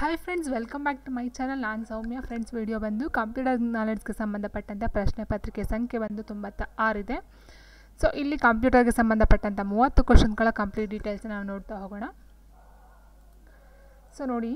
hi friends welcome back to my channel ನಾನು Soumya friends video ಬಂದು computer ನಾಲೆಡ್ಜ್ಗೆ ಸಂಬಂಧಪಟ್ಟಂಥ ಪ್ರಶ್ನೆ ಪತ್ರಿಕೆ ಸಂಖ್ಯೆ ಬಂದು ತೊಂಬತ್ತ ಆರಿದೆ ಸೊ ಇಲ್ಲಿ ಕಂಪ್ಯೂಟರ್ಗೆ ಸಂಬಂಧಪಟ್ಟಂಥ ಮೂವತ್ತು ಕ್ವಶನ್ಗಳ ಕಂಪ್ಲೀಟ್ ಡೀಟೇಲ್ಸ್ ನಾವು ನೋಡ್ತಾ ಹೋಗೋಣ ಸೊ ನೋಡಿ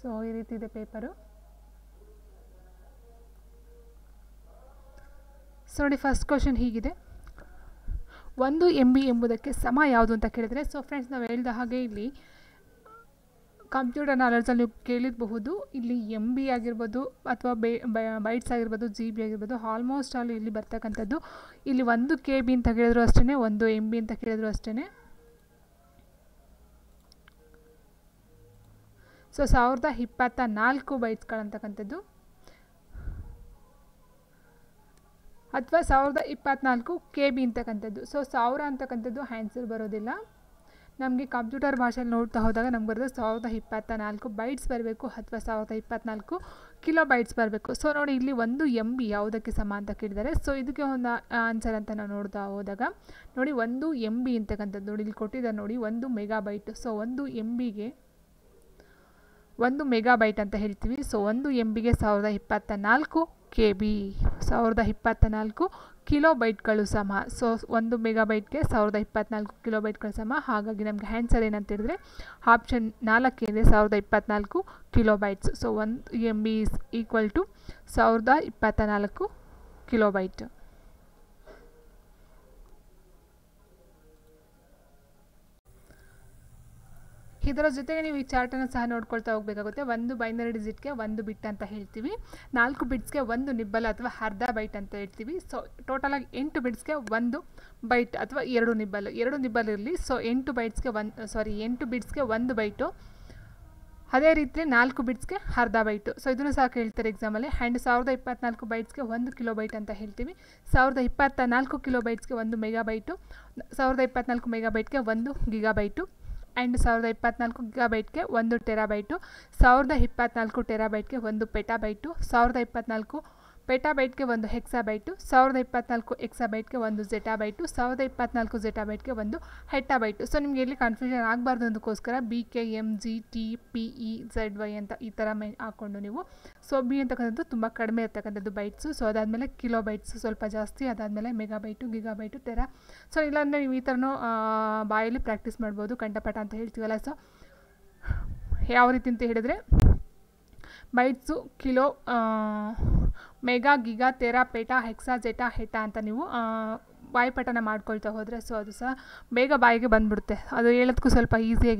ಸೊ ಈ ರೀತಿ ಇದೆ ಪೇಪರು ಸೊ ನೋಡಿ ಫಸ್ಟ್ ಕ್ವಶನ್ ಹೀಗಿದೆ ಒಂದು ಎಂ ಬಿ ಎಂಬುದಕ್ಕೆ ಸಮ ಯಾವುದು ಅಂತ ಕೇಳಿದರೆ ಸೊ ಫ್ರೆಂಡ್ಸ್ ನಾವು ಹೇಳಿದ ಹಾಗೆ ಇಲ್ಲಿ ಕಂಪ್ಯೂಟರ್ ನಾಲೆಡ್ಸಲ್ಲಿ ನೀವು ಕೇಳಿರಬಹುದು ಇಲ್ಲಿ ಎಂ ಬಿ ಆಗಿರ್ಬೋದು ಅಥವಾ ಬೇ ಬೈಟ್ಸ್ ಆಗಿರ್ಬೋದು ಜಿ ಬಿ ಆಗಿರ್ಬೋದು ಆಲ್ಮೋಸ್ಟ್ ಆಲ್ ಇಲ್ಲಿ ಬರ್ತಕ್ಕಂಥದ್ದು ಇಲ್ಲಿ ಒಂದು ಕೆ ಬಿ ಅಂತ ಕೇಳಿದ್ರು ಅಷ್ಟೇ ಒಂದು ಎಮ್ ಬಿ ಅಂತ ಕೇಳಿದ್ರು ಅಷ್ಟೇ ಸೊ ಸಾವಿರದ ಇಪ್ಪತ್ತ ನಾಲ್ಕು ಬೈಟ್ಸ್ಗಳಂತಕ್ಕಂಥದ್ದು ಅಥವಾ ಸಾವಿರದ ಇಪ್ಪತ್ತ್ನಾಲ್ಕು ಕೆ ಬಿ ಅಂತಕ್ಕಂಥದ್ದು ಸೊ ಸಾವಿರ ಅಂತಕ್ಕಂಥದ್ದು ಆ್ಯನ್ಸರ್ ಬರೋದಿಲ್ಲ ನಮಗೆ ಕಂಪ್ಯೂಟರ್ ಭಾಷೆಯಲ್ಲಿ ನೋಡ್ತಾ ಹೋದಾಗ ನಮ್ಗೆ ಬರೋದು ಸಾವಿರದ ಇಪ್ಪತ್ತ ನಾಲ್ಕು ಬೈಟ್ಸ್ ಬರಬೇಕು ಅಥವಾ ಸಾವಿರದ ಇಪ್ಪತ್ತ್ನಾಲ್ಕು ಕಿಲೋ ಬೈಟ್ಸ್ ಬರಬೇಕು ಸೊ ನೋಡಿ ಇಲ್ಲಿ ಒಂದು ಎಮ್ ಬಿ ಯಾವುದಕ್ಕೆ ಸಮ ಅಂತ ಕೇಳಿದ್ದಾರೆ ಸೊ ಇದಕ್ಕೆ ಒಂದು ಆನ್ಸರ್ ಅಂತ ನಾವು ನೋಡ್ತಾ ಹೋದಾಗ ನೋಡಿ ಒಂದು ಎಮ್ ಬಿ ಅಂತಕ್ಕಂಥದ್ದು ನೋಡಿ ಇಲ್ಲಿ ಕೊಟ್ಟಿದ್ದಾರೆ ನೋಡಿ ಒಂದು ಮೆಗಾ ಬೈಟ್ ಸೊ ಒಂದು ಎಮ್ ಬಿಗೆ ಒಂದು ಮೆಗಾ ಬೈಟ್ ಅಂತ ಹೇಳ್ತೀವಿ ಸೊ ಒಂದು ಎಮ್ ಬಿಗೆ ಸಾವಿರದ ಇಪ್ಪತ್ತ ನಾಲ್ಕು ಕೆ ಬಿ ಸಾವಿರದ ಇಪ್ಪತ್ತ ನಾಲ್ಕು ಕಿಲೋ ಬೈಟ್ಗಳು ಸಮ ಸೊ ಒಂದು ಮೆಗಾ ಬೈಟ್ಗೆ ಸಾವಿರದ ಇಪ್ಪತ್ನಾಲ್ಕು ಕಿಲೋಬೈಟ್ಗಳು ಸಮ ಹಾಗಾಗಿ ನಮಗೆ ಹ್ಯಾಂಡ್ಸರ್ ಏನಂತ ಹೇಳಿದ್ರೆ ಆಪ್ಷನ್ ಏನಿದೆ ಸಾವಿರದ ಇಪ್ಪತ್ತ್ನಾಲ್ಕು ಕಿಲೋ ಬೈಟ್ಸ್ ಸೊ ಒಂದು M B is equal to ಸಾವಿರದ ಇಪ್ಪತ್ತ ನಾಲ್ಕು ಕಿಲೋಬೈಟ್ ಇದರ ಜೊತೆಗೆ ನೀವು ಈ ಚಾರ್ಟನ್ನು ಸಹ ನೋಡ್ಕೊಳ್ತಾ ಹೋಗಬೇಕಾಗುತ್ತೆ ಒಂದು ಬೈನರಿ ಡಿಜಿಟ್ಗೆ ಒಂದು ಬಿಟ್ ಅಂತ ಹೇಳ್ತೀವಿ ನಾಲ್ಕು ಬಿಟ್ಸ್ಗೆ ಒಂದು ನಿಬ್ಬಲ ಅಥವಾ ಅರ್ಧ ಬೈಟ್ ಅಂತ ಹೇಳ್ತೀವಿ ಸೊ ಟೋಟಲಾಗಿ ಎಂಟು ಬಿಟ್ಸ್ಗೆ ಒಂದು ಬೈಟ್ ಅಥವಾ ಎರಡು ನಿಬ್ಬಲು ಎರಡು ನಿಬ್ಬಲ್ ಇರಲಿ ಸೊ ಎಂಟು ಬೈಟ್ಸ್ಗೆ ಒಂದು ಸಾರಿ ಎಂಟು ಬಿಟ್ಸ್ಗೆ ಒಂದು ಬೈಟು ಅದೇ ರೀತಿ ನಾಲ್ಕು ಬಿಟ್ಸ್ಗೆ ಅರ್ಧ ಬೈಟು ಸೊ ಇದನ್ನು ಸಹ ಕೇಳ್ತಾರೆ ಎಕ್ಸಾಮಲ್ಲಿ ಆ್ಯಂಡ್ ಸಾವಿರದ ಇಪ್ಪತ್ನಾಲ್ಕು ಬೈಟ್ಸ್ಗೆ ಒಂದು ಕಿಲೋ ಬೈಟ್ ಅಂತ ಹೇಳ್ತೀವಿ ಸಾವಿರದ ಇಪ್ಪತ್ತ ನಾಲ್ಕು ಕಿಲೋ ಬೈಟ್ಸ್ಗೆ ಒಂದು ಮೆಗಾ ಬೈಟು ಸಾವಿರದ ಇಪ್ಪತ್ನಾಲ್ಕು ಮೆಗಾ ಬೈಟ್ಗೆ ಒಂದು ಗಿಗಾ ಬೈಟು ಆ್ಯಂಡ್ ಸಾವಿರದ ಇಪ್ಪತ್ನಾಲ್ಕು ಗಿಗಾಬೈಟ್ಗೆ ಒಂದು ಟೆರಾಬೈಟು ಸಾವಿರದ ಇಪ್ಪತ್ನಾಲ್ಕು ಟೆರಾಬೈಟ್ಗೆ ಒಂದು ಪೆಟಾಬೈಟು ಸಾವಿರದ ಇಪ್ಪತ್ನಾಲ್ಕು ಬೈಟ್ಗೆ ಒಂದು ಬೈಟು ಸಾವಿರದ ಇಪ್ಪತ್ನಾಲ್ಕು ಬೈಟ್ಗೆ ಒಂದು ಬೈಟು ಸಾವಿರದ ಇಪ್ಪತ್ನಾಲ್ಕು ಬೈಟ್ಗೆ ಒಂದು ಬೈಟು ಸೊ ನಿಮಗೆ ಇಲ್ಲಿ ಕನ್ಫ್ಯೂಷನ್ ಆಗಬಾರ್ದು ಅದಕ್ಕೋಸ್ಕರ B K M G T P E e Z Y ಅಂತ ಈ ಥರ ಮೆ ಹಾಕ್ಕೊಂಡು ನೀವು ಸೊ ಬಿ ಅಂತಕ್ಕಂಥದ್ದು ತುಂಬ ಕಡಿಮೆ ಇರ್ತಕ್ಕಂಥದ್ದು ಬೈಟ್ಸು ಸೊ ಅದಾದಮೇಲೆ ಕಿಲೋ ಬೈಟ್ಸು ಸ್ವಲ್ಪ ಜಾಸ್ತಿ ಅದಾದಮೇಲೆ ಮೆಗಾಬೈಟು ಬೈಟು ತೆರ ಸೊ ಇಲ್ಲಾಂದರೆ ನೀವು ಈ ಥರನೂ ಬಾಯಲ್ಲಿ ಪ್ರಾಕ್ಟೀಸ್ ಮಾಡ್ಬೋದು ಕಂಠಪಾಠ ಅಂತ ಹೇಳ್ತೀವಲ್ಲ ಸೊ ಯಾವ ರೀತಿ ಅಂತ ಹೇಳಿದರೆ bytes kilo mega giga tera peta hexa zetta ಹೆಟಾ ಅಂತ ನೀವು ವಾಯುಪಠನ ಮಾಡ್ಕೊಳ್ತಾ ಹೋದರೆ ಸೊ ಅದು ಸಹ ಬೇಗ ಬಾಯಿಗೆ ಬಂದ್ಬಿಡುತ್ತೆ ಅದು ಹೇಳೋದಕ್ಕೂ ಸ್ವಲ್ಪ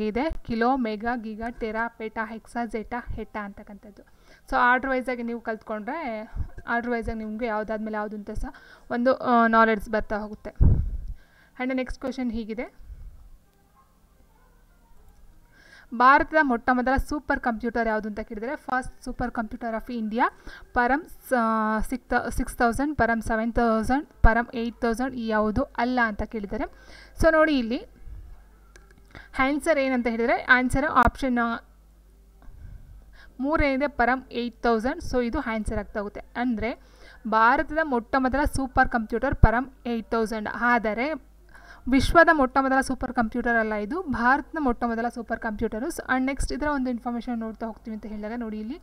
ಇದೆ kilo mega giga tera peta hexa zetta ಹೆಟಾ ಅಂತಕ್ಕಂಥದ್ದು ಸೊ ಆರ್ಡ್ರ್ ವೈಸಾಗಿ ನೀವು ಕಲ್ತ್ಕೊಂಡ್ರೆ ಆರ್ಡ್ರ್ ವೈಸಾಗಿ ನಿಮಗೆ ಯಾವುದಾದ್ಮೇಲೆ ಯಾವುದು ಅಂತ ಸಹ ಒಂದು ನಾಲೆಡ್ಜ್ ಬರ್ತಾ ಹೋಗುತ್ತೆ ಆ್ಯಂಡ್ ನೆಕ್ಸ್ಟ್ ಕ್ವೆಶನ್ ಹೀಗಿದೆ ಭಾರತದ ಮೊಟ್ಟ ಮೊದಲ ಸೂಪರ್ ಕಂಪ್ಯೂಟರ್ ಯಾವುದು ಅಂತ ಕೇಳಿದರೆ first super computer of India Param six six thousand Param seven thousand Param eight thousand ಯಾವುದು ಅಲ್ಲ ಅಂತ ಕೇಳಿದರೆ ಸೊ ನೋಡಿ ಇಲ್ಲಿ ಆನ್ಸರ್ ಏನಂತ ಹೇಳಿದರೆ ಆನ್ಸರ್ ಆಪ್ಷನ್ ಮೂರೇನಿದೆ ಪರಮ್ ಏಯ್ಟ್ ತೌಸಂಡ್ ಸೊ ಇದು ಆನ್ಸರ್ ಆಗ್ತಾ ಹೋಗುತ್ತೆ ಅಂದರೆ ಭಾರತದ ಮೊಟ್ಟ ಮೊದಲ super computer Param eight thousand ಆದರೆ ವಿಶ್ವದ ಮೊಟ್ಟ ಮೊದಲ ಸೂಪರ್ ಕಂಪ್ಯೂಟರ್ ಅಲ್ಲ ಇದು ಭಾರತದ ಮೊಟ್ಟ ಮೊದಲ ಸೂಪರ್ ಕಂಪ್ಯೂಟರು ಆ್ಯಂಡ್ ನೆಕ್ಸ್ಟ್ ಇದರ ಒಂದು ಇನ್ಫಾರ್ಮೇಷನ್ ನೋಡ್ತಾ ಹೋಗ್ತೀವಿ ಅಂತ ಹೇಳಿದಾಗ ನೋಡಿ ಇಲ್ಲಿ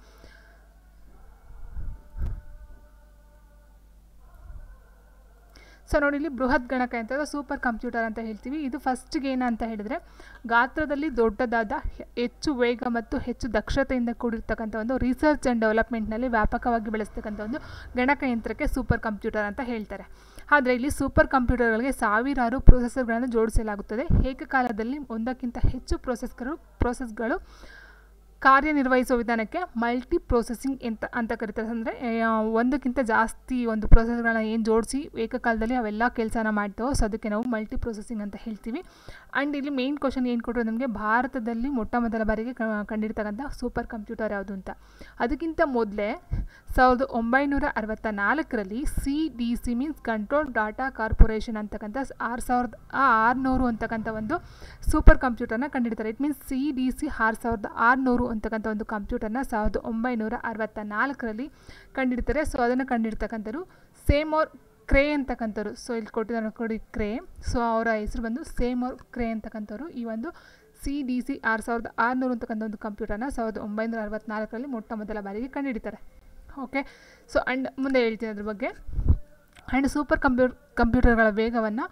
ಸೊ ನೋಡಿ ಇಲ್ಲಿ ಬೃಹತ್ ಗಣಕ ಅಂತ ಸೂಪರ್ ಕಂಪ್ಯೂಟರ್ ಅಂತ ಹೇಳ್ತೀವಿ ಇದು ಫಸ್ಟಿಗೆ ಏನಂತ ಹೇಳಿದರೆ ಗಾತ್ರದಲ್ಲಿ ದೊಡ್ಡದಾದ ಹೆಚ್ಚು ವೇಗ ಮತ್ತು ಹೆಚ್ಚು ದಕ್ಷತೆಯಿಂದ ಕೂಡಿರ್ತಕ್ಕಂಥ ಒಂದು ರಿಸರ್ಚ್ ಆ್ಯಂಡ್ ಡೆವಲಪ್ಮೆಂಟ್ನಲ್ಲಿ ವ್ಯಾಪಕವಾಗಿ ಬೆಳೆಸ್ತಕ್ಕಂಥ ಒಂದು ಗಣಕಯಂತ್ರಕ್ಕೆ ಸೂಪರ್ ಕಂಪ್ಯೂಟರ್ ಅಂತ ಹೇಳ್ತಾರೆ ಆದರೆ ಇಲ್ಲಿ ಸೂಪರ್ ಕಂಪ್ಯೂಟರ್ಗಳಿಗೆ ಸಾವಿರಾರು ಪ್ರೊಸೆಸರ್ಗಳನ್ನು ಜೋಡಿಸಲಾಗುತ್ತದೆ ಏಕಕಾಲದಲ್ಲಿ ಒಂದಕ್ಕಿಂತ ಹೆಚ್ಚು ಪ್ರೊಸೆಸ್ಗಳು ಪ್ರೊಸೆಸ್ಗಳು ಕಾರ್ಯನಿರ್ವಹಿಸುವ ವಿಧಾನಕ್ಕೆ ಮಲ್ಟಿ ಪ್ರೊಸೆಸಿಂಗ್ ಅಂತ ಅಂತ ಕರಿತಾರೆ ಅಂದರೆ ಒಂದಕ್ಕಿಂತ ಜಾಸ್ತಿ ಒಂದು ಪ್ರೊಸೆಸ್ಗಳನ್ನ ಏನು ಜೋಡಿಸಿ ಏಕಕಾಲದಲ್ಲಿ ಅವೆಲ್ಲ ಕೆಲಸನ ಮಾಡ್ತೇವೋ ಸೊ ಅದಕ್ಕೆ ನಾವು ಮಲ್ಟಿ ಪ್ರೊಸೆಸಿಂಗ್ ಅಂತ ಹೇಳ್ತೀವಿ ಆ್ಯಂಡ್ ಇಲ್ಲಿ ಮೇನ್ ಕ್ವಶನ್ ಏನು ಕೊಟ್ಟರು ನಮಗೆ ಭಾರತದಲ್ಲಿ ಮೊಟ್ಟ ಮೊದಲ ಬಾರಿಗೆ ಕಂಡಿರ್ತಕ್ಕಂಥ ಸೂಪರ್ ಕಂಪ್ಯೂಟರ್ ಯಾವುದು ಅಂತ ಅದಕ್ಕಿಂತ ಮೊದಲೇ ಸಾವಿರದ ಒಂಬೈನೂರ ಅರವತ್ತ ನಾಲ್ಕರಲ್ಲಿ C D C means control data corporation ಅಂತಕ್ಕಂಥ ಆರು ಸಾವಿರದ ಆರುನೂರು ಅಂತಕ್ಕಂಥ ಒಂದು ಸೂಪರ್ ಕಂಪ್ಯೂಟರ್ನ ಕಂಡಿಡ್ತಾರೆ it means C D C ಆರು ಸಾವಿರದ ಆರುನೂರು ಅಂತಕ್ಕಂಥ ಒಂದು ಕಂಪ್ಯೂಟರ್ನ ಸಾವಿರದ ಒಂಬೈನೂರ ಅರವತ್ತ ನಾಲ್ಕರಲ್ಲಿ ಕಂಡಿಡ್ತಾರೆ ಸೊ ಅದನ್ನು ಸೇಮ್ ಅವ್ರ ಕ್ರೇ ಅಂತಕ್ಕಂಥವ್ರು ಸೊ ಇಲ್ಲಿ ಕೊಟ್ಟಿದ್ದಾರೆ ಕೊಡಿ ಕ್ರೇ ಸೊ ಅವರ ಹೆಸರು ಬಂದು ಸೇಮ್ ಅವ್ರ ಕ್ರೇ ಅಂತಕ್ಕಂಥವ್ರು ಈ ಒಂದು ಸಿ ಡಿ ಸಿ ಆರು ಸಾವಿರದ ಆರುನೂರು ಅಂತಕ್ಕಂಥ ಒಂದು ಕಂಪ್ಯೂಟರ್ನ ಸಾವಿರದ ಒಂಬೈನೂರ ಅರವತ್ತ್ನಾಲ್ಕರಲ್ಲಿ ಮೊಟ್ಟ ಮೊದಲ ಬಾರಿಗೆ ಕಂಡುಹಿಡಿತಾರೆ ಓಕೆ ಸೊ ಆ್ಯಂಡ್ ಮುಂದೆ ಹೇಳ್ತೀನಿ ಅದ್ರ ಬಗ್ಗೆ ಆ್ಯಂಡ್ ಸೂಪರ್ ಕಂಪ್ಯೂ ಕಂಪ್ಯೂಟರ್ಗಳ ವೇಗವನ್ನು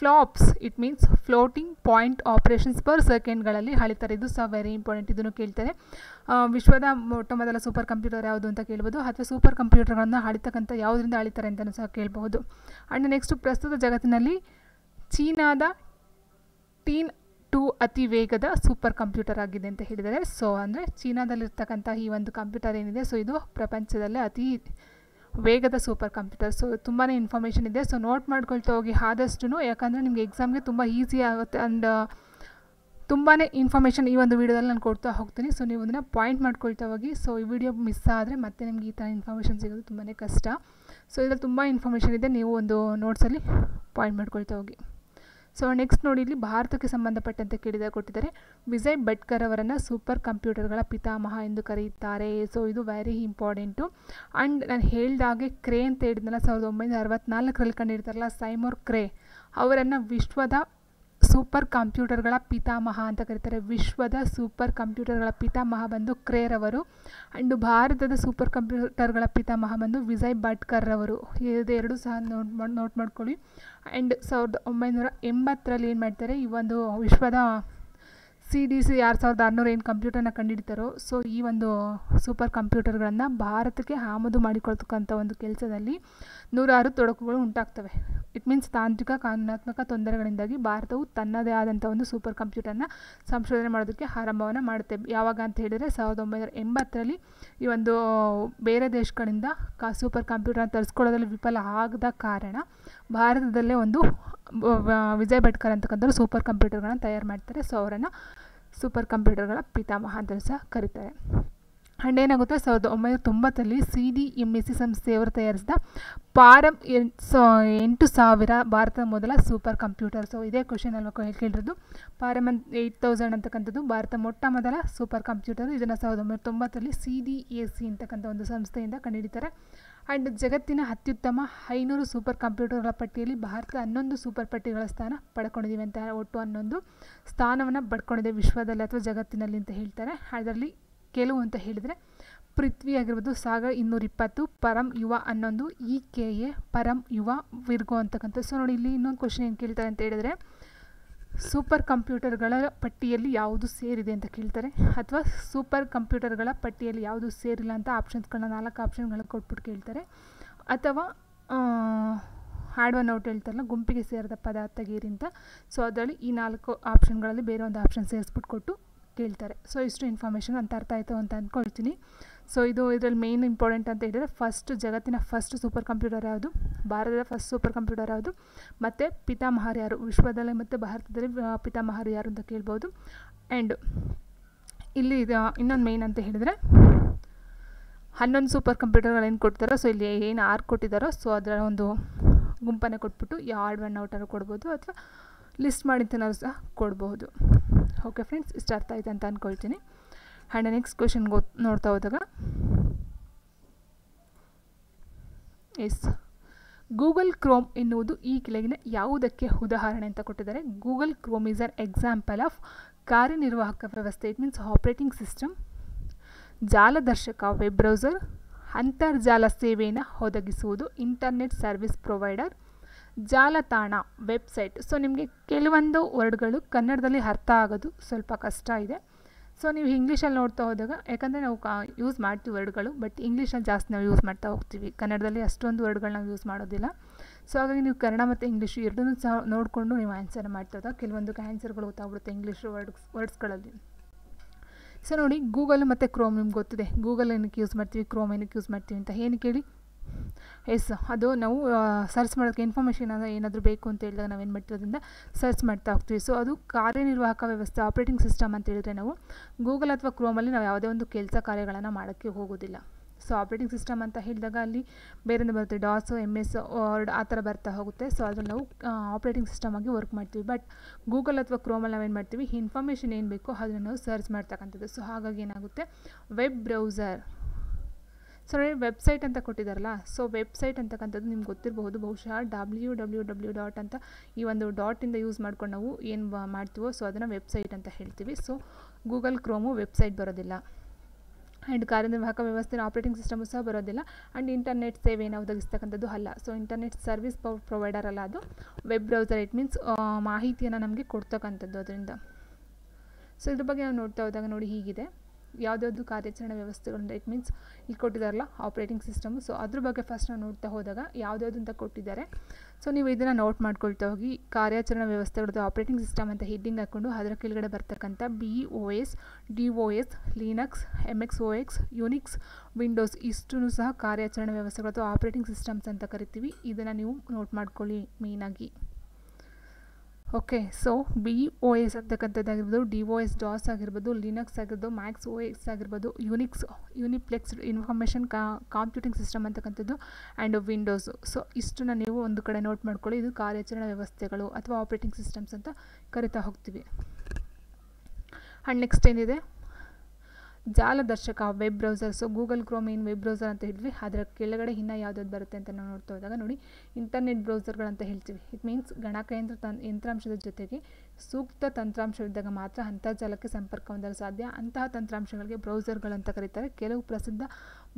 flops it means floating point operations per ಸೆಕೆಂಡ್ಗಳಲ್ಲಿ ಹಳಿತಾರೆ ಇದು ಸಹ ವೆರಿ ಇಂಪಾರ್ಟೆಂಟ್ ಇದನ್ನು ಕೇಳ್ತಾರೆ ವಿಶ್ವದ ಮೊಟ್ಟ ಮೊದಲ ಸೂಪರ್ ಕಂಪ್ಯೂಟರ್ ಯಾವುದು ಅಂತ ಕೇಳ್ಬೋದು ಅಥವಾ ಸೂಪರ್ ಕಂಪ್ಯೂಟರ್ಗಳನ್ನು ಹಳಿತಕ್ಕಂಥ ಯಾವುದರಿಂದ ಅಳಿತಾರೆ ಅಂತಲೂ ಸಹ ಕೇಳಬಹುದು ಆ್ಯಂಡ್ ನೆಕ್ಸ್ಟ್ ಪ್ರಸ್ತುತ ಜಗತ್ತಿನಲ್ಲಿ ಚೀನಾದ ಟೀನ್ ಟು ಅತಿ ವೇಗದ ಸೂಪರ್ ಕಂಪ್ಯೂಟರ್ ಆಗಿದೆ ಅಂತ ಹೇಳಿದರೆ ಸೊ ಅಂದರೆ ಚೀನಾದಲ್ಲಿರ್ತಕ್ಕಂಥ ಈ ಒಂದು ಕಂಪ್ಯೂಟರ್ ಏನಿದೆ ಸೊ ಇದು ಪ್ರಪಂಚದಲ್ಲೇ ಅತಿ ವೇಗದ ಸೂಪರ್ ಕಂಪ್ಯೂಟರ್ ಸೊ ತುಂಬಾ ಇನ್ಫಾರ್ಮೇಷನ್ ಇದೆ ಸೊ ನೋಟ್ ಮಾಡ್ಕೊಳ್ತಾ ಹೋಗಿ ಆದಷ್ಟು ಯಾಕಂದರೆ ನಿಮಗೆ ಎಕ್ಸಾಮ್ಗೆ ತುಂಬ ಈಸಿ ಆಗುತ್ತೆ ಆ್ಯಂಡ್ ತುಂಬಾ ಇನ್ಫಾರ್ಮೇಷನ್ ಈ ಒಂದು ವೀಡಿಯೋದಲ್ಲಿ ನಾನು ಕೊಡ್ತಾ ಹೋಗ್ತೀನಿ ಸೊ ನೀವು ಅದನ್ನು ಪಾಯಿಂಟ್ ಮಾಡ್ಕೊಳ್ತಾ ಹೋಗಿ ಸೊ ಈ ವಿಡಿಯೋ ಮಿಸ್ ಆದರೆ ಮತ್ತೆ ನಿಮಗೆ ಈ ಥರ ಇನ್ಫಾರ್ಮೇಷನ್ ಸಿಗೋದು ತುಂಬಾ ಕಷ್ಟ ಸೊ ಇದರಲ್ಲಿ ತುಂಬ ಇನ್ಫಾರ್ಮೇಷನ್ ಇದೆ ನೀವು ಒಂದು ನೋಟ್ಸಲ್ಲಿ ಪಾಯಿಂಟ್ ಮಾಡ್ಕೊಳ್ತಾ ಹೋಗಿ ಸೊ ನೆಕ್ಸ್ಟ್ ನೋಡಿ ಇಲ್ಲಿ ಭಾರತಕ್ಕೆ ಸಂಬಂಧಪಟ್ಟಂತೆ ಕೇಳಿದ ಕೊಟ್ಟಿದ್ದಾರೆ ವಿಜಯ್ ಭಟ್ಕರ್ ಅವರನ್ನು ಸೂಪರ್ ಕಂಪ್ಯೂಟರ್ಗಳ ಪಿತಾಮಹ ಎಂದು ಕರೆಯುತ್ತಾರೆ ಸೊ ಇದು ವೆರಿ ಇಂಪಾರ್ಟೆಂಟು ಆ್ಯಂಡ್ ನಾನು ಹೇಳಿದಾಗೆ ಕ್ರೇ ಅಂತ ಹೇಳಿದ್ನಲ್ಲ ಸಾವಿರದ ಒಂಬೈನೂರ ಅರವತ್ನಾಲ್ಕರಲ್ಲಿ ಕಂಡಿರ್ತಾರಲ್ಲ ಸೈಮೋರ್ ಕ್ರೇ ಅವರನ್ನು ವಿಶ್ವದ ಸೂಪರ್ ಕಂಪ್ಯೂಟರ್ಗಳ ಪಿತಾಮಹ ಅಂತ ಕರೀತಾರೆ ವಿಶ್ವದ ಸೂಪರ್ ಕಂಪ್ಯೂಟರ್ಗಳ ಪಿತಾಮಹ ಬಂದು ಕ್ರೇರ್ ಅವರು ಆ್ಯಂಡ್ ಭಾರತದ ಸೂಪರ್ ಕಂಪ್ಯೂಟರ್ಗಳ ಪಿತಾಮಹ ಬಂದು ವಿಜಯ್ ಭಟ್ಕರ್ ಅವರು ಇದೆರಡು ಸಹ ನೋಟ್ ಮಾಡಿ ನೋಟ್ ಮಾಡ್ಕೊಳ್ಳಿ ಆ್ಯಂಡ್ ಸಾವಿರದ ಒಂಬೈನೂರ ಎಂಬತ್ತರಲ್ಲಿ ಏನು ಮಾಡ್ತಾರೆ ಈ ಒಂದು ವಿಶ್ವದ ಸಿ ಡಿ ಸಿ ಆರು ಸಾವಿರದ ಆರುನೂರ ಏನು ಕಂಪ್ಯೂಟರ್ನ ಕಂಡುಹಿಡಿತಾರೋ ಸೊ ಈ ಒಂದು ಸೂಪರ್ ಕಂಪ್ಯೂಟರ್ಗಳನ್ನು ಭಾರತಕ್ಕೆ ಆಮದು ಮಾಡಿಕೊಳ್ತಕ್ಕಂಥ ಒಂದು ಕೆಲಸದಲ್ಲಿ ನೂರಾರು ತೊಡಕುಗಳು ಉಂಟಾಗ್ತವೆ ಇಟ್ ಮೀನ್ಸ್ ತಾಂತ್ರಿಕ ಕಾನೂನಾತ್ಮಕ ತೊಂದರೆಗಳಿಂದಾಗಿ ಭಾರತವು ತನ್ನದೇ ಆದಂಥ ಒಂದು ಸೂಪರ್ ಕಂಪ್ಯೂಟರ್ನ ಸಂಶೋಧನೆ ಮಾಡೋದಕ್ಕೆ ಆರಂಭವನ್ನು ಮಾಡುತ್ತೆ ಯಾವಾಗ ಅಂತ ಹೇಳಿದರೆ ಸಾವಿರದ ಒಂಬೈನೂರ ಎಂಬತ್ತರಲ್ಲಿ ಈ ಒಂದು ಬೇರೆ ದೇಶಗಳಿಂದ ಕಾ ಸೂಪರ್ ಕಂಪ್ಯೂಟರ್ನ ತರಿಸ್ಕೊಳ್ಳೋದ್ರಲ್ಲಿ ವಿಫಲ ಆಗದ ಕಾರಣ ಭಾರತದಲ್ಲೇ ಒಂದು ವಿಜಯ್ ಭಟ್ಕರ್ ಅಂತಕ್ಕಂಥವ್ರು ಸೂಪರ್ ಕಂಪ್ಯೂಟರ್ಗಳನ್ನು ತಯಾರು ಮಾಡ್ತಾರೆ ಸೊ ಅವರನ್ನು ಸೂಪರ್ ಕಂಪ್ಯೂಟರ್ಗಳ ಪಿತಾಮಹ ಅಂತ ಸಹ ಕರೀತಾರೆ ಆ್ಯಂಡ್ ಏನಾಗುತ್ತೆ ಸಾವಿರದ ಒಂಬೈನೂರ ತೊಂಬತ್ತರಲ್ಲಿ C D M S C ಸಂಸ್ಥೆಯವರು ತಯಾರಿಸಿದ ಪಾರಂ ಸೊ ಎಂಟು ಸಾವಿರ ಭಾರತದ ಮೊದಲ ಸೂಪರ್ ಕಂಪ್ಯೂಟರ್ ಸೊ ಇದೇ ಕ್ವಶನ್ ಅಲ್ವಾ ಕೇಳಿರೋದು ಪಾರಮ್ ಅಂತ ಏಯ್ಟ್ ತೌಸಂಡ್ ಅಂತಕ್ಕಂಥದ್ದು ಭಾರತ ಮೊಟ್ಟ ಮೊದಲ ಸೂಪರ್ ಕಂಪ್ಯೂಟರ್ ಇದನ್ನು ಸಾವಿರದ ಒಂಬೈನೂರ ತೊಂಬತ್ತರಲ್ಲಿ ಸಿ ಡಿ ಎ ಸಿ ಅಂತಕ್ಕಂಥ ಒಂದು ಸಂಸ್ಥೆಯಿಂದ ಕಂಡುಹಿಡಿತಾರೆ ಆ್ಯಂಡ್ ಜಗತ್ತಿನ ಅತ್ಯುತ್ತಮ ಐನೂರು ಸೂಪರ್ ಕಂಪ್ಯೂಟರ್ಗಳ ಪಟ್ಟಿಯಲ್ಲಿ ಭಾರತ ಹನ್ನೊಂದು ಸೂಪರ್ ಪಟ್ಟಿಗಳ ಸ್ಥಾನ ಪಡ್ಕೊಂಡಿದ್ದೀವಿ ಅಂತ ಒಟ್ಟು ಹನ್ನೊಂದು ಸ್ಥಾನವನ್ನು ಪಡ್ಕೊಂಡಿದೆ ವಿಶ್ವದಲ್ಲಿ ಅಥವಾ ಜಗತ್ತಿನಲ್ಲಿ ಅಂತ ಹೇಳ್ತಾರೆ ಅದರಲ್ಲಿ ಕೆಲವು ಅಂತ ಹೇಳಿದರೆ ಪೃಥ್ವಿ ಆಗಿರ್ಬೋದು ಸಾಗರ್ ಇನ್ನೂರ ಇಪ್ಪತ್ತು ಪರಂ ಯುವ ಅನ್ನೊಂದು ಇ ಕೆ ಎ ಪರಂ ಯುವ ವಿರ್ಗೋ ಅಂತಕ್ಕಂಥ ಸೊ ನೋಡಿ ಇಲ್ಲಿ ಇನ್ನೊಂದು ಕ್ವಶನ್ ಏನು ಕೇಳ್ತಾರೆ ಅಂತ ಹೇಳಿದರೆ ಸೂಪರ್ ಕಂಪ್ಯೂಟರ್ಗಳ ಪಟ್ಟಿಯಲ್ಲಿ ಯಾವುದು ಸೇರಿದೆ ಅಂತ ಕೇಳ್ತಾರೆ ಅಥವಾ ಸೂಪರ್ ಕಂಪ್ಯೂಟರ್ಗಳ ಪಟ್ಟಿಯಲ್ಲಿ ಯಾವುದು ಸೇರಿಲ್ಲ ಅಂತ ಆಪ್ಷನ್ಸ್ಗಳನ್ನ ನಾಲ್ಕು ಆಪ್ಷನ್ಗಳನ್ನ ಕೊಟ್ಬಿಟ್ಟು ಕೇಳ್ತಾರೆ ಅಥವಾ ಹಾಡುವ ನೋಟ್ ಹೇಳ್ತಾರಲ್ಲ ಗುಂಪಿಗೆ ಸೇರಿದ ಪದಾರ್ಥ ಅಂತ ಸೊ ಅದರಲ್ಲಿ ಈ ನಾಲ್ಕು ಆಪ್ಷನ್ಗಳಲ್ಲಿ ಬೇರೆ ಒಂದು ಆಪ್ಷನ್ ಸೇರಿಸ್ಬಿಟ್ಟು ಕೊಟ್ಟು ಕೇಳ್ತಾರೆ ಸೊ ಇಷ್ಟು ಇನ್ಫಾರ್ಮೇಷನ್ ಅಂತ ಅರ್ಥ ಆಯಿತು ಅಂತ ಅಂದ್ಕೊಳ್ತೀನಿ ಸೊ ಇದು ಇದರಲ್ಲಿ ಮೇನ್ ಇಂಪಾರ್ಟೆಂಟ್ ಅಂತ ಹೇಳಿದರೆ ಫಸ್ಟ್ ಜಗತ್ತಿನ ಫಸ್ಟ್ ಸೂಪರ್ ಕಂಪ್ಯೂಟರ್ ಯಾವುದು ಭಾರತದ ಫಸ್ಟ್ ಸೂಪರ್ ಕಂಪ್ಯೂಟರ್ ಯಾವುದು ಮತ್ತು ಪಿತಾಮಹಾರ್ ಯಾರು ವಿಶ್ವದಲ್ಲಿ ಮತ್ತು ಭಾರತದಲ್ಲಿ ಪಿತಾಮಹಾರ್ ಯಾರು ಅಂತ ಕೇಳ್ಬೋದು ಆ್ಯಂಡ್ ಇಲ್ಲಿ ಇದು ಇನ್ನೊಂದು ಮೇನ್ ಅಂತ ಹೇಳಿದರೆ ಹನ್ನೊಂದು ಸೂಪರ್ ಕಂಪ್ಯೂಟರ್ಗಳೇನು ಕೊಡ್ತಾರೋ ಸೊ ಇಲ್ಲಿ ಏನು ಆರ್ ಕೊಟ್ಟಿದ್ದಾರೋ ಸೊ ಅದರ ಒಂದು ಗುಂಪನ್ನು ಕೊಟ್ಬಿಟ್ಟು ಯಾವ ಆಡ್ ಒನ್ ಔಟನ್ನು ಕೊಡ್ಬೋದು ಅಥವಾ ಲಿಸ್ಟ್ ಮಾಡಿದ್ದನ್ನು ಸಹ ಕೊಡ್ಬೋದು ಓಕೆ ಫ್ರೆಂಡ್ಸ್ ಇಷ್ಟ ಅರ್ಥ ಆಯ್ತು ಅಂತ ಅಂದ್ಕೊಳ್ತೀನಿ ಆ್ಯಂಡ್ ನೆಕ್ಸ್ಟ್ ಕ್ವೆಶನ್ ಗೊ ನೋಡ್ತಾ ಹೋದಾಗ ಎಸ್ ಗೂಗಲ್ ಕ್ರೋಮ್ ಎನ್ನುವುದು ಈ ಕೆಳಗಿನ ಯಾವುದಕ್ಕೆ ಉದಾಹರಣೆ ಅಂತ ಕೊಟ್ಟಿದ್ದಾರೆ Google Chrome is an example of ಕಾರ್ಯನಿರ್ವಾಹಕ ವ್ಯವಸ್ಥೆ ಇಟ್ ಮೀನ್ಸ್ ಆಪ್ರೇಟಿಂಗ್ ಸಿಸ್ಟಮ್ ಜಾಲದರ್ಶಕ ವೆಬ್ ಬ್ರೌಸರ್ ಅಂತರ್ಜಾಲ ಸೇವೆಯನ್ನು ಒದಗಿಸುವುದು ಇಂಟರ್ನೆಟ್ ಸರ್ವಿಸ್ ಪ್ರೊವೈಡರ್ ಜಾಲತಾಣ ವೆಬ್ಸೈಟ್ ಸೊ ನಿಮಗೆ ಕೆಲವೊಂದು ವರ್ಡ್ಗಳು ಕನ್ನಡದಲ್ಲಿ ಅರ್ಥ ಆಗೋದು ಸ್ವಲ್ಪ ಕಷ್ಟ ಇದೆ ಸೊ ನೀವು ಇಂಗ್ಲೀಷಲ್ಲಿ ನೋಡ್ತಾ ಹೋದಾಗ ಯಾಕಂದರೆ ನಾವು ಕಾ ಯೂಸ್ ಮಾಡ್ತೀವಿ ವರ್ಡ್ಗಳು ಬಟ್ ಇಂಗ್ಲೀಷಲ್ಲಿ ಜಾಸ್ತಿ ನಾವು ಯೂಸ್ ಮಾಡ್ತಾ ಹೋಗ್ತೀವಿ ಕನ್ನಡದಲ್ಲಿ ಅಷ್ಟೊಂದು ವರ್ಡ್ಗಳು ನಾವು ಯೂಸ್ ಮಾಡೋದಿಲ್ಲ ಸೊ ಹಾಗಾಗಿ ನೀವು ಕನ್ನಡ ಮತ್ತು ಇಂಗ್ಲೀಷು ಎರಡನ್ನೂ ಸಹ ನೋಡಿಕೊಂಡು ನೀವು ಆನ್ಸರ್ ಮಾಡ್ತಾ ಹೋದಾಗ ಕೆಲವೊಂದಕ್ಕೆ ಆನ್ಸರ್ಗಳು ಗೊತ್ತಾಗ್ಬಿಡುತ್ತೆ ಇಂಗ್ಲೀಷ್ ವರ್ಡ್ಸ್ ವರ್ಡ್ಸ್ಗಳಲ್ಲಿ ಸೊ ನೋಡಿ ಗೂಗಲ್ ಮತ್ತು ಕ್ರೋಮ್ ನಿಮ್ಗೆ ಗೊತ್ತಿದೆ ಗೂಗಲ್ ಏನಕ್ಕೆ ಯೂಸ್ ಮಾಡ್ತೀವಿ ಕ್ರೋಮ್ ಏನಕ್ಕೆ ಯೂಸ್ ಮಾಡ್ತೀವಿ ಅಂತ ಏನು ಕೇಳಿ ಎಸ್ ಅದು ನಾವು ಸರ್ಚ್ ಮಾಡೋಕ್ಕೆ ಇನ್ಫಾರ್ಮೇಷನ್ ಏನಾದರೂ ಬೇಕು ಅಂತ ಹೇಳಿದಾಗ ನಾವೇನು ಮಾಡ್ತೀವಿ ಅದರಿಂದ ಸರ್ಚ್ ಮಾಡ್ತಾ ಹೋಗ್ತೀವಿ ಸೊ ಅದು ಕಾರ್ಯನಿರ್ವಾಹಕ ವ್ಯವಸ್ಥೆ ಆಪ್ರೇಟಿಂಗ್ ಸಿಸ್ಟಮ್ ಅಂತ ಹೇಳಿದ್ರೆ ನಾವು ಗೂಗಲ್ ಅಥವಾ ಕ್ರೋಮಲ್ಲಿ ನಾವು ಯಾವುದೇ ಒಂದು ಕೆಲಸ ಕಾರ್ಯಗಳನ್ನು ಮಾಡೋಕ್ಕೆ ಹೋಗೋದಿಲ್ಲ ಸೊ ಆಪ್ರೇಟಿಂಗ್ ಸಿಸ್ಟಮ್ ಅಂತ ಹೇಳಿದಾಗ ಅಲ್ಲಿ ಬೇರೆಯಿಂದ ಬರುತ್ತೆ ಡಾಸ್ ಎಮ್ ಎಸ್ ವರ್ಡ್ ಆ ಥರ ಬರ್ತಾ ಹೋಗುತ್ತೆ ಸೊ ಅದನ್ನು ನಾವು ಆಪ್ರೇಟಿಂಗ್ ಸಿಸ್ಟಮ್ ಆಗಿ ವರ್ಕ್ ಮಾಡ್ತೀವಿ ಬಟ್ ಗೂಗಲ್ ಅಥವಾ ಕ್ರೋಮಲ್ಲಿ ನಾವೇನು ಮಾಡ್ತೀವಿ ಇನ್ಫಾರ್ಮೇಷನ್ ಏನು ಬೇಕೋ ಅದನ್ನು ನಾವು ಸರ್ಚ್ ಮಾಡ್ತಕ್ಕಂಥದ್ದು ಸೊ ಹಾಗಾಗಿ ಏನಾಗುತ್ತೆ ವೆಬ್ ಬ್ರೌಸರ್ ಸೊ ವೆಬ್ಸೈಟ್ ಅಂತ ಕೊಟ್ಟಿದ್ದಾರಲ್ಲ ಸೊ ವೆಬ್ಸೈಟ್ ಅಂತಕ್ಕಂಥದ್ದು ನಿಮ್ಗೆ ಗೊತ್ತಿರಬಹುದು ಬಹುಶಃ ಡಬ್ಲ್ಯೂ ಡಬ್ಲ್ಯೂ ಡಬ್ಲ್ಯೂ ಡಾಟ್ ಅಂತ ಈ ಒಂದು ಡಾಟಿಂದ ಯೂಸ್ ಮಾಡ್ಕೊಂಡು ನಾವು ಏನು ಮಾಡ್ತೀವೋ ಸೊ ಅದನ್ನು ವೆಬ್ಸೈಟ್ ಅಂತ ಹೇಳ್ತೀವಿ ಸೊ ಗೂಗಲ್ ಕ್ರೋಮು ವೆಬ್ಸೈಟ್ ಬರೋದಿಲ್ಲ ಆ್ಯಂಡ್ ಕಾರ್ಯನಿರ್ವಾಹಕ ವ್ಯವಸ್ಥೆನ ಆಪ್ರೇಟಿಂಗ್ ಸಿಸ್ಟಮ್ ಸಹ ಬರೋದಿಲ್ಲ ಆ್ಯಂಡ್ ಇಂಟರ್ನೆಟ್ ಸೇವೆಯನ್ನು ಒದಗಿಸ್ತಕ್ಕಂಥದ್ದು ಅಲ್ಲ ಸೊ ಇಂಟರ್ನೆಟ್ ಸರ್ವಿಸ್ ಪ್ರೊವೈಡರ್ ಅಲ್ಲ ಅದು ವೆಬ್ ಬ್ರೌಸರ್ ಇಟ್ ಮೀನ್ಸ್ ಮಾಹಿತಿಯನ್ನು ನಮಗೆ ಕೊಡ್ತಕ್ಕಂಥದ್ದು ಅದರಿಂದ ಸೊ ಇದ್ರ ಬಗ್ಗೆ ನಾವು ನೋಡ್ತಾ ಹೋದಾಗ ನೋಡಿ ಹೀಗಿದೆ ಯಾವುದ್ಯಾವುದು ಕಾರ್ಯಾಚರಣೆ ವ್ಯವಸ್ಥೆಗಳು ಇಟ್ ಮೀನ್ಸ್ ಇಲ್ಲಿ ಕೊಟ್ಟಿದ್ದಾರಲ್ಲ ಆಪ್ರೇಟಿಂಗ್ ಸಿಸ್ಟಮ್ ಸೊ ಅದ್ರ ಬಗ್ಗೆ ಫಸ್ಟ್ ನಾವು ನೋಡ್ತಾ ಹೋದಾಗ ಯಾವುದ್ಯಾವುದು ಅಂತ ಕೊಟ್ಟಿದ್ದಾರೆ ಸೊ ನೀವು ಇದನ್ನು ನೋಟ್ ಮಾಡ್ಕೊಳ್ತಾ ಹೋಗಿ ಕಾರ್ಯಾಚರಣಾ ವ್ಯವಸ್ಥೆಗಳದ್ದು ಆಪ್ರೇಟಿಂಗ್ ಸಿಸ್ಟಮ್ ಅಂತ ಹಿಡ್ಡಿಂಗ್ ಹಾಕ್ಕೊಂಡು ಅದರ ಕೆಳಗಡೆ ಬರ್ತಕ್ಕಂಥ B O S D O S Linux M X O X Unix Windows ಇಷ್ಟು ಸಹ ಕಾರ್ಯಾಚರಣಾ ವ್ಯವಸ್ಥೆಗಳದ್ದು ಆಪ್ರೇಟಿಂಗ್ ಸಿಸ್ಟಮ್ಸ್ ಅಂತ ಕರಿತೀವಿ ಇದನ್ನು ನೀವು ನೋಟ್ ಮಾಡ್ಕೊಳ್ಳಿ ಮೇಯ್ನಾಗಿ okay so B O S ಅಂತಕ್ಕಂಥದ್ದಾಗಿರ್ಬೋದು ಡಿ ಒ ಎಸ್ ಡಾಸ್ ಆಗಿರ್ಬೋದು ಲಿನಕ್ಸ್ ಆಗಿರ್ಬೋದು ಮ್ಯಾಕ್ಸ್ ಒ ಎಸ್ ಆಗಿರ್ಬೋದು Unix uniplex information computing system ಅಂತಕ್ಕಂಥದ್ದು ಆ್ಯಂಡ್ ವಿಂಡೋಸು ಸೊ ಇಷ್ಟನ್ನ ನೀವು ಒಂದು ಕಡೆ ನೋಟ್ ಮಾಡ್ಕೊಳ್ಳಿ ಇದು ಕಾರ್ಯಾಚರಣಾ ವ್ಯವಸ್ಥೆಗಳು ಅಥವಾ ಆಪ್ರೇಟಿಂಗ್ ಸಿಸ್ಟಮ್ಸ್ ಅಂತ ಕರಿತಾ ಹೋಗ್ತೀವಿ ಆ್ಯಂಡ್ ನೆಕ್ಸ್ಟ್ ಏನಿದೆ ಜಾಲದರ್ಶಕ web browser so Google Chrome ಏನು ವೆಬ್ ಬ್ರೌಸರ್ ಅಂತ ಹೇಳಿದ್ವಿ ಅದರ ಕೆಳಗಡೆ ಇನ್ನ ಯಾವುದಾದ್ರು ಬರುತ್ತೆ ಅಂತ ನಾವು ನೋಡ್ತಾ ಹೋದಾಗ ನೋಡಿ ಇಂಟರ್ನೆಟ್ ಬ್ರೌಸರ್ಗಳಂತ ಹೇಳ್ತೀವಿ ಇಟ್ ಮೀನ್ಸ್ ಗಣಕಯಂತ್ರ ತನ್ ಯಂತ್ರಾಂಶದ ಜೊತೆಗೆ ಸೂಕ್ತ ತಂತ್ರಾಂಶವಿದ್ದಾಗ ಮಾತ್ರ ಅಂತರ್ಜಾಲಕ್ಕೆ ಸಂಪರ್ಕ ಹೊಂದಲು ಸಾಧ್ಯ ಅಂತಹ ತಂತ್ರಾಂಶಗಳಿಗೆ ಬ್ರೌಸರ್ಗಳಂತ ಕರೀತಾರೆ ಕೆಲವು ಪ್ರಸಿದ್ಧ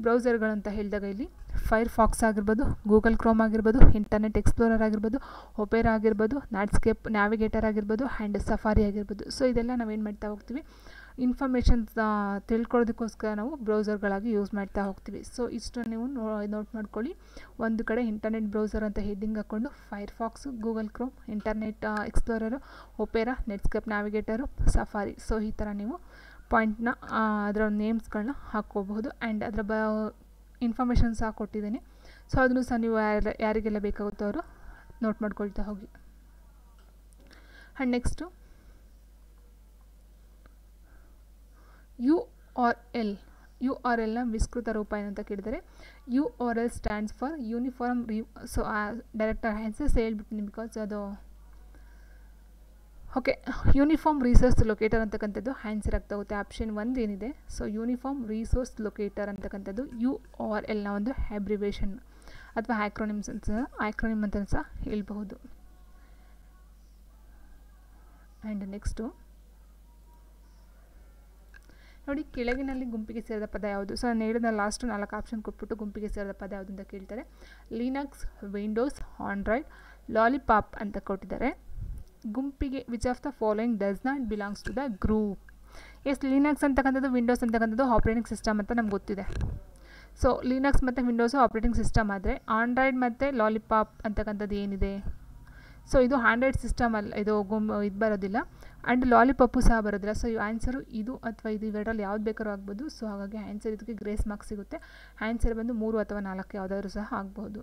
ಬ್ರೌಸರ್ಗಳಂತ ಹೇಳಿದಾಗ ಇಲ್ಲಿ ಫೈರ್ ಫಾಕ್ಸ್ ಆಗಿರ್ಬೋದು ಗೂಗಲ್ ಕ್ರೋಮ್ ಆಗಿರ್ಬೋದು ಇಂಟರ್ನೆಟ್ ಎಕ್ಸ್ಪ್ಲೋರರ್ ಆಗಿರ್ಬೋದು ಒಪೇರ್ ಆಗಿರ್ಬೋದು ನಾಟ್ಸ್ಕೇಪ್ ನ್ಯಾವಿಗೇಟರ್ ಆಗಿರ್ಬೋದು ಆ್ಯಂಡ್ ಸಫಾರಿ ಆಗಿರ್ಬೋದು ಸೊ ಇದೆಲ್ಲ ನಾವೇನು ಮಾಡ್ತಾ ಹೋಗ್ತೀವಿ ಇನ್ಫಾರ್ಮೇಷನ್ಸ್ ತಿಳ್ಕೊಳ್ಳೋದಕ್ಕೋಸ್ಕರ ನಾವು ಬ್ರೌಸರ್ಗಳಾಗಿ ಯೂಸ್ ಮಾಡ್ತಾ ಹೋಗ್ತೀವಿ ಸೊ ಇಷ್ಟು ನೀವು ನೋ ನೋಟ್ ಮಾಡ್ಕೊಳ್ಳಿ ಒಂದು ಕಡೆ ಇಂಟರ್ನೆಟ್ ಬ್ರೌಸರ್ ಅಂತ ಹೆಡ್ಡಿಂಗ್ ಹಾಕ್ಕೊಂಡು Firefox Google Chrome Internet Explorer Opera Netscape navigator Safari so ಈ ಥರ ನೀವು ಪಾಯಿಂಟ್ನ ಅದರ ನೇಮ್ಸ್ಗಳನ್ನ ಹಾಕ್ಕೋಬಹುದು ಆ್ಯಂಡ್ ಅದರ ಬ ಇನ್ಫಾರ್ಮೇಷನ್ ಸಹ ಕೊಟ್ಟಿದ್ದೀನಿ ಸೊ ಅದನ್ನು ಸಹ ನೀವು ಯಾರಿಗೆಲ್ಲ ಬೇಕಾಗುತ್ತೋ ಅವರು ನೋಟ್ ಮಾಡ್ಕೊಳ್ತಾ ಹೋಗಿ and next U R L U R ಎಲ್ನ ವಿಸ್ತೃತ ರೂಪ ಏನಂತ ಕೇಳಿದರೆ U R L stands for uniform ರಿ ಸೊ ಡೈರೆಕ್ಟರ್ ಹೆಸರು ಹೇಳ್ಬಿಟ್ಟಿನಿ ಬಿಕಾಸ್ ಅದು ಓಕೆ ಯೂನಿಫಾರ್ಮ್ ರಿಸೋರ್ಸ್ ಲೊಕೇಟರ್ ಅಂತಕ್ಕಂಥದ್ದು ಹ್ಯಾನ್ಸರ್ ಆಗ್ತಾ ಹೋಗುತ್ತೆ ಆಪ್ಷನ್ ಒಂದು ಏನಿದೆ ಸೊ ಯೂನಿಫಾರ್ಮ್ ರಿಸೋರ್ಸ್ ಲೊಕೇಟರ್ ಅಂತಕ್ಕಂಥದ್ದು ಯು ಆರ್ ಎಲ್ನ ಒಂದು ಹ್ಯಾಬ್ರಿವೇಷನ್ ಅಥವಾ ಆ್ಯಕ್ರೋನಿಮ್ಸ್ ಅಂತ ಆ್ಯಕ್ರೋನಿಮ್ ಅಂತ ಸಹ ಹೇಳ್ಬಹುದು ಆ್ಯಂಡ್ ನೆಕ್ಸ್ಟು ನೋಡಿ ಕೆಳಗಿನಲ್ಲಿ ಗುಂಪಿಗೆ ಸೇರಿದ ಪದ ಯಾವುದು ಸೊ ನಾನು ಹೇಳಿದ ಲಾಸ್ಟ್ ನಾಲ್ಕು ಆಪ್ಷನ್ ಕೊಟ್ಬಿಟ್ಟು ಗುಂಪಿಗೆ ಸೇರಿದ ಪದ ಯಾವುದು ಅಂತ ಕೇಳ್ತಾರೆ ಲಿನಕ್ಸ್ ವಿಂಡೋಸ್ ಆಂಡ್ರಾಯ್ಡ್ ಲಾಲಿಪಾಪ್ ಅಂತ ಕೊಟ್ಟಿದ್ದಾರೆ ಗುಂಪಿಗೆ which of the following does not belongs to the group is Linux ಅಂತಕ್ಕಂಥದ್ದು ವಿಂಡೋಸ್ ಅಂತಕ್ಕಂಥದ್ದು ಆಪ್ರೇಟಿಂಗ್ ಸಿಸ್ಟಮ್ ಅಂತ ನಮ್ಗೆ ಗೊತ್ತಿದೆ ಸೊ ಲಿನಕ್ಸ್ ಮತ್ತು ವಿಂಡೋಸು ಆಪ್ರೇಟಿಂಗ್ ಸಿಸ್ಟಮ್ ಆದರೆ ಆಂಡ್ರಾಯ್ಡ್ ಮತ್ತು ಲಾಲಿಪಾಪ್ ಅಂತಕ್ಕಂಥದ್ದು ಏನಿದೆ ಸೊ ಇದು ಹ್ಯಾಂಡ್ರೈಡ್ ಸಿಸ್ಟಮಲ್ಲಿ ಇದು ಗುಮ್ ಇದು ಬರೋದಿಲ್ಲ ಆ್ಯಂಡ್ ಲಾಲಿಪಪ್ಪು ಸಹ ಬರೋದಿಲ್ಲ ಸೊ ಇವು ಆನ್ಸರು ಇದು ಅಥವಾ ಇದು ಇವೆರಡರಲ್ಲಿ ಯಾವ್ದು ಬೇಕಾದ್ರೂ ಆಗ್ಬೋದು ಸೊ ಹಾಗಾಗಿ ಆನ್ಸರ್ ಇದಕ್ಕೆ ಗ್ರೇಸ್ ಮಾರ್ಕ್ಸ್ ಸಿಗುತ್ತೆ ಆನ್ಸರ್ ಬಂದು ಮೂರು ಅಥವಾ ನಾಲ್ಕು ಯಾವುದಾದ್ರೂ ಸಹ ಆಗ್ಬೋದು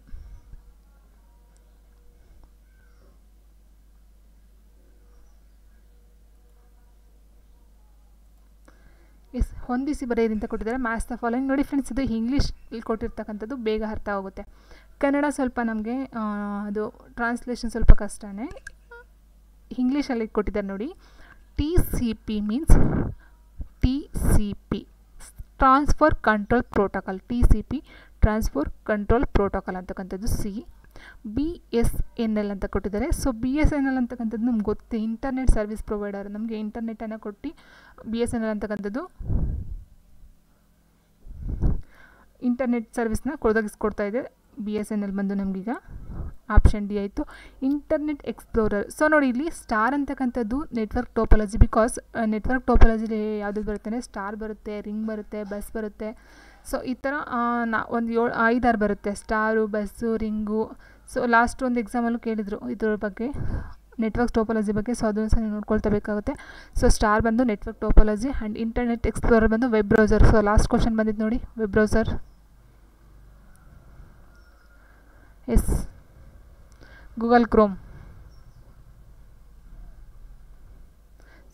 ಎಸ್ ಹೊಂದಿಸಿ ಬರೆಯಿರಿ ಅಂತ ಕೊಟ್ಟಿದ್ದಾರೆ ಮ್ಯಾಥ್ಸ್ ದ ಫಾಲೋಯಿಂಗ್ ನೋಡಿ ಫ್ರೆಂಡ್ಸ್ ಇದು ಇಂಗ್ಲೀಷಲ್ಲಿ ಕೊಟ್ಟಿರ್ತಕ್ಕಂಥದ್ದು ಬೇಗ ಅರ್ಥ ಆಗುತ್ತೆ ಕನ್ನಡ ಸ್ವಲ್ಪ ನಮಗೆ ಅದು ಟ್ರಾನ್ಸ್ಲೇಷನ್ ಸ್ವಲ್ಪ ಕಷ್ಟನೇ ಇಂಗ್ಲೀಷಲ್ಲಿ ಕೊಟ್ಟಿದ್ದಾರೆ ನೋಡಿ T C P means T C P transfer control protocol T C P transfer control protocol ಅಂತಕ್ಕಂಥದ್ದು C B S N L ಅಂತ ಕೊಟ್ಟಿದ್ದಾರೆ so B S N L ಅಂತಕ್ಕಂಥದ್ದು ನಮ್ಗೆ ಗೊತ್ತು ಇಂಟರ್ನೆಟ್ ಸರ್ವಿಸ್ ಪ್ರೊವೈಡರ್ ನಮಗೆ ಇಂಟರ್ನೆಟನ್ನು ಕೊಟ್ಟು ಬಿ ಎಸ್ ಎನ್ ಎಲ್ ಅಂತಕ್ಕಂಥದ್ದು ಇಂಟರ್ನೆಟ್ ಸರ್ವಿಸ್ನ ಕೊಡದಾಗಿಸ್ಕೊಡ್ತಾ ಇದೆ ಬಿ ಎಸ್ ಎನ್ ಎಲ್ ಬಂದು ನಮಗೀಗ ಆಪ್ಷನ್ ಡಿ ಆಯಿತು ಇಂಟರ್ನೆಟ್ ಎಕ್ಸ್ಪ್ಲೋರರ್ ಸೊ ನೋಡಿ ಇಲ್ಲಿ ಸ್ಟಾರ್ ಅಂತಕ್ಕಂಥದ್ದು ನೆಟ್ವರ್ಕ್ ಟೋಪಾಲಜಿ ಬಿಕಾಸ್ ನೆಟ್ವರ್ಕ್ ಟೋಪಾಲಜಿಲಿ ಯಾವುದು ಬರುತ್ತೆ ಸ್ಟಾರ್ ಬರುತ್ತೆ ರಿಂಗ್ ಬರುತ್ತೆ ಬಸ್ ಬರುತ್ತೆ ಸೊ ಈ ಥರ ನಾ ಒಂದು ಏಳು ಐದಾರು ಬರುತ್ತೆ star bus ring so last ಒಂದು ಎಕ್ಸಾಮಲ್ಲೂ ಕೇಳಿದರು ಇದ್ರ ಬಗ್ಗೆ ನೆಟ್ವರ್ಕ್ ಟೋಪಾಲಜಿ ಬಗ್ಗೆ ಸೊ ಅದನ್ನು ಸಹ ನೀವು ನೋಡ್ಕೊಳ್ತಾ ಬೇಕಾಗುತ್ತೆ ಸೊ ಸ್ಟಾರ್ ಬಂದು network topology and Internet Explorer ಬಂದು web browser so last question ಬಂದಿದ್ದು ನೋಡಿ web browser is Google Chrome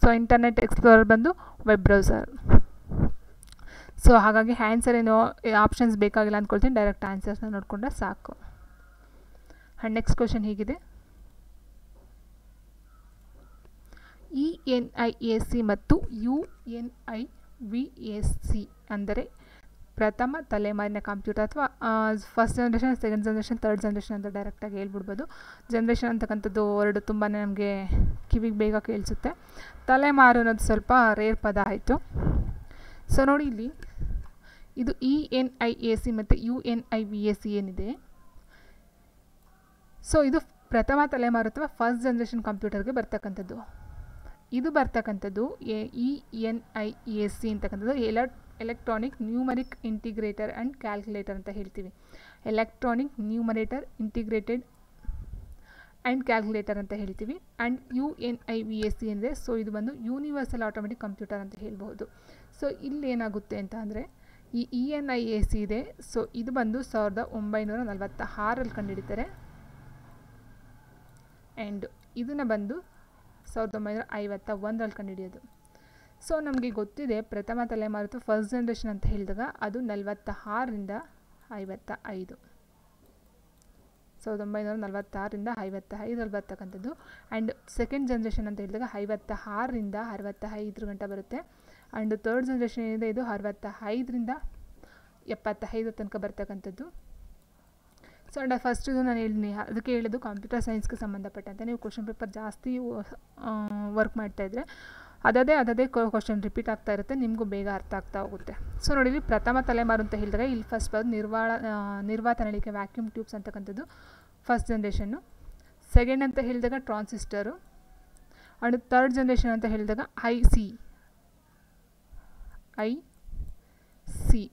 so Internet Explorer ಬಂದು ವೆಬ್ ಬ್ರೌಸರ್ ಸೊ ಹಾಗಾಗಿ ಆ್ಯನ್ಸರ್ ಏನೋ ಆಪ್ಷನ್ಸ್ ಬೇಕಾಗಿಲ್ಲ ಅಂದ್ಕೊಳ್ತೀನಿ ಡೈರೆಕ್ಟ್ ಆನ್ಸರ್ಸ್ನ ನೋಡಿಕೊಂಡ್ರೆ ಸಾಕು ಆ್ಯಂಡ್ ನೆಕ್ಸ್ಟ್ ಕ್ವಶನ್ ಹೀಗಿದೆ E N I A C ಮತ್ತು U N I V A C ಅಂದರೆ ಪ್ರಥಮ ತಲೆಮಾರಿನ ಕಂಪ್ಯೂಟರ್ ಅಥವಾ first generation second generation third generation ಅಂತ ಡೈರೆಕ್ಟಾಗಿ ಹೇಳ್ಬಿಡ್ಬೋದು ಜನ್ರೇಷನ್ ಅಂತಕ್ಕಂಥದ್ದು ವರ್ಡ್ ತುಂಬಾ ನಮಗೆ ಕಿವಿಗೆ ಬೇಗ ಕೇಳಿಸುತ್ತೆ ತಲೆಮಾರು ಅನ್ನೋದು ಸ್ವಲ್ಪ ರೇರ್ ಪದ ಆಯಿತು ಸೊ ನೋಡಿ ಇಲ್ಲಿ ಇದು E N I A C ಮತ್ತು U N I V A C ಏನಿದೆ ಸೊ ಇದು ಪ್ರಥಮ ತಲೆಮಾರು ಅಥವಾ ಫಸ್ಟ್ ಜನ್ರೇಷನ್ ಕಂಪ್ಯೂಟರ್ಗೆ ಬರ್ತಕ್ಕಂಥದ್ದು ಇದು ಬರ್ತಕ್ಕಂಥದ್ದು A E N I A C ಅಂತಕ್ಕಂಥದ್ದು ಎಲ electronic numeric integrator and calculator ಅಂತ ಹೇಳ್ತೀವಿ electronic numerator integrated and calculator ಅಂತ ಹೇಳ್ತೀವಿ and U N I V S C ಅಂದರೆ ಸೊ ಇದು ಬಂದು ಯೂನಿವರ್ಸಲ್ ಆಟೋಮೆಟಿಕ್ ಕಂಪ್ಯೂಟರ್ ಅಂತ ಹೇಳ್ಬೋದು ಸೊ ಇಲ್ಲಿ ಏನಾಗುತ್ತೆ ಅಂತ ಅಂದರೆ ಈ E N I A C ಇದೆ ಸೊ ಇದು ಬಂದು ಸಾವಿರದ ಒಂಬೈನೂರ ನಲವತ್ತ ಆರಲ್ಲಿ ಕಂಡುಹಿಡಿತಾರೆ ಆ್ಯಂಡ್ ಇದನ್ನು ಬಂದು ಸಾವಿರದ ಒಂಬೈನೂರ ಐವತ್ತ ಒಂದರಲ್ಲಿ ಕಂಡುಹಿಡಿಯೋದು ಸೊ ನಮಗೆ ಗೊತ್ತಿದೆ ಪ್ರಥಮ ತಲೆಮಾರುತು ಫಸ್ಟ್ ಜನ್ರೇಷನ್ ಅಂತ ಹೇಳಿದಾಗ ಅದು ನಲವತ್ತ ಆರರಿಂದ ಐವತ್ತ ಐದು ಸಾವಿರದ ಒಂಬೈನೂರ ನಲವತ್ತಾರರಿಂದ ಐವತ್ತ ಐದರಲ್ಲಿ ಬರ್ತಕ್ಕಂಥದ್ದು ಆ್ಯಂಡ್ ಸೆಕೆಂಡ್ ಜನ್ರೇಷನ್ ಅಂತ ಹೇಳಿದಾಗ ಐವತ್ತ ಆರರಿಂದ ಅರವತ್ತ ಐದರ ಗಂಟೆ ಬರುತ್ತೆ ಆ್ಯಂಡ್ ತರ್ಡ್ ಜನ್ರೇಷನ್ ಏನಿದೆ ಇದು ಅರವತ್ತ ಐದರಿಂದ ಎಪ್ಪತ್ತೈದರ ತನಕ ಬರ್ತಕ್ಕಂಥದ್ದು ಸೊ ಅಂಡ್ ಫಸ್ಟಿದು ನಾನು ಹೇಳಿದ್ನಿ ಅದಕ್ಕೆ ಹೇಳೋದು ಕಂಪ್ಯೂಟರ್ ಸೈನ್ಸ್ಗೆ ಸಂಬಂಧಪಟ್ಟಂತೆ ನೀವು ಕ್ವಶನ್ ಪೇಪರ್ ಜಾಸ್ತಿ ವರ್ಕ್ ಮಾಡ್ತಾಯಿದ್ರೆ ಅದೇ ಅದೇ ಕ್ವಶನ್ ರಿಪೀಟ್ ಆಗ್ತಾ ಇರುತ್ತೆ ನಿಮಗೂ ಬೇಗ ಅರ್ಥ ಆಗ್ತಾ ಹೋಗುತ್ತೆ ಸೊ ನೋಡಿ ಇಲ್ಲಿ ಪ್ರಥಮ ತಲೆಮಾರು ಅಂತ ಹೇಳಿದಾಗ ಇಲ್ಲಿ ಫಸ್ಟ್ ಬರೋದು ನಿರ್ವಾಳ ನಿರ್ವಾತ ವ್ಯಾಕ್ಯೂಮ್ ಟ್ಯೂಬ್ಸ್ ಅಂತಕ್ಕಂಥದ್ದು ಫಸ್ಟ್ ಜನ್ರೇಷನ್ನು ಸೆಕೆಂಡ್ ಅಂತ ಹೇಳಿದಾಗ ಟ್ರಾನ್ಸಿಸ್ಟರು ಅಂಡ್ ಥರ್ಡ್ ಜನ್ರೇಷನ್ ಅಂತ ಹೇಳಿದಾಗ I C I C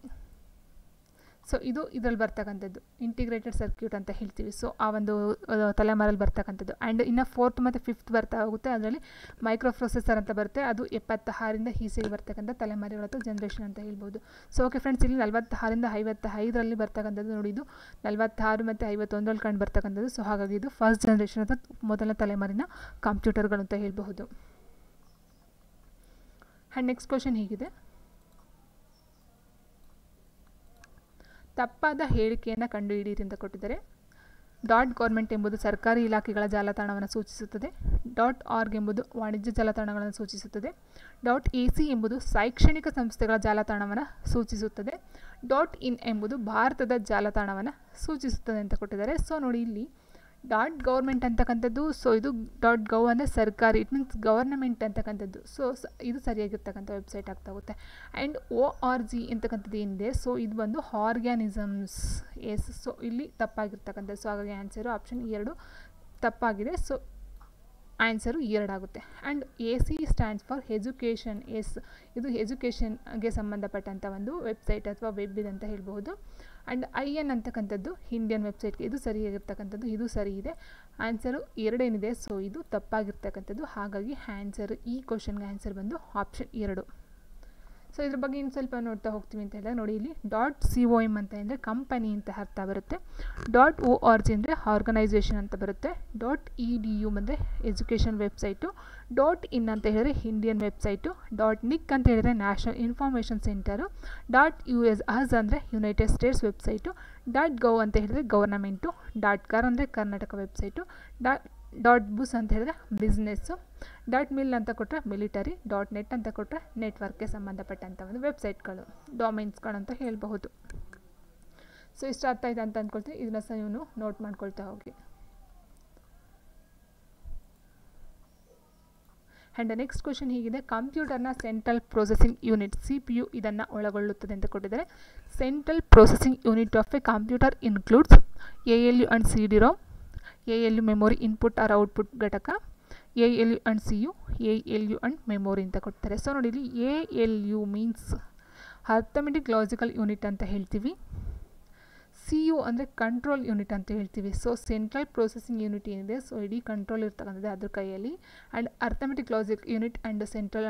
so ಇದು ಇದರಲ್ಲಿ ಬರ್ತಕ್ಕಂಥದ್ದು ಇಂಟಿಗ್ರೇಟೆಡ್ ಸರ್ಕ್ಯೂಟ್ ಅಂತ ಹೇಳ್ತೀವಿ ಸೊ ಆ ಒಂದು ತಲೆಮಾರಲ್ಲಿ ಬರ್ತಕ್ಕಂಥದ್ದು ಆ್ಯಂಡ್ ಇನ್ನು ಫೋರ್ತ್ ಮತ್ತು ಫಿಫ್ತ್ ಬರ್ತಾ ಹೋಗುತ್ತೆ ಅದರಲ್ಲಿ ಮೈಕ್ರೋ ಪ್ರೊಸೆಸರ್ ಅಂತ ಬರುತ್ತೆ ಅದು ಎಪ್ಪತ್ತಾರರಿಂದ ಈಸಿಗೆ ಬರ್ತಕ್ಕಂಥ ತಲೆಮಾರಿಗಳ ಅಥವಾ ಜನ್ರೇಷನ್ ಅಂತ ಹೇಳ್ಬೋದು ಸೊ ಓಕೆ ಫ್ರೆಂಡ್ಸ್ ಇಲ್ಲಿ ನಲವತ್ತಾರರಿಂದ ಐವತ್ತೈದರಲ್ಲಿ ಬರ್ತಕ್ಕಂಥದ್ದು ನೋಡಿ ಇದು ನಲವತ್ತಾರು ಮತ್ತು ಐವತ್ತೊಂದರಲ್ಲಿ ಕಂಡು ಬರ್ತಕ್ಕಂಥದ್ದು ಸೊ ಹಾಗಾಗಿ ಇದು ಫಸ್ಟ್ ಜನ್ರೇಷನ್ ಅಥವಾ ಮೊದಲ ತಲೆಮಾರಿನ ಕಂಪ್ಯೂಟರ್ಗಳು ಅಂತ ಹೇಳಬಹುದು ಆ್ಯಂಡ್ ನೆಕ್ಸ್ಟ್ ಕ್ವಶನ್ ಹೀಗಿದೆ ತಪ್ಪಾದ ಹೇಳಿಕೆಯನ್ನು ಕಂಡುಹಿಡಿಯಿರಿ ಅಂತ ಕೊಟ್ಟಿದ್ದಾರೆ ಡಾಟ್ ಗೌರ್ಮೆಂಟ್ ಎಂಬುದು ಸರ್ಕಾರಿ ಇಲಾಖೆಗಳ ಜಾಲತಾಣವನ್ನು ಸೂಚಿಸುತ್ತದೆ ಡಾಟ್ ಆರ್ಗ್ ಎಂಬುದು ವಾಣಿಜ್ಯ ಜಾಲತಾಣಗಳನ್ನು ಸೂಚಿಸುತ್ತದೆ ಡಾಟ್ ಎ ಸಿ ಎಂಬುದು ಶೈಕ್ಷಣಿಕ ಸಂಸ್ಥೆಗಳ ಜಾಲತಾಣವನ್ನು ಸೂಚಿಸುತ್ತದೆ ಡಾಟ್ ಇನ್ ಎಂಬುದು ಭಾರತದ ಜಾಲತಾಣವನ್ನು ಸೂಚಿಸುತ್ತದೆ ಅಂತ ಕೊಟ್ಟಿದ್ದಾರೆ ಸೊ ನೋಡಿ ಇಲ್ಲಿ ಡಾಟ್ ಗೌರ್ಮೆಂಟ್ ಅಂತಕ್ಕಂಥದ್ದು ಸೊ ಇದು ಡಾಟ್ ಗೌ ಅಂದರೆ ಸರ್ಕಾರಿ ಇಟ್ ಮೀನ್ಸ್ ಗವರ್ನಮೆಂಟ್ ಅಂತಕ್ಕಂಥದ್ದು ಸೊ ಇದು ಸರಿಯಾಗಿರ್ತಕ್ಕಂಥ ವೆಬ್ಸೈಟ್ ಆಗ್ತಾ ಹೋಗುತ್ತೆ ಆ್ಯಂಡ್ ಒ ಆರ್ ಜಿ ಅಂತಕ್ಕಂಥದ್ದು ಏನಿದೆ ಸೊ ಇದು ಬಂದು ಆರ್ಗ್ಯಾನಿಸಮ್ಸ್ ಎಸ್ ಸೊ ಇಲ್ಲಿ ತಪ್ಪಾಗಿರ್ತಕ್ಕಂಥದ್ದು ಸೊ ಹಾಗಾಗಿ ಆ್ಯನ್ಸರು ಆಪ್ಷನ್ ಎರಡು ತಪ್ಪಾಗಿದೆ ಸೊ ಆನ್ಸರು ಎರಡಾಗುತ್ತೆ and A C stands for education is ಇದು ಎಜುಕೇಷನ್ಗೆ ಸಂಬಂಧಪಟ್ಟಂಥ ಒಂದು ವೆಬ್ಸೈಟ್ ಅಥವಾ ವೆಬ್ ಇದೆ ಅಂತ ಹೇಳ್ಬೋದು ಆ್ಯಂಡ್ ಐ ಎನ್ ಅಂತಕ್ಕಂಥದ್ದು ಇಂಡಿಯನ್ ವೆಬ್ಸೈಟ್ಗೆ ಇದು ಸರಿಯಾಗಿರ್ತಕ್ಕಂಥದ್ದು ಇದು ಸರಿ ಇದೆ ಆನ್ಸರು ಎರಡೇನಿದೆ ಸೊ ಇದು ತಪ್ಪಾಗಿರ್ತಕ್ಕಂಥದ್ದು ಹಾಗಾಗಿ ಆನ್ಸರ್ ಈ ಕ್ವಶನ್ಗೆ ಆನ್ಸರ್ ಬಂದು ಆಪ್ಷನ್ ಎರಡು ಸೊ ಇದ್ರ ಬಗ್ಗೆ ಇನ್ನು ಸ್ವಲ್ಪ ನೋಡ್ತಾ ಹೋಗ್ತೀವಿ ಅಂತ ಹೇಳಿದಾಗ ನೋಡಿ ಇಲ್ಲಿ ಡಾಟ್ ಸಿ ಒ ಎಮ್ ಅಂತ ಅಂದರೆ ಕಂಪನಿ ಅಂತ ಅರ್ಥ ಬರುತ್ತೆ ಡಾಟ್ ಒ ಆರ್ ಜಿ ಅಂದರೆ ಆರ್ಗನೈಸೇಷನ್ ಅಂತ ಬರುತ್ತೆ ಡಾಟ್ ಇ ಡಿ ಯು ಅಂದರೆ ಎಜುಕೇಷನ್ ವೆಬ್ಸೈಟು ಡಾಟ್ ಇನ್ ಅಂತ ಹೇಳಿದ್ರೆ ಇಂಡಿಯನ್ ವೆಬ್ಸೈಟು ಡಾಟ್ ನಿಕ್ ಅಂತ ಹೇಳಿದ್ರೆ national information centre dot U S us ಅಂದರೆ United States website dot gov ಅಂತ ಹೇಳಿದರೆ ಗೌರ್ನಮೆಂಟು ಡಾಟ್ ಕಾರ್ ಅಂದರೆ Karnataka website dot dot biz ಅಂತ ಹೇಳಿದ್ರೆ ಬಿಸ್ನೆಸ್ಸು ಡಾಟ್ ಮಿಲ್ ಅಂತ ಕೊಟ್ಟರೆ ಮಿಲಿಟರಿ ಡಾಟ್ ನೆಟ್ ಅಂತ ಕೊಟ್ಟರೆ ನೆಟ್ವರ್ಕ್ಗೆ ಸಂಬಂಧಪಟ್ಟಂಥ ಒಂದು ವೆಬ್ಸೈಟ್ಗಳು ಡೊಮೈನ್ಸ್ಗಳು ಅಂತ ಹೇಳಬಹುದು ಸೊ ಇಷ್ಟ ಇದೆ ಅಂತ ಅಂದ್ಕೊಳ್ತೀನಿ ಇದನ್ನ ಸಹ ಇವನು ನೋಟ್ ಮಾಡ್ಕೊಳ್ತಾ ಹೋಗಿ ಆ್ಯಂಡ್ ನೆಕ್ಸ್ಟ್ ಕ್ವಶನ್ ಹೀಗಿದೆ ಕಂಪ್ಯೂಟರ್ನ central processing unit C P U ಇದನ್ನು ಒಳಗೊಳ್ಳುತ್ತದೆ ಅಂತ ಕೊಟ್ಟಿದ್ದಾರೆ central processing unit of a computer includes A L U and C D ರೋ L U memory input or output ಘಟಕ A L U and C U A L U and memory ಅಂತ ಕೊಡ್ತಾರೆ so ನೋಡಿ ಇಲ್ಲಿ A L U means arithmetic logical unit ಅಂತ ಹೇಳ್ತೀವಿ C U ಅಂದರೆ control unit ಅಂತ ಹೇಳ್ತೀವಿ ಸೊ ಸೆಂಟ್ರಲ್ ಪ್ರೊಸೆಸಿಂಗ್ ಯೂನಿಟ್ ಏನಿದೆ ಸೊ ಇಡೀ ಕಂಟ್ರೋಲ್ ಇರ್ತಕ್ಕಂಥದ್ದು ಅದ್ರ ಕೈಯಲ್ಲಿ and arithmetic logic unit and central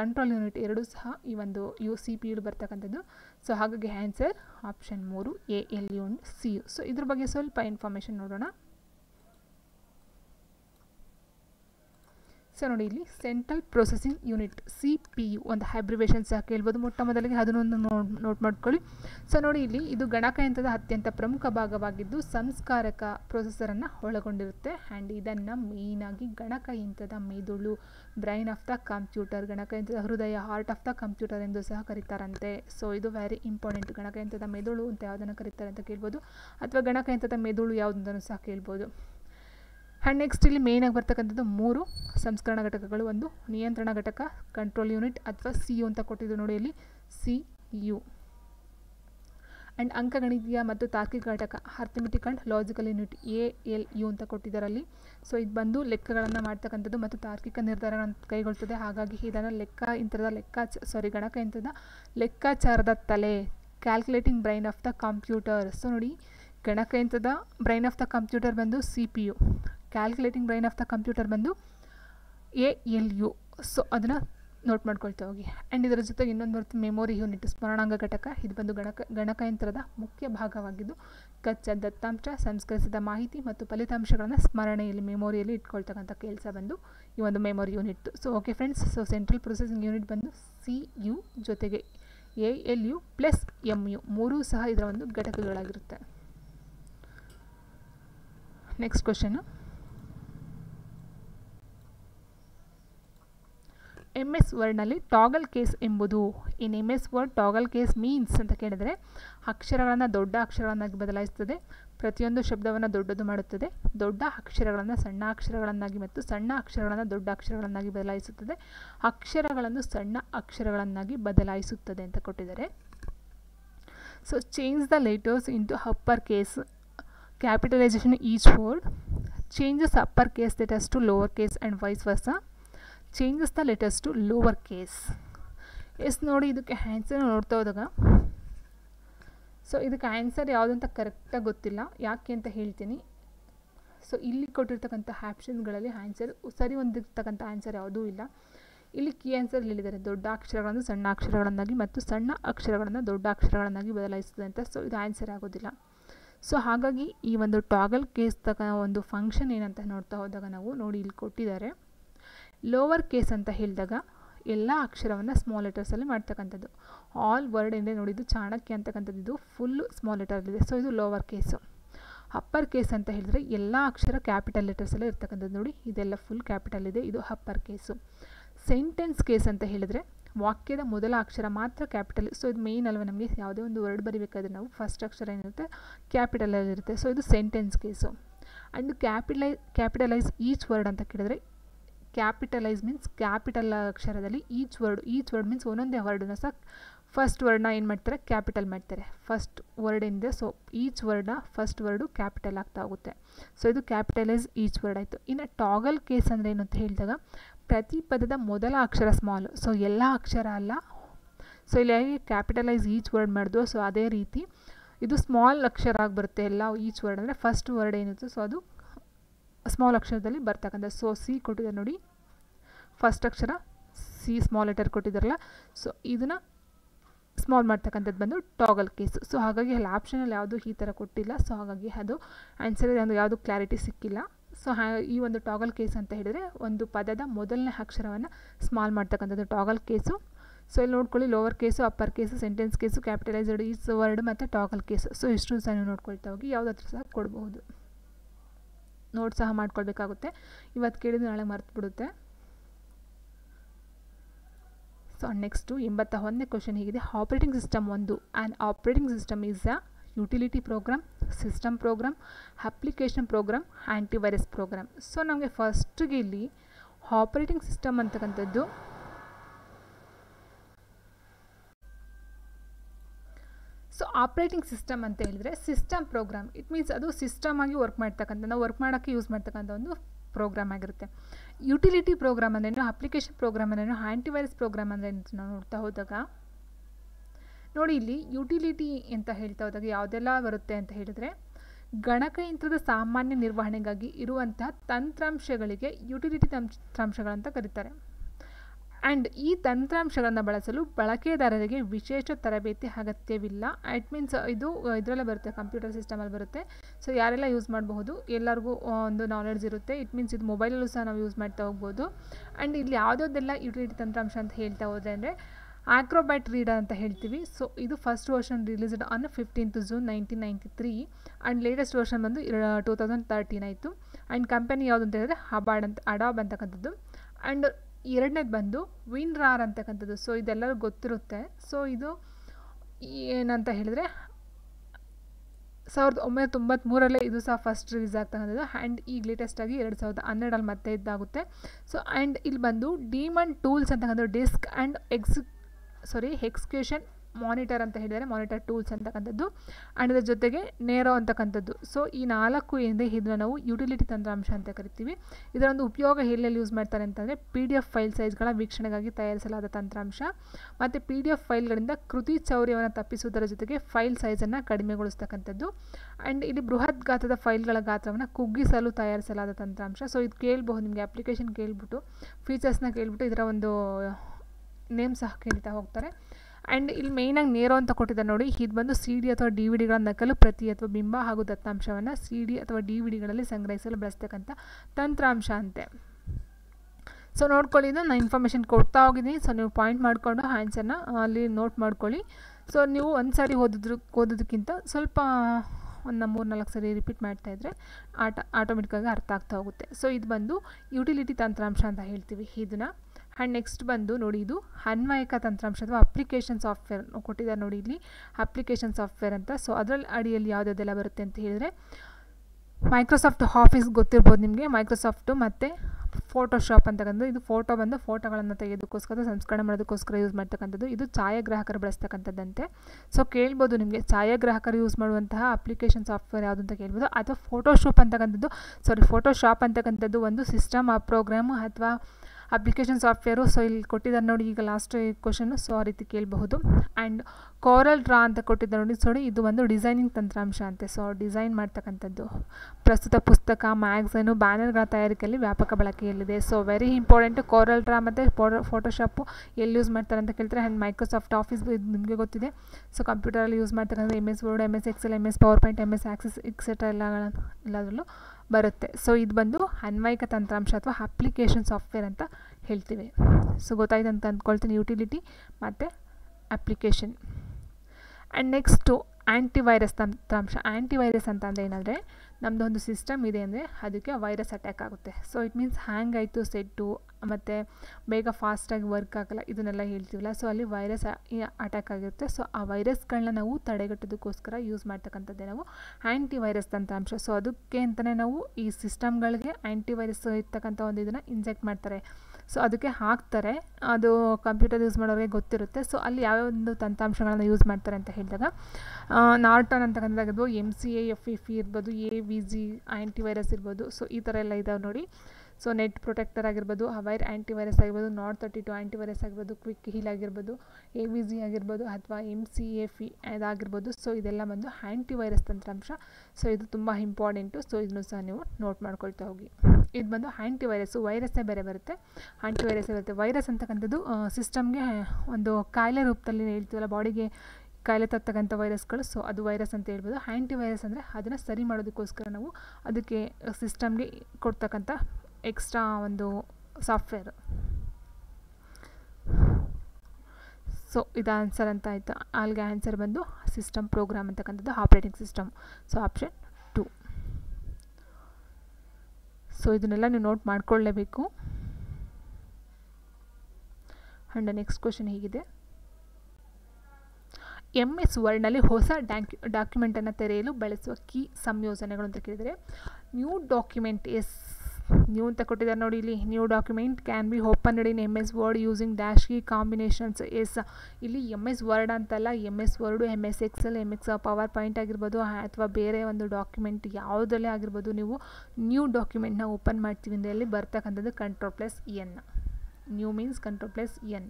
control unit ಎರಡೂ ಸಹ ಈ ಒಂದು ಯು ಸಿ ಪಿ ಯು ಬರ್ತಕ್ಕಂಥದ್ದು ಸೊ ಹಾಗಾಗಿ ಆನ್ಸರ್ ಆಪ್ಷನ್ ಮೂರು A L U and C U so ಇದ್ರ ಬಗ್ಗೆ ಸ್ವಲ್ಪ ಇನ್ಫಾರ್ಮೇಷನ್ ನೋಡೋಣ ಸೊ ನೋಡಿ ಇಲ್ಲಿ central processing unit C P U ಒಂದು ಹೈಬ್ರಿವೇಶನ್ ಸಹ ಕೇಳ್ಬೋದು ಮೊಟ್ಟ ಮೊದಲಿಗೆ ಅದನ್ನೊಂದು ನೋ ನೋಟ್ ಮಾಡ್ಕೊಳ್ಳಿ ಸೊ ನೋಡಿ ಇಲ್ಲಿ ಇದು ಗಣಕಯಂತ್ರದ ಅತ್ಯಂತ ಪ್ರಮುಖ ಭಾಗವಾಗಿದ್ದು ಸಂಸ್ಕಾರಕ ಪ್ರೊಸೆಸರನ್ನು ಒಳಗೊಂಡಿರುತ್ತೆ ಆ್ಯಂಡ್ ಇದನ್ನು ಮೇಯ್ನಾಗಿ ಗಣಕಯಂತ್ರದ ಮೆದುಳು ಬ್ರೈನ್ ಆಫ್ ದ ಕಂಪ್ಯೂಟರ್ ಗಣಕಯಂತ್ರದ ಹೃದಯ ಹಾರ್ಟ್ ಆಫ್ ದ ಕಂಪ್ಯೂಟರ್ ಎಂದು ಸಹ ಕರೀತಾರಂತೆ ಸೊ ಇದು ವೆರಿ ಇಂಪಾರ್ಟೆಂಟ್ ಗಣಕಯಂತ್ರದ ಮೆದುಳು ಅಂತ ಯಾವುದನ್ನು ಕರೀತಾರೆ ಅಂತ ಕೇಳ್ಬೋದು ಅಥವಾ ಗಣಕಯಂತ್ರದ ಮೆದುಳು ಯಾವುದನ್ನು ಸಹ ಕೇಳ್ಬೋದು ಆ್ಯಂಡ್ ನೆಕ್ಸ್ಟ್ ಇಲ್ಲಿ ಮೇಯ್ನಾಗಿ ಬರ್ತಕ್ಕಂಥದ್ದು ಮೂರು ಸಂಸ್ಕರಣ ಘಟಕಗಳು ಒಂದು ನಿಯಂತ್ರಣ ಘಟಕ ಕಂಟ್ರೋಲ್ ಯೂನಿಟ್ ಅಥವಾ ಸಿ ಯು ಅಂತ ಕೊಟ್ಟಿದ್ದು ನೋಡಿ ಇಲ್ಲಿ ಸಿ ಯು ಆ್ಯಂಡ್ ಅಂಕಗಣಿತೀಯ ಮತ್ತು ತಾರ್ಕಿಕ ಘಟಕ arithmetic and logical unit A L U ಅಂತ ಕೊಟ್ಟಿದ್ದಾರಲ್ಲಿ ಸೊ ಇದು ಬಂದು ಲೆಕ್ಕಗಳನ್ನು ಮಾಡ್ತಕ್ಕಂಥದ್ದು ಮತ್ತು ತಾರ್ಕಿಕ ನಿರ್ಧಾರಗಳನ್ನು ಕೈಗೊಳ್ತದೆ ಹಾಗಾಗಿ ಇದನ್ನು ಲೆಕ್ಕ ಯಂತ್ರದ ಲೆಕ್ಕ ಸಾರಿ ಗಣಕ ಇಂಥದ ಲೆಕ್ಕಾಚಾರದ ತಲೆ calculating brain of the computer so ನೋಡಿ ಗಣಕಯಂತ್ರದ ಬ್ರೈನ್ ಆಫ್ ದ ಕಂಪ್ಯೂಟರ್ ಬಂದು C P U calculating brain of the computer ಬಂದು ಎ ಎಲ್ ಯು ಸೊ ಅದನ್ನು ನೋಟ್ ಮಾಡ್ಕೊಳ್ತಾ ಹೋಗಿ ಆ್ಯಂಡ್ ಇದರ ಜೊತೆಗೆ ಇನ್ನೊಂದು ಬರುತ್ತೆ ಮೆಮೊರಿ ಯೂನಿಟ್ ಸ್ಮರಣಾಂಗ ಘಟಕ ಇದು ಬಂದು ಗಣಕ ಗಣಕಯಂತ್ರದ ಮುಖ್ಯ ಭಾಗವಾಗಿದ್ದು ಕಚ್ಚಾ ದತ್ತಾಂಶ ಸಂಸ್ಕರಿಸಿದ ಮಾಹಿತಿ ಮತ್ತು ಫಲಿತಾಂಶಗಳನ್ನು ಸ್ಮರಣೆಯಲ್ಲಿ ಮೆಮೊರಿಯಲ್ಲಿ ಇಟ್ಕೊಳ್ತಕ್ಕಂಥ ಕೆಲಸ ಬಂದು ಈ ಒಂದು memory unit so okay friends so central processing unit ಬಂದು ಸಿ ಯು ಜೊತೆಗೆ A L U plus M U ಮೂರೂ ಸಹ ಇದರ ಒಂದು ಘಟಕಗಳಾಗಿರುತ್ತೆ ನೆಕ್ಸ್ಟ್ ಕ್ವಶನು ಎಮ್ ಎಸ್ ವರ್ಡ್ನಲ್ಲಿ ಟಾಗಲ್ ಕೇಸ್ ಎಂಬುದು in M S Word toggle case means ಅಂತ ಕೇಳಿದರೆ ಅಕ್ಷರಗಳನ್ನು ದೊಡ್ಡ ಅಕ್ಷರಗಳನ್ನಾಗಿ ಬದಲಾಯಿಸುತ್ತದೆ ಪ್ರತಿಯೊಂದು ಶಬ್ದವನ್ನು ದೊಡ್ಡದು ಮಾಡುತ್ತದೆ ದೊಡ್ಡ ಅಕ್ಷರಗಳನ್ನು ಸಣ್ಣ ಅಕ್ಷರಗಳನ್ನಾಗಿ ಮತ್ತು ಸಣ್ಣ ಅಕ್ಷರಗಳನ್ನು ದೊಡ್ಡ ಅಕ್ಷರಗಳನ್ನಾಗಿ ಬದಲಾಯಿಸುತ್ತದೆ ಅಕ್ಷರಗಳನ್ನು ಸಣ್ಣ ಅಕ್ಷರಗಳನ್ನಾಗಿ ಬದಲಾಯಿಸುತ್ತದೆ ಅಂತ ಕೊಟ್ಟಿದ್ದಾರೆ so change the letters to upper case capitalisation each word changes upper case as to lower case and vice versa changes the letters to lower case is ನೋಡಿ ಇದಕ್ಕೆ ಆ್ಯನ್ಸರ್ ನೋಡ್ತಾ ಹೋದಾಗ ಸೊ ಇದಕ್ಕೆ ಆ್ಯನ್ಸರ್ ಯಾವುದಂತ ಕರೆಕ್ಟಾಗಿ ಗೊತ್ತಿಲ್ಲ ಯಾಕೆ ಅಂತ ಹೇಳ್ತೀನಿ ಸೊ ಇಲ್ಲಿ ಕೊಟ್ಟಿರ್ತಕ್ಕಂಥ ಆ್ಯಪ್ಷನ್ಗಳಲ್ಲಿ ಆ್ಯನ್ಸರ್ ಸರಿ ಹೊಂದಿರ್ತಕ್ಕಂಥ ಆ್ಯನ್ಸರ್ ಯಾವುದೂ ಇಲ್ಲ ಇಲ್ಲಿ ಕೀ ಆನ್ಸರ್ ಹೇಳಿದ್ದಾರೆ ದೊಡ್ಡ ಅಕ್ಷರಗಳನ್ನು ಸಣ್ಣ ಅಕ್ಷರಗಳನ್ನಾಗಿ ಮತ್ತು ಸಣ್ಣ ಅಕ್ಷರಗಳನ್ನು ದೊಡ್ಡ ಅಕ್ಷರಗಳನ್ನಾಗಿ ಬದಲಾಯಿಸ್ತದೆ ಅಂತ ಸೊ ಇದು ಆ್ಯನ್ಸರ್ ಆಗೋದಿಲ್ಲ ಸೊ ಹಾಗಾಗಿ ಈ ಒಂದು ಟಾಗಲ್ ಕೇಸ್ ತಕ್ಕ ಒಂದು ಫಂಕ್ಷನ್ ಏನಂತ ನೋಡ್ತಾ ಹೋದಾಗ ನಾವು ನೋಡಿ ಇಲ್ಲಿ ಕೊಟ್ಟಿದ್ದಾರೆ ಲೋವರ್ ಕೇಸ್ ಅಂತ ಹೇಳಿದಾಗ ಎಲ್ಲ ಅಕ್ಷರವನ್ನು ಸ್ಮಾಲ್ ಲೆಟರ್ಸಲ್ಲಿ ಮಾಡ್ತಕ್ಕಂಥದ್ದು ಆಲ್ ವರ್ಡ್ ಎಂದರೆ ನೋಡಿದ್ದು ಚಾಣಕ್ಯ ಅಂತಕ್ಕಂಥದ್ದು ಇದು ಫುಲ್ಲು ಸ್ಮಾಲ್ ಲೆಟರ್ಲಿದೆ ಸೊ ಇದು ಲೋವರ್ ಕೇಸು ಅಪ್ಪರ್ ಕೇಸ್ ಅಂತ ಹೇಳಿದ್ರೆ ಎಲ್ಲ ಅಕ್ಷರ ಕ್ಯಾಪಿಟಲ್ ಲೆಟರ್ಸಲ್ಲೇ ಇರ್ತಕ್ಕಂಥದ್ದು ನೋಡಿ ಇದೆಲ್ಲ ಫುಲ್ ಕ್ಯಾಪಿಟಲ್ ಇದೆ ಇದು ಅಪ್ಪರ್ ಕೇಸು ಸೆಂಟೆನ್ಸ್ ಕೇಸ್ ಅಂತ ಹೇಳಿದ್ರೆ ವಾಕ್ಯದ ಮೊದಲ ಅಕ್ಷರ ಮಾತ್ರ ಕ್ಯಾಪಿಟಲ್ ಸೊ ಇದು ಮೇಯ್ನ್ ಅಲ್ವಾ ನಮಗೆ ಯಾವುದೇ ಒಂದು ವರ್ಡ್ ಬರೀಬೇಕಾದ್ರೆ ನಾವು ಫಸ್ಟ್ ಅಕ್ಷರ ಏನಿರುತ್ತೆ ಕ್ಯಾಪಿಟಲಲ್ಲಿರುತ್ತೆ ಸೊ ಇದು ಸೆಂಟೆನ್ಸ್ ಕೇಸು ಆ್ಯಂಡ್ ಕ್ಯಾಪಿಟಲೈ ಕ್ಯಾಪಿಟಲೈಸ್ ಈಚ್ ವರ್ಡ್ ಅಂತ ಕೇಳಿದ್ರೆ ಕ್ಯಾಪಿಟಲೈಸ್ ಮೀನ್ಸ್ ಕ್ಯಾಪಿಟಲ್ ಅಕ್ಷರದಲ್ಲಿ each word each word means ಒಂದೊಂದೇ ವರ್ಡನ್ನು ಸಹ ಫಸ್ಟ್ ವರ್ಡ್ನ ಏನು ಮಾಡ್ತಾರೆ ಕ್ಯಾಪಿಟಲ್ ಮಾಡ್ತಾರೆ ಫಸ್ಟ್ ವರ್ಡ್ ಇಂದೆ ಸೊ ಈಚ್ ವರ್ಡ್ನ ಫಸ್ಟ್ ವರ್ಡು ಕ್ಯಾಪಿಟಲ್ ಆಗ್ತಾ ಹೋಗುತ್ತೆ ಸೊ ಇದು ಕ್ಯಾಪಿಟಲೈಸ್ ಈಚ್ ವರ್ಡ್ ಆಯಿತು ಇನ್ನು ಟಾಗಲ್ ಕೇಸ್ ಅಂದರೆ ಏನು ಅಂತ ಹೇಳಿದಾಗ ಪ್ರತಿ ಪದದ ಮೊದಲ ಅಕ್ಷರ ಸ್ಮಾಲ್ ಸೊ ಎಲ್ಲ ಅಕ್ಷರ ಅಲ್ಲ ಸೊ ಇಲ್ಲಿ ಹೇಗೆ ಕ್ಯಾಪಿಟಲೈಸ್ ಈಚ್ ವರ್ಡ್ ಮಾಡಿದ್ವು ಸೊ ಅದೇ ರೀತಿ ಇದು ಸ್ಮಾಲ್ ಅಕ್ಷರ ಆಗಿ ಬರುತ್ತೆ ಎಲ್ಲ ಈಚ್ ವರ್ಡ್ ಅಂದರೆ ಫಸ್ಟ್ ವರ್ಡ್ ಏನಿತ್ತು ಸೊ ಅದು ಸ್ಮಾಲ್ ಅಕ್ಷರದಲ್ಲಿ ಬರ್ತಕ್ಕಂಥ ಸೊ ಸಿ ಕೊಟ್ಟಿದ್ದಾರೆ ನೋಡಿ ಫಸ್ಟ್ ಅಕ್ಷರ ಸಿ ಸ್ಮಾಲ್ ಲೆಟರ್ ಕೊಟ್ಟಿದ್ದಾರಲ್ಲ ಸೊ ಇದನ್ನು ಸ್ಮಾಲ್ ಮಾಡ್ತಕ್ಕಂಥದ್ದು ಬಂದು ಟಾಗಲ್ ಕೇಸ್ ಸೊ ಹಾಗಾಗಿ ಅಲ್ಲಿ ಆಪ್ಷನಲ್ಲಿ ಯಾವುದು ಈ ಥರ ಕೊಟ್ಟಿಲ್ಲ ಸೊ ಹಾಗಾಗಿ ಅದು ಆನ್ಸರ್ ಒಂದು ಯಾವುದು ಕ್ಲಾರಿಟಿ ಸಿಕ್ಕಿಲ್ಲ ಸೊ ಈ ಒಂದು ಟಾಗಲ್ ಕೇಸ್ ಅಂತ ಹೇಳಿದರೆ ಒಂದು ಪದದ ಮೊದಲನೇ ಅಕ್ಷರವನ್ನು ಸ್ಮಾಲ್ ಮಾಡ್ತಕ್ಕಂಥದ್ದು ಟಾಗಲ್ ಕೇಸು ಸೊ ಇಲ್ಲಿ ನೋಡ್ಕೊಳ್ಳಿ lower case upper case sentence case capitalised each word ಮತ್ತು ಟಾಗಲ್ ಕೇಸು ಸೊ ಇಷ್ಟು ಸಹ ನೀವು ನೋಡ್ಕೊಳ್ತಾ ಹೋಗಿ ಯಾವುದಾದ್ರೂ ಸಹ ಕೊಡಬಹುದು ನೋಟ್ ಸಹ ಮಾಡ್ಕೊಳ್ಬೇಕಾಗುತ್ತೆ ಇವತ್ತು ಕೇಳಿದ್ರೆ ನಾಳೆ ಮರ್ತು ಬಿಡುತ್ತೆ ಸೊ ನೆಕ್ಸ್ಟು ಎಂಬತ್ತ ಒಂದನೇ ಕ್ವಶನ್ ಹೀಗಿದೆ ಆಪ್ರೇಟಿಂಗ್ ಸಿಸ್ಟಮ್ ಒಂದು and operating system is a utility program system program application program antivirus program so ನಮಗೆ ಫಸ್ಟಿಗೆ ಇಲ್ಲಿ ಆಪ್ರೇಟಿಂಗ್ ಸಿಸ್ಟಮ್ ಅಂತಕ್ಕಂಥದ್ದು ಸೊ ಆಪ್ರೇಟಿಂಗ್ ಸಿಸ್ಟಮ್ ಅಂತ ಹೇಳಿದರೆ ಸಿಸ್ಟಮ್ ಪ್ರೋಗ್ರಾಮ್ ಇಟ್ ಮೀನ್ಸ್ ಅದು ಸಿಸ್ಟಮ್ ಆಗಿ ವರ್ಕ್ ಮಾಡ್ತಕ್ಕಂಥ ನಾವು ವರ್ಕ್ ಮಾಡೋಕ್ಕೆ ಯೂಸ್ ಮಾಡ್ತಕ್ಕಂಥ ಒಂದು ಪ್ರೋಗ್ರಾಮ್ ಆಗಿರುತ್ತೆ ಯುಟಿಲಿಟಿ ಪ್ರೋಗ್ರಾಮ್ ಅಂದ್ರೇನು ಅಪ್ಲಿಕೇಶನ್ ಪ್ರೋಗ್ರಾಮ್ ಅಂದ್ರೇನು ಆ್ಯಂಟಿವೈರಸ್ ಪ್ರೋಗ್ರಾಮ್ ಅಂದರೆ ನಾವು ನೋಡ್ತಾ ಹೋದಾಗ ನೋಡಿ ಇಲ್ಲಿ ಯುಟಿಲಿಟಿ ಅಂತ ಹೇಳ್ತಾ ಹೋದಾಗ ಯಾವುದೆಲ್ಲ ಬರುತ್ತೆ ಅಂತ ಹೇಳಿದರೆ ಗಣಕಯಂತ್ರದ ಸಾಮಾನ್ಯ ನಿರ್ವಹಣೆಗಾಗಿ ಇರುವಂತಹ ತಂತ್ರಾಂಶಗಳಿಗೆ ಯುಟಿಲಿಟಿ ತಂತ್ರಾಂಶಗಳಂತ ಕರೀತಾರೆ ಆ್ಯಂಡ್ ಈ ತಂತ್ರಾಂಶಗಳನ್ನು ಬಳಸಲು ಬಳಕೆದಾರರಿಗೆ ವಿಶೇಷ ತರಬೇತಿ ಅಗತ್ಯವಿಲ್ಲ ಇಟ್ ಮೀನ್ಸ್ ಇದು ಇದರಲ್ಲೇ ಬರುತ್ತೆ ಕಂಪ್ಯೂಟರ್ ಸಿಸ್ಟಮಲ್ಲಿ ಬರುತ್ತೆ ಸೊ ಯಾರೆಲ್ಲ ಯೂಸ್ ಮಾಡಬಹುದು ಎಲ್ಲರಿಗೂ ಒಂದು ನಾಲೆಡ್ಜ್ ಇರುತ್ತೆ ಇಟ್ ಮೀನ್ಸ್ ಇದು ಮೊಬೈಲಲ್ಲೂ ಸಹ ನಾವು ಯೂಸ್ ಮಾಡ್ತಾ ಹೋಗ್ಬೋದು ಆ್ಯಂಡ್ ಇಲ್ಲಿ ಯಾವುದೋದೆಲ್ಲ ಯುಟಿಲಿಟಿ ತಂತ್ರಾಂಶ ಅಂತ ಹೇಳ್ತಾ ಹೋದರೆ ಅಂದರೆ ಆಕ್ರೋಬ್ಯಾಟ್ ರೀಡರ್ ಅಂತ ಹೇಳ್ತೀವಿ ಸೊ ಇದು first version released on fifteenth June nineteen ninety three and latest version ಬಂದು ಟೂ ತೌಸಂಡ್ ತರ್ಟೀನ್ ಆಯಿತು ಆ್ಯಂಡ್ ಕಂಪನಿ ಯಾವುದು ಅಂತ ಹೇಳಿದ್ರೆ ಹಬಾಡ್ ಅಂತ ಅಡಾಬ್ ಅಂತಕ್ಕಂಥದ್ದು ಆ್ಯಂಡ್ ಎರಡನೇದು ಬಂದು ವಿನ್ ರಾರ್ ಅಂತಕ್ಕಂಥದ್ದು ಸೊ ಇದೆಲ್ಲರೂ ಗೊತ್ತಿರುತ್ತೆ ಸೊ ಇದು ಏನಂತ ಹೇಳಿದ್ರೆ ಸಾವಿರದ ಒಂಬೈನೂರ ತೊಂಬತ್ತ್ಮೂರಲ್ಲೇ ಇದು ಸಹ ಫಸ್ಟ್ ರಿಲೀಸ್ ಆಗ್ತಕ್ಕಂಥದ್ದು ಆ್ಯಂಡ್ ಈಗ ಲೇಟೆಸ್ಟಾಗಿ ಎರಡು ಸಾವಿರದ ಹನ್ನೆರಡಲ್ಲಿ ಮತ್ತೆ ಇದ್ದಾಗುತ್ತೆ ಸೊ ಆ್ಯಂಡ್ ಇಲ್ಲಿ ಬಂದು ಡೀಮನ್ ಟೂಲ್ಸ್ ಅಂತಕ್ಕಂಥದ್ದು disk and ex sorry execution monitor ಅಂತ ಹೇಳಿದರೆ ಮಾನಿಟರ್ ಟೂಲ್ಸ್ ಅಂತಕ್ಕಂಥದ್ದು ಆ್ಯಂಡ್ ಅದರ ಜೊತೆಗೆ ನೇರೋ ಅಂತಕ್ಕಂಥದ್ದು ಸೊ ಈ ನಾಲ್ಕು ಏನಿದೆ ಇದನ್ನು ನಾವು ಯುಟಿಲಿಟಿ ತಂತ್ರಾಂಶ ಅಂತ ಕರಿತೀವಿ ಇದರ ಒಂದು ಉಪಯೋಗ ಎಲ್ಲೆಲ್ಲಿ ಯೂಸ್ ಮಾಡ್ತಾರೆ ಅಂತಂದರೆ ಪಿ ಡಿ ಎಫ್ ಫೈಲ್ ಸೈಜ್ಗಳ ವೀಕ್ಷಣೆಗಾಗಿ ತಯಾರಿಸಲಾದ ತಂತ್ರಾಂಶ ಮತ್ತು ಪಿ ಡಿ ಎಫ್ ಫೈಲ್ಗಳಿಂದ ಕೃತಿ ಚೌರ್ಯವನ್ನು ತಪ್ಪಿಸುವುದರ ಜೊತೆಗೆ ಫೈಲ್ ಸೈಜನ್ನು ಕಡಿಮೆಗೊಳಿಸ್ತಕ್ಕಂಥದ್ದು ಆ್ಯಂಡ್ ಇಲ್ಲಿ ಬೃಹತ್ ಗಾತ್ರದ ಫೈಲ್ಗಳ ಗಾತ್ರವನ್ನು ಕುಗ್ಗಿಸಲು ತಯಾರಿಸಲಾದ ತಂತ್ರಾಂಶ ಸೊ ಇದು ಕೇಳಬಹುದು ನಿಮಗೆ ಅಪ್ಲಿಕೇಶನ್ ಕೇಳಿಬಿಟ್ಟು ಫೀಚರ್ಸ್ನ ಕೇಳಿಬಿಟ್ಟು ಇದರ ಒಂದು ನೇಮ್ ಸಹ ಕೇಳ್ತಾ ಹೋಗ್ತಾರೆ ಆ್ಯಂಡ್ ಇಲ್ಲಿ ಮೇಯ್ನಾಗಿ ನೇರ ಅಂತ ಕೊಟ್ಟಿದ್ದಾರೆ ನೋಡಿ ಇದು ಬಂದು ಸಿ ಡಿ ಅಥವಾ ಡಿ ವಿ ಡಿಗಳ ನಕಲು ಪ್ರತಿ ಅಥವಾ ಬಿಂಬ ಹಾಗೂ ದತ್ತಾಂಶವನ್ನು ಸಿ ಡಿ ಅಥವಾ ಡಿ ವಿ ಡಿಗಳಲ್ಲಿ ಸಂಗ್ರಹಿಸಲು ಬಳಸ್ತಕ್ಕಂಥ ತಂತ್ರಾಂಶ ಅಂತೆ ಸೊ ನೋಡ್ಕೊಳ್ಳಿ ಇದು ನಾನು ಇನ್ಫಾರ್ಮೇಷನ್ ಕೊಡ್ತಾ ಹೋಗಿದ್ದೀನಿ ಸೊ ನೀವು ಪಾಯಿಂಟ್ ಮಾಡಿಕೊಂಡು ಹ್ಯಾಂಡ್ಸನ್ನು ಅಲ್ಲಿ ನೋಟ್ ಮಾಡ್ಕೊಳ್ಳಿ ಸೊ ನೀವು ಒಂದು ಸಾರಿ ಓದಿದ್ರು ಓದೋದಕ್ಕಿಂತ ಸ್ವಲ್ಪ ಒಂದು ಮೂರು ನಾಲ್ಕು ಸರಿ ರಿಪೀಟ್ ಮಾಡ್ತಾ ಇದ್ದರೆ ಆಟ ಆಟೋಮೆಟಿಕ್ಕಾಗಿ ಅರ್ಥ ಆಗ್ತಾ ಹೋಗುತ್ತೆ ಸೊ ಇದು ಬಂದು ಯುಟಿಲಿಟಿ ತಂತ್ರಾಂಶ ಅಂತ ಹೇಳ್ತೀವಿ ಇದನ್ನ ಆ್ಯಂಡ್ ನೆಕ್ಸ್ಟ್ ಬಂದು ನೋಡಿ ಇದು ಅನ್ವಯಕ ತಂತ್ರಾಂಶ ಅಥವಾ ಅಪ್ಲಿಕೇಶನ್ ಸಾಫ್ಟ್ವೇರ್ ಕೊಟ್ಟಿದ್ದಾರೆ ನೋಡಿ ಇಲ್ಲಿ ಅಪ್ಲಿಕೇಶನ್ ಸಾಫ್ಟ್ವೇರ್ ಅಂತ ಸೊ ಅದರಲ್ಲಿ ಅಡಿಯಲ್ಲಿ ಯಾವುದೆಲ್ಲ ಬರುತ್ತೆ ಅಂತ ಹೇಳಿದರೆ ಮೈಕ್ರೋಸಾಫ್ಟ್ ಆಫೀಸ್ ಗೊತ್ತಿರ್ಬೋದು ನಿಮಗೆ ಮೈಕ್ರೋಸಾಫ್ಟು ಮತ್ತು ಫೋಟೋಶಾಪ್ ಅಂತಕ್ಕಂಥದ್ದು ಇದು ಫೋಟೋ ಬಂದು ಫೋಟೋಗಳನ್ನು ತೆಗೆಯೋದಕ್ಕೋಸ್ಕರ ಸಂಸ್ಕರಣೆ ಮಾಡೋದಕ್ಕೋಸ್ಕರ ಯೂಸ್ ಮಾಡ್ತಕ್ಕಂಥದ್ದು ಇದು ಛಾಯಾಗ್ರಾಹಕರು ಬಳಸ್ತಕ್ಕಂಥದ್ದಂತೆ ಸೊ ಕೇಳ್ಬೋದು ನಿಮಗೆ ಛಾಯಾಗ್ರಾಹಕರು ಯೂಸ್ ಮಾಡುವಂತಹ ಅಪ್ಲಿಕೇಶನ್ ಸಾಫ್ಟ್ವೇರ್ ಯಾವುದು ಅಂತ ಕೇಳ್ಬೋದು ಅಥವಾ ಫೋಟೋಶಾಪ್ ಅಂತಕ್ಕಂಥದ್ದು ಸಾರಿ ಫೋಟೋಶಾಪ್ ಅಂತಕ್ಕಂಥದ್ದು ಒಂದು ಸಿಸ್ಟಮ್ ಆ ಪ್ರೋಗ್ರಾಮು ಅಥವಾ ಅಪ್ಲಿಕೇಶನ್ ಸಾಫ್ಟ್ವೇರು ಸೊ ಇಲ್ಲಿ ಕೊಟ್ಟಿದ್ದಾರೆ ನೋಡಿ ಈಗ ಲಾಸ್ಟ್ ಕ್ವಶನು ಸೊ ಆ ರೀತಿ ಕೇಳಬಹುದು ಆ್ಯಂಡ್ ಕೋರಲ್ ಡ್ರಾ ಅಂತ ಕೊಟ್ಟಿದ್ದಾರೆ ನೋಡಿ ಸೊ ಇದು ಒಂದು ಡಿಸೈನಿಂಗ್ ತಂತ್ರಾಂಶ ಅಂತೆ ಸೊ ಡಿಸೈನ್ ಮಾಡ್ತಕ್ಕಂಥದ್ದು ಪ್ರಸ್ತುತ ಪುಸ್ತಕ ಮ್ಯಾಗ್ಝೈನು ಬ್ಯಾನರ್ಗಳ ತಯಾರಿಕೆಯಲ್ಲಿ ವ್ಯಾಪಕ ಬಳಕೆಯಲ್ಲಿದೆ so very important Corel Draw ಮತ್ತು ಫೋಟೋಶಾಪು ಎಲ್ಲಿ ಯೂಸ್ ಮಾಡ್ತಾರೆ ಅಂತ ಕೇಳ್ತಾರೆ ಆ್ಯಂಡ್ ಮೈಕ್ರೋಸಾಫ್ಟ್ ಆಫೀಸ್ ನಿಮಗೆ ಗೊತ್ತಿದೆ ಸೊ ಕಂಪ್ಯೂಟರಲ್ಲಿ ಯೂಸ್ ಮಾಡ್ತಕ್ಕಂಥ M S Word M S Excel M S PowerPoint M S Access etcetera ಎಲ್ಲ ಎಲ್ಲದರಲ್ಲೂ ಬರುತ್ತೆ ಸೊ ಇದು ಬಂದು ಅನ್ವಯಿಕ ತಂತ್ರಾಂಶ ಅಥವಾ ಅಪ್ಲಿಕೇಶನ್ ಸಾಫ್ಟ್ವೇರ್ ಅಂತ ಹೇಳ್ತೀವಿ ಸೊ ಗೊತ್ತಾಯ್ತು ಅಂತ ಅಂದ್ಕೊಳ್ತೀನಿ ಯುಟಿಲಿಟಿ ಮತ್ತು ಅಪ್ಲಿಕೇಶನ್ ಆ್ಯಂಡ್ ನೆಕ್ಸ್ಟು ಆ್ಯಂಟಿವೈರಸ್ ತಂತ್ರಾಂಶ ಆ್ಯಂಟಿವೈರಸ್ ಅಂತ ಅಂದರೆ ಏನಂದರೆ ನಮ್ಮದು ಒಂದು ಸಿಸ್ಟಮ್ ಇದೆ ಅಂದರೆ ಅದಕ್ಕೆ ವೈರಸ್ ಅಟ್ಯಾಕ್ ಆಗುತ್ತೆ ಸೊ ಇಟ್ ಮೀನ್ಸ್ ಹ್ಯಾಂಗ್ ಆಯಿತು ಸೆಟ್ಟು ಮತ್ತು ಬೇಗ ಫಾಸ್ಟಾಗಿ ವರ್ಕ್ ಆಗಲ್ಲ ಇದನ್ನೆಲ್ಲ ಹೇಳ್ತೀವಲ್ಲ ಸೊ ಅಲ್ಲಿ ವೈರಸ್ ಅಟ್ಯಾಕ್ ಆಗಿರುತ್ತೆ ಸೊ ಆ ವೈರಸ್ಗಳನ್ನ ನಾವು ತಡೆಗಟ್ಟೋದಕ್ಕೋಸ್ಕರ ಯೂಸ್ ಮಾಡ್ತಕ್ಕಂಥದ್ದೇ ನಾವು ಆ್ಯಂಟಿ ವೈರಸ್ ತಂತ್ರಾಂಶ ಸೊ ಅದಕ್ಕೆ ಅಂತಲೇ ನಾವು ಈ ಸಿಸ್ಟಮ್ಗಳಿಗೆ ಆ್ಯಂಟಿ ವೈರಸ್ ಇರ್ತಕ್ಕಂಥ ಒಂದು ಇದನ್ನು ಇಂಜೆಕ್ಟ್ ಮಾಡ್ತಾರೆ ಸೊ ಅದಕ್ಕೆ ಹಾಕ್ತಾರೆ ಅದು ಕಂಪ್ಯೂಟರ್ ಯೂಸ್ ಮಾಡೋರಿಗೆ ಗೊತ್ತಿರುತ್ತೆ ಸೊ ಅಲ್ಲಿ ಯಾವ್ಯಾವ ತಂತ್ರಾಂಶಗಳನ್ನು ಯೂಸ್ ಮಾಡ್ತಾರೆ ಅಂತ ಹೇಳಿದಾಗ ನಾರ್ಟನ್ ಅಂತಕ್ಕಂಥದ್ದಾಗಿರ್ಬೋದು M C A F E fee e ಇರ್ಬೋದು A V G antivirus ಇರ್ಬೋದು ಸೊ ಈ ಥರ ಎಲ್ಲ ಇದಾವೆ ನೋಡಿ ಸೊ ನೆಟ್ ಪ್ರೊಟೆಕ್ಟರ್ ಆಗಿರ್ಬೋದು ಹವೈರ್ ವೈರಸ್ ಆಗಿರ್ಬೋದು ನಾಟ್ ತರ್ಟಿ ಟು ವೈರಸ್ ಆಗಿರ್ಬೋದು ಕ್ವಿಕ್ ಹೀಲ್ ಆಗಿರ್ಬೋದು ಎ ವಿ ಜಿ ಆಗಿರ್ಬೋದು ಅಥವಾ ಎಮ್ ಸಿ ಎ ಫಿ ಅದಾಗಿರ್ಬೋದು ಸೊ ಇದೆಲ್ಲ ಬಂದು ಆ್ಯಂಟಿವೈರಸ್ ತಂತ್ರಾಂಶ ಸೊ ಇದು ತುಂಬ ಇಂಪಾರ್ಟೆಂಟು ಸೊ ಇದನ್ನು ಸಹ ನೀವು ನೋಟ್ ಮಾಡ್ಕೊಳ್ತಾ ಹೋಗಿ ಇದು ಬಂದು ವೈರಸ್ಸು ವೈರಸ್ಸೇ ಬೇರೆ ಬರುತ್ತೆ ವೈರಸ್ಸೇ ಬರುತ್ತೆ ವೈರಸ್ ಅಂತಕ್ಕಂಥದ್ದು ಸಿಸ್ಟಮ್ಗೆ ಒಂದು ಕಾಯಿಲೆ ರೂಪದಲ್ಲಿ ಹೇಳ್ತೀವಲ್ಲ ಬಾಡಿಗೆ ಕಾಯಿಲೆ ತರ್ತಕ್ಕಂಥ ವೈರಸ್ಗಳು ಸೊ ಅದು ವೈರಸ್ ಅಂತ ಹೇಳ್ಬೋದು ವೈರಸ್ ಅಂದರೆ ಅದನ್ನು ಸರಿ ಮಾಡೋದಕ್ಕೋಸ್ಕರ ನಾವು ಅದಕ್ಕೆ ಸಿಸ್ಟಮ್ಗೆ ಕೊಡ್ತಕ್ಕಂಥ ಎಕ್ಸ್ಟ್ರಾ ಒಂದು ಸಾಫ್ಟ್ವೇರ್ ಸೊ ಇದು ಆನ್ಸರ್ ಅಂತ ಆಯಿತು ಅಲ್ಲಿಗೆ ಆನ್ಸರ್ ಬಂದು ಸಿಸ್ಟಮ್ ಪ್ರೋಗ್ರಾಮ್ ಅಂತಕ್ಕಂಥದ್ದು operating system so option two so ಇದನ್ನೆಲ್ಲ ನೀವು ನೋಟ್ ಮಾಡಿಕೊಳ್ಳೇಬೇಕು ಅಂಡ್ ನೆಕ್ಸ್ಟ್ ಕ್ವಶನ್ ಹೀಗಿದೆ ಎಮ್ ಎಸ್ ವರ್ಡ್ನಲ್ಲಿ ಹೊಸ ಡ್ಯಾಂಕ್ ಡಾಕ್ಯುಮೆಂಟನ್ನು ತೆರೆಯಲು ಬಳಸುವ ಕೀ ಸಂಯೋಜನೆಗಳು ಅಂತ ಕೇಳಿದರೆ ನ್ಯೂ ಡಾಕ್ಯುಮೆಂಟ್ ಎಸ್ ನ್ಯೂ ಅಂತ ಕೊಟ್ಟಿದ್ದಾರೆ ನೋಡಿ ಇಲ್ಲಿ new document can be open in M S Word using dash key combinations yes ಇಲ್ಲಿ ಎಮ್ ಎಸ್ ವರ್ಡ್ ಅಂತಲ್ಲ M S Word M S Excel M X PowerPoint ಆಗಿರ್ಬೋದು ಅಥವಾ ಬೇರೆ ಒಂದು ಡಾಕ್ಯುಮೆಂಟ್ ಯಾವುದಲ್ಲೇ ಆಗಿರ್ಬೋದು ನೀವು ನ್ಯೂ ಡಾಕ್ಯುಮೆಂಟ್ನ ಓಪನ್ ಮಾಡ್ತೀವಿ ಅಂದರೆ ಅಲ್ಲಿ ಬರ್ತಕ್ಕಂಥದ್ದು control plus N new means control plus N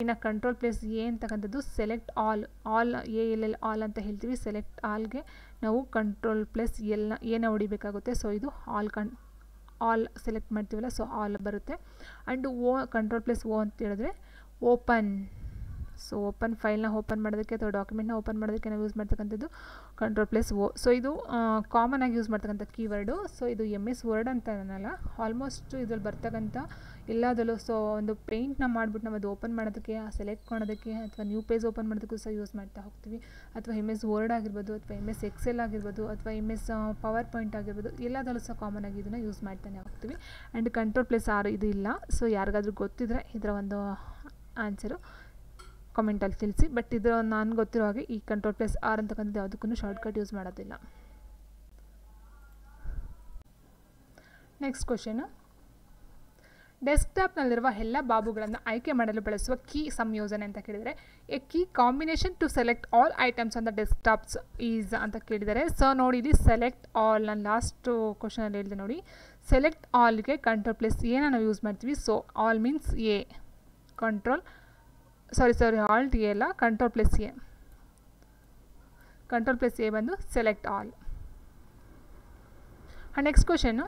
ಇನ್ನು ಕಂಟ್ರೋಲ್ ಪ್ಲಸ್ ಎ ಅಂತಕ್ಕಂಥದ್ದು select all all A L L all ಅಂತ ಹೇಳ್ತೀವಿ ಸೆಲೆಕ್ಟ್ ಆಲ್ಗೆ ನಾವು ಕಂಟ್ರೋಲ್ ಪ್ಲಸ್ ಎಲ್ನ ಏನ ಹೊಡಿಬೇಕಾಗುತ್ತೆ ಸೊ ಇದು ಆಲ್ ಕನ್ ಆಲ್ ಸೆಲೆಕ್ಟ್ ಮಾಡ್ತೀವಲ್ಲ ಸೊ ಆಲ್ ಬರುತ್ತೆ and O control plus O ಅಂತ ಹೇಳಿದ್ರೆ ಓಪನ್ ಸೊ ಓಪನ್ ಫೈಲ್ನ ಓಪನ್ ಮಾಡೋದಕ್ಕೆ ಅಥವಾ ಡಾಕ್ಯುಮೆಂಟ್ನ ಓಪನ್ ಮಾಡೋದಕ್ಕೆ ನಾವು ಯೂಸ್ ಮಾಡ್ತಕ್ಕಂಥದ್ದು ಕಂಟ್ರೋಲ್ ಪ್ಲಸ್ ಓ ಸೊ ಇದು ಕಾಮನ್ ಆಗಿ ಯೂಸ್ ಮಾಡ್ತಕ್ಕಂಥ ಕೀವರ್ಡು ಸೊ ಇದು ಎಮ್ ಎಸ್ ವರ್ಡ್ ಅಂತ ಅನ್ನಲ್ಲ ಆಲ್ಮೋಸ್ಟ್ ಇದ್ರಲ್ಲಿ ಬರ್ತಕ್ಕಂಥ ಎಲ್ಲದಲ್ಲೂ ಸೊ ಒಂದು ಪೇಂಟ್ನ ಮಾಡಿಬಿಟ್ಟು ನಾವು ಅದು ಓಪನ್ ಮಾಡೋದಕ್ಕೆ ಸೆಲೆಕ್ಟ್ ಮಾಡೋದಕ್ಕೆ ಅಥವಾ ನ್ಯೂ ಪೇಜ್ ಓಪನ್ ಮಾಡೋದಕ್ಕೂ ಸಹ ಯೂಸ್ ಮಾಡ್ತಾ ಹೋಗ್ತೀವಿ ಅಥವಾ ಎಮ್ ಎಸ್ ವರ್ಡ್ ಆಗಿರ್ಬೋದು ಅಥವಾ ಎಮ್ ಎಸ್ ಎಕ್ಸೆಲ್ ಆಗಿರ್ಬೋದು ಅಥವಾ ಎಮ್ ಎಸ್ ಪವರ್ ಪಾಯಿಂಟ್ ಆಗಿರ್ಬೋದು ಎಲ್ಲದಲ್ಲೂ ಸಹ ಕಾಮನ್ ಆಗಿ ಇದನ್ನು ಯೂಸ್ ಮಾಡ್ತಾನೆ ಹೋಗ್ತೀವಿ ಆ್ಯಂಡ್ ಕಂಟ್ರೋಲ್ ಪ್ಲೇಸ್ ಆರು ಇದು ಇಲ್ಲ ಸೊ ಯಾರಿಗಾದ್ರೂ ಗೊತ್ತಿದ್ರೆ ಇದರ ಒಂದು ಆನ್ಸರು ಕಮೆಂಟಲ್ಲಿ ತಿಳಿಸಿ ಬಟ್ ಇದರ ನಾನು ಗೊತ್ತಿರೋ ಹಾಗೆ ಈ ಕಂಟ್ರೋಲ್ ಪ್ಲಸ್ ಆರ್ ಅಂತಕ್ಕಂಥದ್ದು ಯಾವುದಕ್ಕೂ ಶಾರ್ಟ್ಕಟ್ ಯೂಸ್ ಮಾಡೋದಿಲ್ಲ ನೆಕ್ಸ್ಟ್ ಕ್ವಶನು ಡೆಸ್ಕ್ಟಾಪ್ನಲ್ಲಿರುವ ಎಲ್ಲ ಬಾಬುಗಳನ್ನು ಆಯ್ಕೆ ಮಾಡಲು ಬಳಸುವ ಕೀ ಸಂಯೋಜನೆ ಅಂತ ಕೇಳಿದರೆ a key combination to select all items on the desktops is ಅಂತ ಕೇಳಿದರೆ ಸೊ ನೋಡಿ ಇಲ್ಲಿ ಸೆಲೆಕ್ಟ್ ಆಲ್ ನಾನು ಲಾಸ್ಟ್ ಕ್ವಶನಲ್ಲಿ ಹೇಳಿದೆ ನೋಡಿ ಸೆಲೆಕ್ಟ್ ಆಲ್ಗೆ ಕಂಟ್ರೋಲ್ ಪ್ಲಸ್ ಏನ ನಾವು ಯೂಸ್ ಮಾಡ್ತೀವಿ so all means A control sorry sorry alt A ಅಲ್ಲ control plus A control plus A ಬಂದು select all next question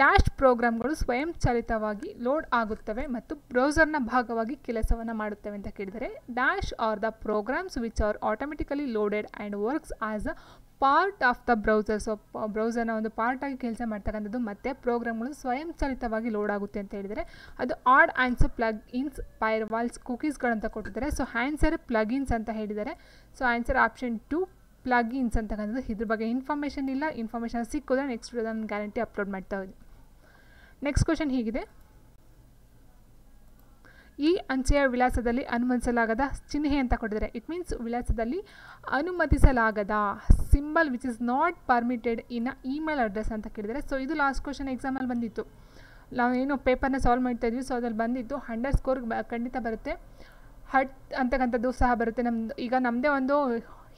dash ಪ್ರೋಗ್ರಾಮ್ಗಳು ಸ್ವಯಂಚಾಲಿತವಾಗಿ ಲೋಡ್ ಆಗುತ್ತವೆ ಮತ್ತು ಬ್ರೌಸರ್ನ ಭಾಗವಾಗಿ ಕೆಲಸವನ್ನು ಮಾಡುತ್ತವೆ ಅಂತ ಕೇಳಿದರೆ dash are the programs which are automatically loaded and works as a part of the browser so ಬ್ರೌಸರ್ನ ಒಂದು ಪಾರ್ಟಾಗಿ ಕೆಲಸ ಮಾಡ್ತಕ್ಕಂಥದ್ದು ಮತ್ತು ಪ್ರೋಗ್ರಾಮ್ಗಳು ಸ್ವಯಂಚಾಲಿತವಾಗಿ ಲೋಡ್ ಆಗುತ್ತೆ ಅಂತ ಹೇಳಿದರೆ ಅದು add answer plugins walls ಕುಕೀಸ್ಗಳಂತ ಕೊಟ್ಟಿದ್ದಾರೆ ಸೊ ಆನ್ಸರ್ ಪ್ಲಗಿನ್ಸ್ ಅಂತ ಹೇಳಿದ್ದಾರೆ ಸೊ ಆ್ಯನ್ಸರ್ ಆಪ್ಷನ್ ಟು ಇನ್ಸ್ ಅಂತಕ್ಕಂಥದ್ದು ಇದ್ರ ಬಗ್ಗೆ ಇನ್ಫಾರ್ಮೇಷನ್ ಇಲ್ಲ ಇನ್ಫಾರ್ಮೇಷನ್ ಸಿಕ್ಕೋದ್ರೆ ನೆಕ್ಸ್ಟ್ ನಾನು ಗ್ಯಾರಂಟಿ ಅಪ್ಲೋಡ್ ಮಾಡ್ತಾ ಇದ್ದೀನಿ ನೆಕ್ಸ್ಟ್ ಕ್ವೆಶನ್ ಹೀಗಿದೆ ಈ ಅಂಚೆಯ ವಿಳಾಸದಲ್ಲಿ ಅನುಮತಿಸಲಾಗದ ಚಿಹ್ನೆ ಅಂತ ಕೊಟ್ಟಿದ್ದಾರೆ ಇಟ್ ಮೀನ್ಸ್ ವಿಳಾಸದಲ್ಲಿ ಅನುಮತಿಸಲಾಗದ symbol which is not permitted in a email address ಅಂತ ಕೇಳಿದರೆ ಸೊ ಇದು ಲಾಸ್ಟ್ ಕ್ವಶನ್ ಎಕ್ಸಾಮಲ್ಲಿ ಬಂದಿತ್ತು ನಾವು ಏನು ಪೇಪರ್ನ ಸಾಲ್ವ್ ಮಾಡ್ತಾ ಇದ್ವಿ ಸೊ ಅದ್ರಲ್ಲಿ ಬಂದಿತ್ತು ಹಂಡ್ರೆಡ್ ಸ್ಕೋರ್ ಖಂಡಿತ ಬರುತ್ತೆ ಹಟ್ ಅಂತಕ್ಕಂಥದ್ದು ಸಹ ಬರುತ್ತೆ ನಮ್ಮದು ಈಗ ನಮ್ಮದೇ ಒಂದು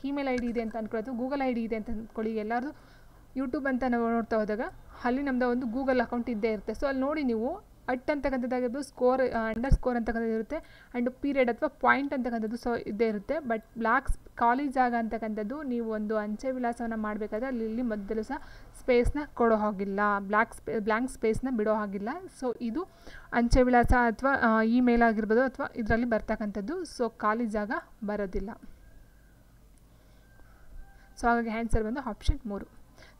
ಇಮೇಲ್ ಐ ಡಿ ಇದೆ ಅಂತ ಅಂದ್ಕೊಳ್ಳೋದು ಗೂಗಲ್ ಐ ಡಿ ಇದೆ ಅಂತ ಅಂದ್ಕೊಳ್ಳಿ ಎಲ್ಲರೂ ಯೂಟ್ಯೂಬ್ ಅಂತ ನಾವು ನೋಡ್ತಾ ಹೋದಾಗ ಅಲ್ಲಿ ನಮ್ಮದು ಒಂದು ಗೂಗಲ್ ಅಕೌಂಟ್ ಇದ್ದೇ ಇರುತ್ತೆ ಸೊ ಅಲ್ಲಿ ನೋಡಿ ನೀವು ಅಟ್ ಅಂತಕ್ಕಂಥದ್ದಾಗಿರ್ಬೋದು ಸ್ಕೋರ್ ಅಂಡರ್ ಸ್ಕೋರ್ ಅಂತಕ್ಕಂಥದ್ದು ಇರುತ್ತೆ ಆ್ಯಂಡ್ ಪೀರಿಯಡ್ ಅಥವಾ ಪಾಯಿಂಟ್ ಅಂತಕ್ಕಂಥದ್ದು ಸೊ ಇದ್ದೇ ಇರುತ್ತೆ ಬಟ್ ಬ್ಲಾಕ್ಸ್ ಖಾಲಿ ಜಾಗ ಅಂತಕ್ಕಂಥದ್ದು ನೀವು ಒಂದು ಅಂಚೆ ವಿಳಾಸವನ್ನು ಮಾಡಬೇಕಾದ್ರೆ ಅಲ್ಲಿ ಇಲ್ಲಿ ಮೊದಲು ಸಹ ಸ್ಪೇಸ್ನ ಕೊಡೋ ಹಾಗಿಲ್ಲ ಬ್ಲ್ಯಾಕ್ ಸ್ಪೇ ಬ್ಲ್ಯಾಂಕ್ ಸ್ಪೇಸ್ನ ಬಿಡೋ ಹಾಗಿಲ್ಲ ಸೊ ಇದು ಅಂಚೆ ವಿಳಾಸ ಅಥವಾ ಇಮೇಲ್ ಆಗಿರ್ಬೋದು ಅಥವಾ ಇದರಲ್ಲಿ ಬರ್ತಕ್ಕಂಥದ್ದು ಸೊ ಖಾಲಿ ಜಾಗ ಬರೋದಿಲ್ಲ ಸೊ ಹಾಗಾಗಿ ಆ್ಯನ್ಸರ್ ಬಂದು ಆಪ್ಷನ್ ಮೂರು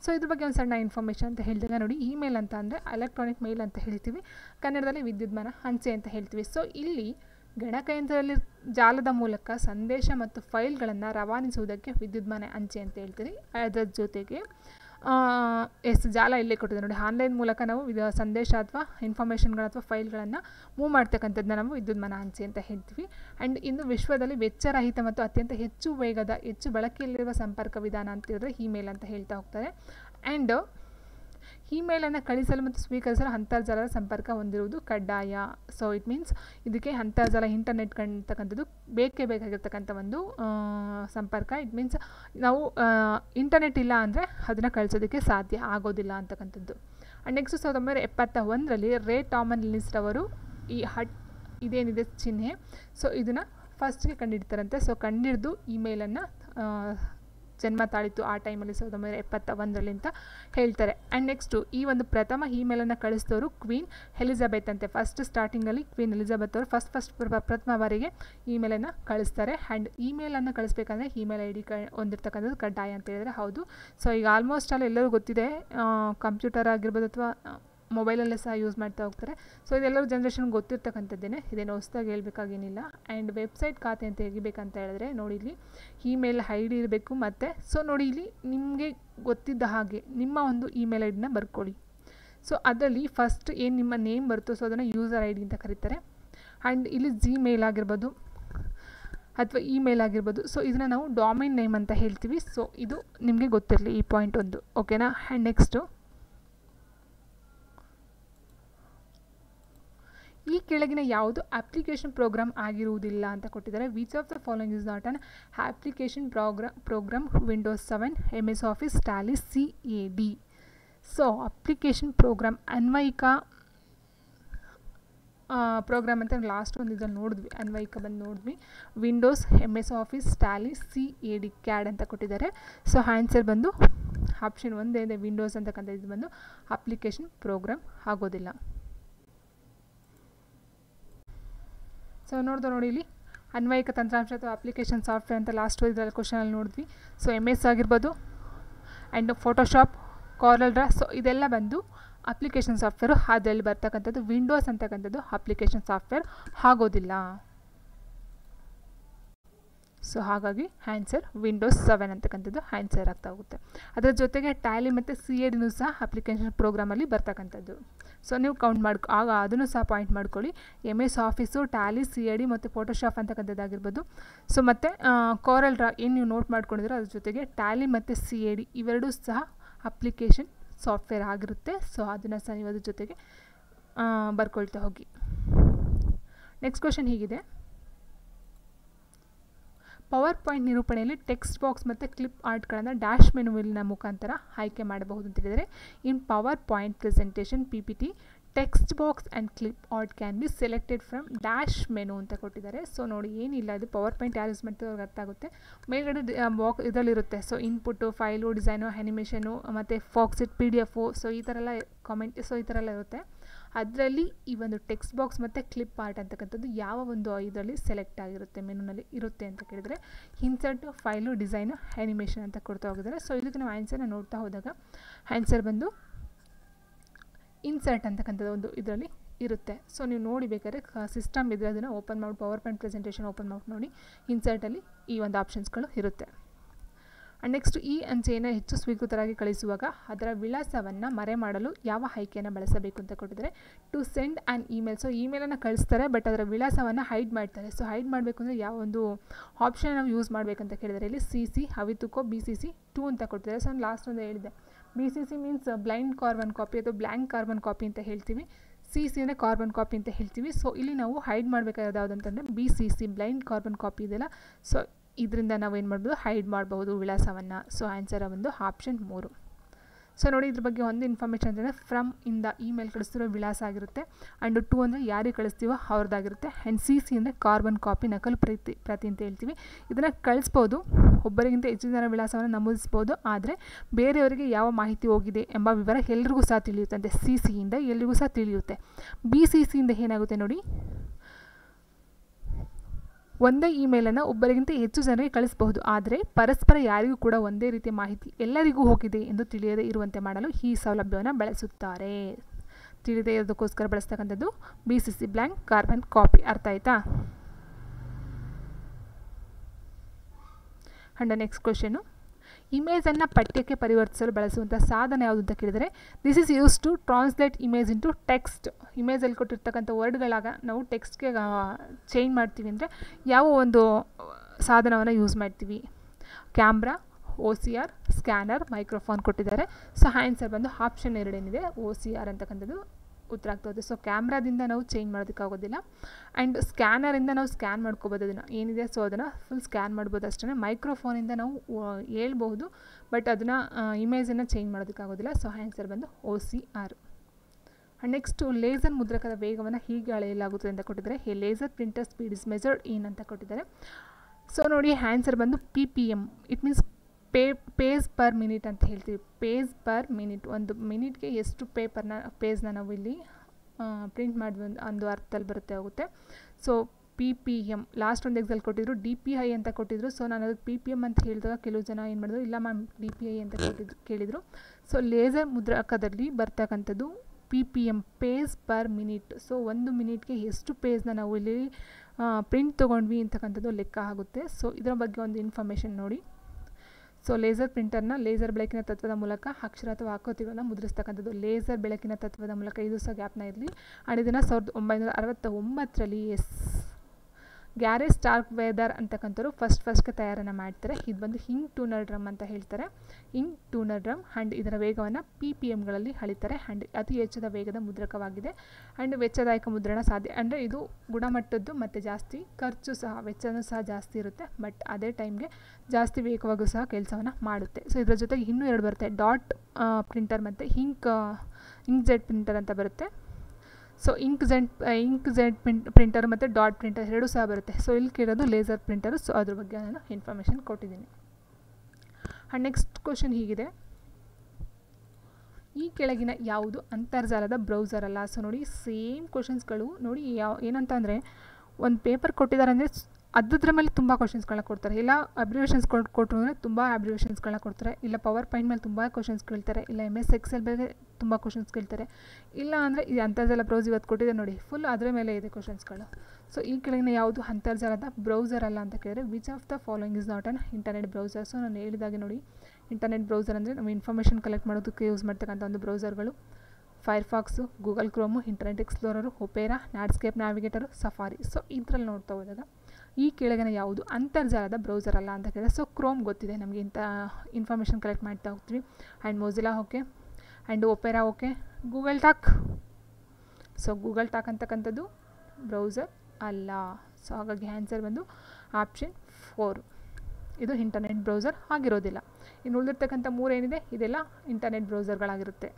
ಸೊ ಇದ್ರ ಬಗ್ಗೆ ಒಂದು ಸಣ್ಣ ಇನ್ಫಾರ್ಮೇಷನ್ ಅಂತ ಹೇಳಿದಾಗ ನೋಡಿ ಇಮೇಲ್ ಅಂತ ಅಂದರೆ ಎಲೆಕ್ಟ್ರಾನಿಕ್ ಮೇಲ್ ಅಂತ ಹೇಳ್ತೀವಿ ಕನ್ನಡದಲ್ಲಿ ವಿದ್ಯುತ್ಮಾನ ಅಂಚೆ ಅಂತ ಹೇಳ್ತೀವಿ ಸೊ ಇಲ್ಲಿ ಗಣಕಯಂತ್ರದಲ್ಲಿ ಜಾಲದ ಮೂಲಕ ಸಂದೇಶ ಮತ್ತು ಫೈಲ್ಗಳನ್ನು ರವಾನಿಸುವುದಕ್ಕೆ ವಿದ್ಯುತ್ಮಾನ ಅಂಚೆ ಅಂತ ಹೇಳ್ತೀನಿ ಅದರ ಜೊತೆಗೆ ಎಸ್ ಜಾಲ ಇಲ್ಲೇ ಕೊಟ್ಟಿದೆ ನೋಡಿ ಆನ್ಲೈನ್ ಮೂಲಕ ನಾವು ವಿಧ ಸಂದೇಶ ಅಥವಾ ಇನ್ಫಾರ್ಮೇಷನ್ಗಳು ಅಥವಾ ಫೈಲ್ಗಳನ್ನು ಮೂವ್ ಮಾಡ್ತಕ್ಕಂಥದ್ದನ್ನ ನಾವು ವಿದ್ಯುತ್ ಹಂಚಿ ಅಂತ ಹೇಳ್ತೀವಿ ಆ್ಯಂಡ್ ಇಂದು ವಿಶ್ವದಲ್ಲಿ ವೆಚ್ಚರಹಿತ ಮತ್ತು ಅತ್ಯಂತ ಹೆಚ್ಚು ವೇಗದ ಹೆಚ್ಚು ಬಳಕೆಯಲ್ಲಿರುವ ಸಂಪರ್ಕ ವಿಧಾನ ಅಂತ ಹೇಳಿದ್ರೆ ಇಮೇಲ್ ಅಂತ ಹೇಳ್ತಾ ಹೋಗ್ತಾರೆ ಆ್ಯಂಡ್ ಇಮೇಲನ್ನು ಕಳಿಸಲು ಮತ್ತು ಸ್ವೀಕರಿಸಲು ಅಂತರ್ಜಾಲದ ಸಂಪರ್ಕ ಹೊಂದಿರುವುದು ಕಡ್ಡಾಯ ಸೊ ಇಟ್ ಮೀನ್ಸ್ ಇದಕ್ಕೆ ಅಂತರ್ಜಾಲ ಇಂಟರ್ನೆಟ್ ಕಂಡ್ತಕ್ಕಂಥದ್ದು ಬೇಕೇ ಬೇಕಾಗಿರ್ತಕ್ಕಂಥ ಒಂದು ಸಂಪರ್ಕ ಇಟ್ ಮೀನ್ಸ್ ನಾವು ಇಂಟರ್ನೆಟ್ ಇಲ್ಲ ಅಂದರೆ ಅದನ್ನು ಕಳಿಸೋದಕ್ಕೆ ಸಾಧ್ಯ ಆಗೋದಿಲ್ಲ ಅಂತಕ್ಕಂಥದ್ದು ಆ್ಯಂಡ್ ನೆಕ್ಸ್ಟ್ ಸಾವಿರದ ಒಂಬೈನೂರ ಎಪ್ಪತ್ತ ಒಂದರಲ್ಲಿ ರೇ ಟಾಮನ್ ಲಿಸ್ಟ್ರವರು ಈ ಹಟ್ ಇದೇನಿದೆ ಚಿಹ್ನೆ ಸೊ ಇದನ್ನು ಫಸ್ಟ್ಗೆ ಕಂಡಿಡ್ತಾರಂತೆ ಸೊ ಕಂಡಿಡ್ದು ಇಮೇಲನ್ನು ಜನ್ಮ ತಾಳಿತು ಆ ಟೈಮಲ್ಲಿ ಸಾವಿರದ ಒಂಬೈನೂರ ಎಪ್ಪತ್ತ ಒಂದರಲ್ಲಿ ಅಂತ ಹೇಳ್ತಾರೆ ಆ್ಯಂಡ್ ನೆಕ್ಸ್ಟು ಈ ಒಂದು ಪ್ರಥಮ ಇಮೇಲನ್ನು ಕಳಿಸಿದವರು ಕ್ವೀನ್ ಎಲಿಜಬೆತ್ ಅಂತೆ ಫಸ್ಟ್ ಸ್ಟಾರ್ಟಿಂಗಲ್ಲಿ ಕ್ವೀನ್ ಎಲಿಜಬೆತ್ ಅವರು ಫಸ್ಟ್ ಫಸ್ಟ್ ಪ್ರಥಮ ಬಾರಿಗೆ ಇಮೇಲನ್ನು ಕಳಿಸ್ತಾರೆ ಆ್ಯಂಡ್ ಇಮೇಲನ್ನು ಕಳಿಸ್ಬೇಕಂದ್ರೆ ಇಮೇಲ್ ಐ ಡಿ ಕ ಹೊಂದಿರ್ತಕ್ಕಂಥದ್ದು ಕಡ್ಡಾಯ ಅಂತ ಹೇಳಿದರೆ ಹೌದು ಸೊ ಈಗ ಆಲ್ಮೋಸ್ಟ್ ಅಲ್ಲಿ ಎಲ್ಲರೂ ಗೊತ್ತಿದೆ ಕಂಪ್ಯೂಟರ್ ಆಗಿರ್ಬೋದು ಅಥವಾ ಮೊಬೈಲಲ್ಲೇ ಸಹ ಯೂಸ್ ಮಾಡ್ತಾ ಹೋಗ್ತಾರೆ ಸೊ ಇದೆಲ್ಲರೂ ಜನ್ರೇಷನ್ಗೆ ಗೊತ್ತಿರ್ತಕ್ಕಂಥದ್ದೇನೆ ಇದೇನು ಹೊಸ್ದಾಗಿ ಹೇಳಬೇಕಾಗೇನಿಲ್ಲ ಆ್ಯಂಡ್ ವೆಬ್ಸೈಟ್ ಖಾತೆ ಅಂತ ತೆಗಿಬೇಕಂತ ಹೇಳಿದ್ರೆ ನೋಡಿ ಇಲ್ಲಿ ಇಮೇಲ್ ಐ ಡಿ ಇರಬೇಕು ಮತ್ತು ಸೊ ನೋಡಿ ಇಲ್ಲಿ ನಿಮಗೆ ಗೊತ್ತಿದ್ದ ಹಾಗೆ ನಿಮ್ಮ ಒಂದು ಇಮೇಲ್ ಐ ಡಿನ ಬರ್ಕೊಳ್ಳಿ ಸೊ ಅದರಲ್ಲಿ ಫಸ್ಟ್ ಏನು ನಿಮ್ಮ ನೇಮ್ ಬರುತ್ತೋ ಸೊ ಅದನ್ನು ಯೂಸರ್ ಐ ಡಿ ಅಂತ ಕರೀತಾರೆ ಆ್ಯಂಡ್ ಇಲ್ಲಿ ಜಿಮೇಲ್ ಆಗಿರ್ಬೋದು ಅಥವಾ ಇಮೇಲ್ ಆಗಿರ್ಬೋದು ಸೊ ಇದನ್ನು ನಾವು ಡಾಮಿನ್ ನೇಮ್ ಅಂತ ಹೇಳ್ತೀವಿ ಸೊ ಇದು ನಿಮಗೆ ಗೊತ್ತಿರಲಿ ಈ ಪಾಯಿಂಟ್ ಒಂದು ಓಕೆನಾ ಆ್ಯಂಡ್ ನೆಕ್ಸ್ಟು ಕೆಳಗಿನ ಯಾವುದು ಅಪ್ಲಿಕೇಶನ್ ಪ್ರೋಗ್ರಾಮ್ ಆಗಿರುವುದಿಲ್ಲ ಅಂತ ಕೊಟ್ಟಿದ್ದಾರೆ which of the following is not an application program program Windows seven M S Office Tally C A D so application program ಅನ್ವಯಿಕ ಪ್ರೋಗ್ರಾಮ್ ಅಂತ ಲಾಸ್ಟ್ ಒಂದು ಇದನ್ನು ನೋಡಿದ್ವಿ ಅನ್ವಯಿಕ ಬಂದು ನೋಡಿದ್ವಿ Windows M S Office Tally C A D CAD ಅಂತ ಕೊಟ್ಟಿದ್ದಾರೆ ಸೊ ಆನ್ಸರ್ ಬಂದು ಆಪ್ಷನ್ ಒಂದೇ ಇದೆ ವಿಂಡೋಸ್ ಅಂತಕ್ಕಂಥ ಇದು ಬಂದು ಅಪ್ಲಿಕೇಶನ್ ಪ್ರೋಗ್ರಾಮ್ ಆಗೋದಿಲ್ಲ ಸೊ ನೋಡ್ದು ನೋಡಿ ಇಲ್ಲಿ ಅನ್ವಯಿಕ ತಂತ್ರಾಂಶ ಅಥವಾ ಅಪ್ಲಿಕೇಶನ್ ಸಾಫ್ಟ್ವೇರ್ ಅಂತ ಲಾಸ್ಟ್ ಇದರಲ್ಲಿ ಕ್ವಶನಲ್ಲಿ ನೋಡಿದ್ವಿ ಸೊ ಎಮ್ ಎಸ್ ಆಗಿರ್ಬೋದು and Photoshop Corel Draw so ಇದೆಲ್ಲ ಬಂದು ಅಪ್ಲಿಕೇಶನ್ ಸಾಫ್ಟ್ವೇರು ಅದರಲ್ಲಿ ಬರ್ತಕ್ಕಂಥದ್ದು ವಿಂಡೋಸ್ ಅಂತಕ್ಕಂಥದ್ದು ಅಪ್ಲಿಕೇಶನ್ ಸಾಫ್ಟ್ವೇರ್ ಆಗೋದಿಲ್ಲ ಸೊ ಹಾಗಾಗಿ ಆನ್ಸರ್ ವಿಂಡೋಸ್ ಸೆವೆನ್ ಅಂತಕ್ಕಂಥದ್ದು ಆನ್ಸರ್ ಆಗ್ತಾ ಹೋಗುತ್ತೆ ಅದರ ಜೊತೆಗೆ ಟ್ಯಾಲಿ ಮತ್ತು ಸಿ ಎಡಿನೂ ಸಹ ಅಪ್ಲಿಕೇಶನ್ ಪ್ರೋಗ್ರಾಮಲ್ಲಿ ಬರ್ತಕ್ಕಂಥದ್ದು ಸೊ ನೀವು ಕೌಂಟ್ ಮಾಡ್ಕೊ ಆಗ ಅದನ್ನು ಸಹ ಪಾಯಿಂಟ್ ಮಾಡ್ಕೊಳ್ಳಿ M S Office Tally C A D ಮತ್ತು ಫೋಟೋಶಾಪ್ ಅಂತಕ್ಕಂಥದ್ದಾಗಿರ್ಬೋದು ಸೊ ಮತ್ತು ಕೋರಲ್ ಡ್ರಾ ಏನು ನೀವು ನೋಟ್ ಮಾಡ್ಕೊಂಡಿದ್ರೆ ಅದ್ರ ಜೊತೆಗೆ ಟ್ಯಾಲಿ ಮತ್ತು ಸಿ ಎ ಡಿ ಇವೆರಡೂ ಸಹ ಅಪ್ಲಿಕೇಶನ್ ಸಾಫ್ಟ್ವೇರ್ ಆಗಿರುತ್ತೆ ಸೊ ಅದನ್ನು ಸಹ ನೀವು ಅದ್ರ ಜೊತೆಗೆ ಬರ್ಕೊಳ್ತಾ ಹೋಗಿ ನೆಕ್ಸ್ಟ್ ಕ್ವಶನ್ ಹೀಗಿದೆ ಪವರ್ ಪಾಯಿಂಟ್ ನಿರೂಪಣೆಯಲ್ಲಿ ಟೆಕ್ಸ್ಟ್ ಬಾಕ್ಸ್ ಮತ್ತು ಕ್ಲಿಪ್ ಆರ್ಟ್ಗಳನ್ನು ಡ್ಯಾಶ್ ಮೆನುವಿನ ಮುಖಾಂತರ ಆಯ್ಕೆ ಮಾಡಬಹುದು ಅಂತ ಹೇಳಿದರೆ in PowerPoint presentation P P T text box and clip art can be selected from dash menu ಅಂತ ಕೊಟ್ಟಿದ್ದಾರೆ ಸೊ ನೋಡಿ ಏನಿಲ್ಲ ಅದು ಪವರ್ ಪಾಯಿಂಟ್ ಯಾರು ಯೂಸ್ ಮಾಡ್ತೀವಿ ಅವ್ರಿಗೆ ಅರ್ಥ ಆಗುತ್ತೆ ಮೇಲ್ಗಡೆ ಬಾಕ್ ಇದರಲ್ಲಿರುತ್ತೆ so input file design animation ಮತ್ತು Foxit P D F so ಈ ಥರ ಎಲ್ಲ ಕಾಮೆಂಟ್ ಸೊ ಈ ಥರ ಎಲ್ಲ ಇರುತ್ತೆ ಅದರಲ್ಲಿ ಈ ಒಂದು ಟೆಕ್ಸ್ಟ್ ಬಾಕ್ಸ್ ಮತ್ತು ಕ್ಲಿಪ್ ಆರ್ಟ್ ಅಂತಕ್ಕಂಥದ್ದು ಯಾವ ಒಂದು ಇದರಲ್ಲಿ ಸೆಲೆಕ್ಟ್ ಆಗಿರುತ್ತೆ ಮೆನುನಲ್ಲಿ ಇರುತ್ತೆ ಅಂತ ಕೇಳಿದರೆ ಇನ್ಸರ್ಟು ಫೈಲು ಡಿಸೈನು ಆ್ಯನಿಮೇಷನ್ ಅಂತ ಕೊಡ್ತಾ ಹೋಗಿದ್ದಾರೆ ಸೊ ಇದಕ್ಕೆ ನಾವು ಆ್ಯನ್ಸರ್ನ ನೋಡ್ತಾ ಹೋದಾಗ ಆ್ಯನ್ಸರ್ ಬಂದು ಇನ್ಸರ್ಟ್ ಅಂತಕ್ಕಂಥದ್ದು ಒಂದು ಇದರಲ್ಲಿ ಇರುತ್ತೆ ಸೊ ನೀವು ನೋಡಿ ಬೇಕಾದ್ರೆ ಸಿಸ್ಟಮ್ ಇದ್ರೆ ಅದನ್ನು ಓಪನ್ ಮಾಡಿ ಪವರ್ ಪಾಯಿಂಟ್ ಪ್ರೆಸೆಂಟೇಷನ್ ಓಪನ್ ಮಾಡಿ ನೋಡಿ ಇನ್ಸರ್ಟಲ್ಲಿ ಈ ಒಂದು ಆಪ್ಷನ್ಸ್ಗಳು ಇರುತ್ತೆ ನೆಕ್ಸ್ಟ್ ಈ ಅಂಚೆಯನ್ನು ಹೆಚ್ಚು ಸ್ವೀಕೃತರಾಗಿ ಕಳಿಸುವಾಗ ಅದರ ವಿಳಾಸವನ್ನು ಮರೆ ಮಾಡಲು ಯಾವ ಆಯ್ಕೆಯನ್ನು ಬಳಸಬೇಕು ಅಂತ ಕೊಟ್ಟಿದ್ದಾರೆ to send and email so ಇಮೇಲನ್ನು ಕಳಿಸ್ತಾರೆ ಬಟ್ ಅದರ ವಿಳಾಸವನ್ನು ಹೈಡ್ ಮಾಡ್ತಾರೆ ಸೊ ಹೈಡ್ ಮಾಡಬೇಕು ಅಂದರೆ ಯಾವ ಒಂದು ಆಪ್ಷನ್ ನಾವು ಯೂಸ್ ಮಾಡಬೇಕಂತ ಕೇಳಿದರೆ ಇಲ್ಲಿ ಸಿ ಸಿ ಹವಿತುಕೋ ಬಿ ಸಿ ಸಿ ಟು ಅಂತ ಕೊಟ್ಟಿದ್ದಾರೆ ಸೊ ನಾನು ಲಾಸ್ಟ್ ಒಂದು ಹೇಳಿದೆ B C C means blind carbon copy ಅಥವಾ ಬ್ಲ್ಯಾಂಕ್ ಕಾರ್ಬನ್ ಕಾಪಿ ಅಂತ ಹೇಳ್ತೀವಿ ಸಿ ಸಿ ಅಂದರೆ ಕಾರ್ಬನ್ ಕಾಪಿ ಅಂತ ಹೇಳ್ತೀವಿ ಸೊ ಇಲ್ಲಿ ನಾವು ಹೈಡ್ ಮಾಡಬೇಕಾದ ಯಾವುದಂತಂದರೆ B C C blind carbon copy ಇದೆಯಲ್ಲ ಸೊ ಇದರಿಂದ ನಾವು ಏನು ಮಾಡ್ಬೋದು ಹೈಡ್ ಮಾಡ್ಬೋದು ವಿಳಾಸವನ್ನು ಸೊ ಆನ್ಸರ್ ಒಂದು ಆಪ್ಷನ್ ಮೂರು ಸೊ ನೋಡಿ ಇದ್ರ ಬಗ್ಗೆ ಒಂದು ಇನ್ಫಾರ್ಮೇಷನ್ ಅಂತಂದರೆ ಫ್ರಮ್ ಇಂದ ಇಮೇಲ್ ಕಳಿಸ್ತಿರೋ ವಿಳಾಸ ಆಗಿರುತ್ತೆ ಆ್ಯಂಡ್ ಟು ಅಂದರೆ ಯಾರಿಗೆ ಕಳಿಸ್ತೀವೋ ಅವ್ರದ್ದಾಗಿರುತ್ತೆ ಆ್ಯಂಡ್ ಸಿ ಸಿ ಅಂದರೆ ಕಾರ್ಬನ್ ಕಾಪಿ ನಕಲು ಪ್ರತಿ ಪ್ರತಿ ಅಂತ ಹೇಳ್ತೀವಿ ಇದನ್ನು ಕಳಿಸ್ಬೋದು ಒಬ್ಬರಿಗಿಂತ ಹೆಚ್ಚಿನ ಜನ ವಿಳಾಸವನ್ನು ನಮೂದಿಸ್ಬೋದು ಆದರೆ ಬೇರೆಯವರಿಗೆ ಯಾವ ಮಾಹಿತಿ ಹೋಗಿದೆ ಎಂಬ ವಿವರ ಎಲ್ರಿಗೂ ಸಹ ತಿಳಿಯುತ್ತೆ ಅಂದರೆ ಸಿ ಸಿಯಿಂದ ಎಲ್ರಿಗೂ ಸಹ ತಿಳಿಯುತ್ತೆ ಬಿ ಸಿ ಸಿಯಿಂದ ಏನಾಗುತ್ತೆ ನೋಡಿ ಒಂದೇ ಇಮೇಲನ್ನು ಒಬ್ಬರಿಗಿಂತ ಹೆಚ್ಚು ಜನರಿಗೆ ಕಳಿಸಬಹುದು ಆದರೆ ಪರಸ್ಪರ ಯಾರಿಗೂ ಕೂಡ ಒಂದೇ ರೀತಿಯ ಮಾಹಿತಿ ಎಲ್ಲರಿಗೂ ಹೋಗಿದೆ ಎಂದು ತಿಳಿಯದೇ ಇರುವಂತೆ ಮಾಡಲು ಈ ಸೌಲಭ್ಯವನ್ನು ಬಳಸುತ್ತಾರೆ ತಿಳಿದೇ ಇರೋದಕ್ಕೋಸ್ಕರ ಬಳಸ್ತಕ್ಕಂಥದ್ದು B C C blank carbon copy ಅರ್ಥ ಆಯಿತಾ ಅಂಡ್ ನೆಕ್ಸ್ಟ್ ಕ್ವಶನು ಇಮೇಜನ್ನು ಪಠ್ಯಕ್ಕೆ ಪರಿವರ್ತಿಸಲು ಬಳಸುವಂಥ ಸಾಧನ ಯಾವುದು ಅಂತ ಕೇಳಿದರೆ this is use to translate image into text ಇಮೇಜಲ್ಲಿ ಕೊಟ್ಟಿರ್ತಕ್ಕಂಥ ವರ್ಡ್ಗಳಾಗ ನಾವು ಟೆಕ್ಸ್ಟ್ಗೆ ಚೇಂಜ್ ಮಾಡ್ತೀವಿ ಅಂದರೆ ಯಾವ ಒಂದು ಸಾಧನವನ್ನು ಯೂಸ್ ಮಾಡ್ತೀವಿ camera O C R scanner microphone ಕೊಟ್ಟಿದ್ದಾರೆ ಸೊ ಹ್ಯಾಂಡ್ಸರ್ ಬಂದು ಆಪ್ಷನ್ ಎರಡೇನಿದೆ ಓ ಸಿ ಆರ್ ಅಂತಕ್ಕಂಥದ್ದು ಉತ್ತರ ಆಗ್ತಾ ಸೊ ಕ್ಯಾಮ್ರಾದಿಂದ ನಾವು ಚೇಂಜ್ ಮಾಡೋದಕ್ಕಾಗೋದಿಲ್ಲ ಆ್ಯಂಡ್ ಸ್ಕ್ಯಾನರಿಂದ ನಾವು ಸ್ಕ್ಯಾನ್ ಮಾಡ್ಕೋಬೋದು ಅದನ್ನು ಏನಿದೆ ಸೊ ಅದನ್ನು ಫುಲ್ ಸ್ಕ್ಯಾನ್ ಮಾಡ್ಬೋದು ಅಷ್ಟೇ ಮೈಕ್ರೋಫೋನಿಂದ ನಾವು ಹೇಳ್ಬೋದು ಬಟ್ ಅದನ್ನು ಇಮೇಜನ್ನು ಚೇಂಜ್ ಮಾಡೋದಕ್ಕಾಗೋದಿಲ್ಲ ಸೊ ಆನ್ಸರ್ ಬಂದು O C R next laser ಮುದ್ರಕದ ವೇಗವನ್ನು ಹೀಗೆ ಅಳೆಯಲಾಗುತ್ತದೆ ಅಂತ ಕೊಟ್ಟಿದ್ದಾರೆ a laser printer speed is measured ಏನಂತ ಕೊಟ್ಟಿದ್ದಾರೆ ಸೊ ನೋಡಿ ಆನ್ಸರ್ ಬಂದು P P M it means page pages per minute ಅಂತ ಹೇಳ್ತೀವಿ ಪೇಜ್ ಪರ್ ಮಿನಿಟ್ ಒಂದು ಮಿನಿಟ್ಗೆ ಎಷ್ಟು ಪೇಪರ್ನ ಪೇಜ್ನ ನಾವು ಇಲ್ಲಿ ಪ್ರಿಂಟ್ ಮಾಡಿದ್ವಿ ಒಂದು ಒಂದು ಅರ್ಥದಲ್ಲಿ ಬರುತ್ತೆ ಹೋಗುತ್ತೆ so P P M last ಒಂದು ಎಕ್ಸಾಮ್ ಕೊಟ್ಟಿದ್ರು ಡಿ ಪಿ ಐ ಅಂತ ಕೊಟ್ಟಿದ್ರು ಸೊ ನಾನು ಅದಕ್ಕೆ ಪಿ ಪಿ ಎಮ್ ಅಂತ ಹೇಳಿದಾಗ ಕೆಲವು ಜನ ಏನು ಮಾಡಿದ್ರು ಇಲ್ಲ ಮ್ಯಾಮ್ ಡಿ ಪಿ ಐ ಅಂತ ಕೇಳಿದ್ರು ಕೇಳಿದರು ಸೊ ಲೇಸರ್ ಮುದ್ರಕದಲ್ಲಿ ಬರ್ತಕ್ಕಂಥದ್ದು P P M page per minute so ಒಂದು ಮಿನಿಟ್ಗೆ ಎಷ್ಟು ಪೇಜ್ನ ನಾವು ಇಲ್ಲಿ ಪ್ರಿಂಟ್ ತೊಗೊಂಡ್ವಿ ಅಂತಕ್ಕಂಥದ್ದು ಲೆಕ್ಕ ಆಗುತ್ತೆ ಸೊ ಇದರ ಬಗ್ಗೆ ಒಂದು ಇನ್ಫಾರ್ಮೇಷನ್ ನೋಡಿ ಸೊ ಲೇಸರ್ ಪ್ರಿಂಟರ್ನ ಲೇಸರ್ ಬೆಳಕಿನ ತತ್ವದ ಮೂಲಕ ಅಕ್ಷರ ಅಥವಾ ಆಕೃತಿಗಳನ್ನು ಮುದ್ರಿಸ್ತಕ್ಕಂಥದ್ದು ಲೇಸರ್ ಬೆಳಕಿನ ತತ್ವದ ಮೂಲಕ ಇದು ಸಹ ಗ್ಯಾಪ್ನ ಇರಲಿ ಆ್ಯಂಡ್ ಇದನ್ನು ಸಾವಿರದ ಒಂಬೈನೂರ ಅರವತ್ತ ಒಂಬತ್ತರಲ್ಲಿ ಎಸ್ ಗ್ಯಾರೇಜ್ ಸ್ಟಾರ್ಕ್ ವೇದರ್ ಅಂತಕ್ಕಂಥವ್ರು ಫಸ್ಟ್ ಫಸ್ಟ್ಗೆ ತಯಾರನ್ನು ಮಾಡ್ತಾರೆ ಇದು ಬಂದು ಹಿಂಗ್ ಟೂನರ್ ಡ್ರಮ್ ಅಂತ ಹೇಳ್ತಾರೆ ಹಿಂಕ್ ಟೂನರ್ ಡ್ರಮ್ ಆ್ಯಂಡ್ ಇದರ ವೇಗವನ್ನು ಪಿ ಪಿ ಎಮ್ಗಳಲ್ಲಿ ಅಳಿತಾರೆ ಆ್ಯಂಡ್ ಅತಿ ಹೆಚ್ಚುದ ವೇಗದ ಮುದ್ರಕವಾಗಿದೆ ಆ್ಯಂಡ್ ವೆಚ್ಚದಾಯಕ ಮುದ್ರಣ ಸಾಧ್ಯ ಅಂದರೆ ಇದು ಗುಣಮಟ್ಟದ್ದು ಮತ್ತು ಜಾಸ್ತಿ ಖರ್ಚು ಸಹ ವೆಚ್ಚನೂ ಸಹ ಜಾಸ್ತಿ ಇರುತ್ತೆ ಬಟ್ ಅದೇ ಟೈಮ್ಗೆ ಜಾಸ್ತಿ ವೇಗವಾಗೂ ಸಹ ಕೆಲಸವನ್ನು ಮಾಡುತ್ತೆ ಸೊ ಇದರ ಜೊತೆಗೆ ಇನ್ನೂ ಎರಡು ಬರುತ್ತೆ ಡಾಟ್ ಪ್ರಿಂಟರ್ ಮತ್ತು ಹಿಂಕ್ ಇಂಕ್ ಜೆಟ್ ಪ್ರಿಂಟರ್ ಅಂತ ಬರುತ್ತೆ so ink jet ink jet print printer ಮತ್ತು ಡಾಟ್ ಪ್ರಿಂಟರ್ ಎರಡು ಸಹ ಬರುತ್ತೆ ಸೊ ಇಲ್ಲಿ ಕೇಳೋದು ಲೇಸರ್ ಪ್ರಿಂಟರ್ ಸೊ ಅದ್ರ ಬಗ್ಗೆ ನಾನು ಇನ್ಫಾರ್ಮೇಷನ್ ಕೊಟ್ಟಿದ್ದೀನಿ ನೆಕ್ಸ್ಟ್ ಕ್ವಶನ್ ಹೀಗಿದೆ ಈ ಕೆಳಗಿನ ಯಾವುದು ಅಂತರ್ಜಾಲದ ಬ್ರೌಸರ್ ಅಲ್ಲ ಸೊ ನೋಡಿ ಸೇಮ್ ಕ್ವಶನ್ಸ್ಗಳು ನೋಡಿ ಯಾವ ಏನಂತ ಅಂದರೆ ಒಂದು ಪೇಪರ್ ಕೊಟ್ಟಿದ್ದಾರೆ ಅಂದರೆ ಅದ್ರ ಮೇಲೆ ತುಂಬ ಕ್ವಶನ್ಸ್ಗಳನ್ನ ಕೊಡ್ತಾರೆ ಇಲ್ಲ ಅಬ್ರಿವೇಷನ್ಸ್ ಕೊಟ್ಟು ಕೊಟ್ಟರು ಅಂದರೆ ತುಂಬ ಅಬ್ರಿವೇಷನ್ಸ್ಗಳನ್ನ ಕೊಡ್ತಾರೆ ಇಲ್ಲ ಪವರ್ ಪಾಯಿಂಟ್ ಮೇಲೆ ತುಂಬ ಕ್ವಶನ್ಸ್ ಕೇಳ್ತಾರೆ ಇಲ್ಲ ಎಮ್ ಎಸ್ ಎಕ್ಸೆಲ್ ಮೇಲೆ ತುಂಬ ಕ್ವಶನ್ಸ್ ಕೇಳ್ತಾರೆ ಇಲ್ಲ ಅಂದರೆ ಈ ಅಂತರ್ಜಾಲ ಬ್ರೌಸ್ ಇವತ್ತು ಕೊಟ್ಟಿದೆ ನೋಡಿ ಫುಲ್ ಅದರ ಮೇಲೆ ಇದೆ ಕ್ವಶನ್ಸ್ಗಳು ಸೊ ಈ ಕೆಳಗಿನ ಯಾವುದು ಅಂತರ್ಜಾಲದ ಬ್ರೌಸರ್ ಅಲ್ಲ ಅಂತ ಕೇಳಿದರೆ which of the following is not an internet browser so ನಾನು ಹೇಳಿದಾಗೆ ನೋಡಿ ಇಂಟರ್ನೆಟ್ ಬ್ರೌಸರ್ ಅಂದರೆ ನಾವು ಇನ್ಫಾರ್ಮೇಷನ್ ಕಲೆಕ್ಟ್ ಮಾಡೋದಕ್ಕೆ ಯೂಸ್ ಮಾಡ್ತಕ್ಕಂಥ ಒಂದು ಬ್ರೌಸರ್ಗಳು Firefox Google Chrome Internet Explorer Opera Netscape Navigator Safari so ಇದರಲ್ಲಿ ನೋಡ್ತಾ ಹೋದಾಗ ಈ ಕೆಳಗಿನ ಯಾವುದು ಅಂತರ್ಜಾಲದ ಬ್ರೌಸರ್ ಅಲ್ಲ ಅಂತ ಕೇಳಿದ್ರೆ ಸೊ ಕ್ರೋಮ್ ಗೊತ್ತಿದೆ ನಮಗೆ ಇಂಥ ಇನ್ಫಾರ್ಮೇಷನ್ ಕಲೆಕ್ಟ್ ಮಾಡ್ತಾ ಹೋಗ್ತೀವಿ and Mozilla okay and Opera okay Google talk so Google talk ಅಂತಕ್ಕಂಥದ್ದು ಬ್ರೌಸರ್ ಅಲ್ಲ ಸೊ ಹಾಗಾಗಿ ಆ್ಯನ್ಸರ್ ಬಂದು ಆಪ್ಷನ್ ಫೋರ್ ಇದು ಇಂಟರ್ನೆಟ್ ಬ್ರೌಸರ್ ಆಗಿರೋದಿಲ್ಲ ಇನ್ನು ಉಳಿದಿರ್ತಕ್ಕಂಥ ಮೂರೇನಿದೆ ಇದೆಲ್ಲ ಇಂಟರ್ನೆಟ್ ಬ್ರೌಸರ್ಗಳಾಗಿರುತ್ತೆ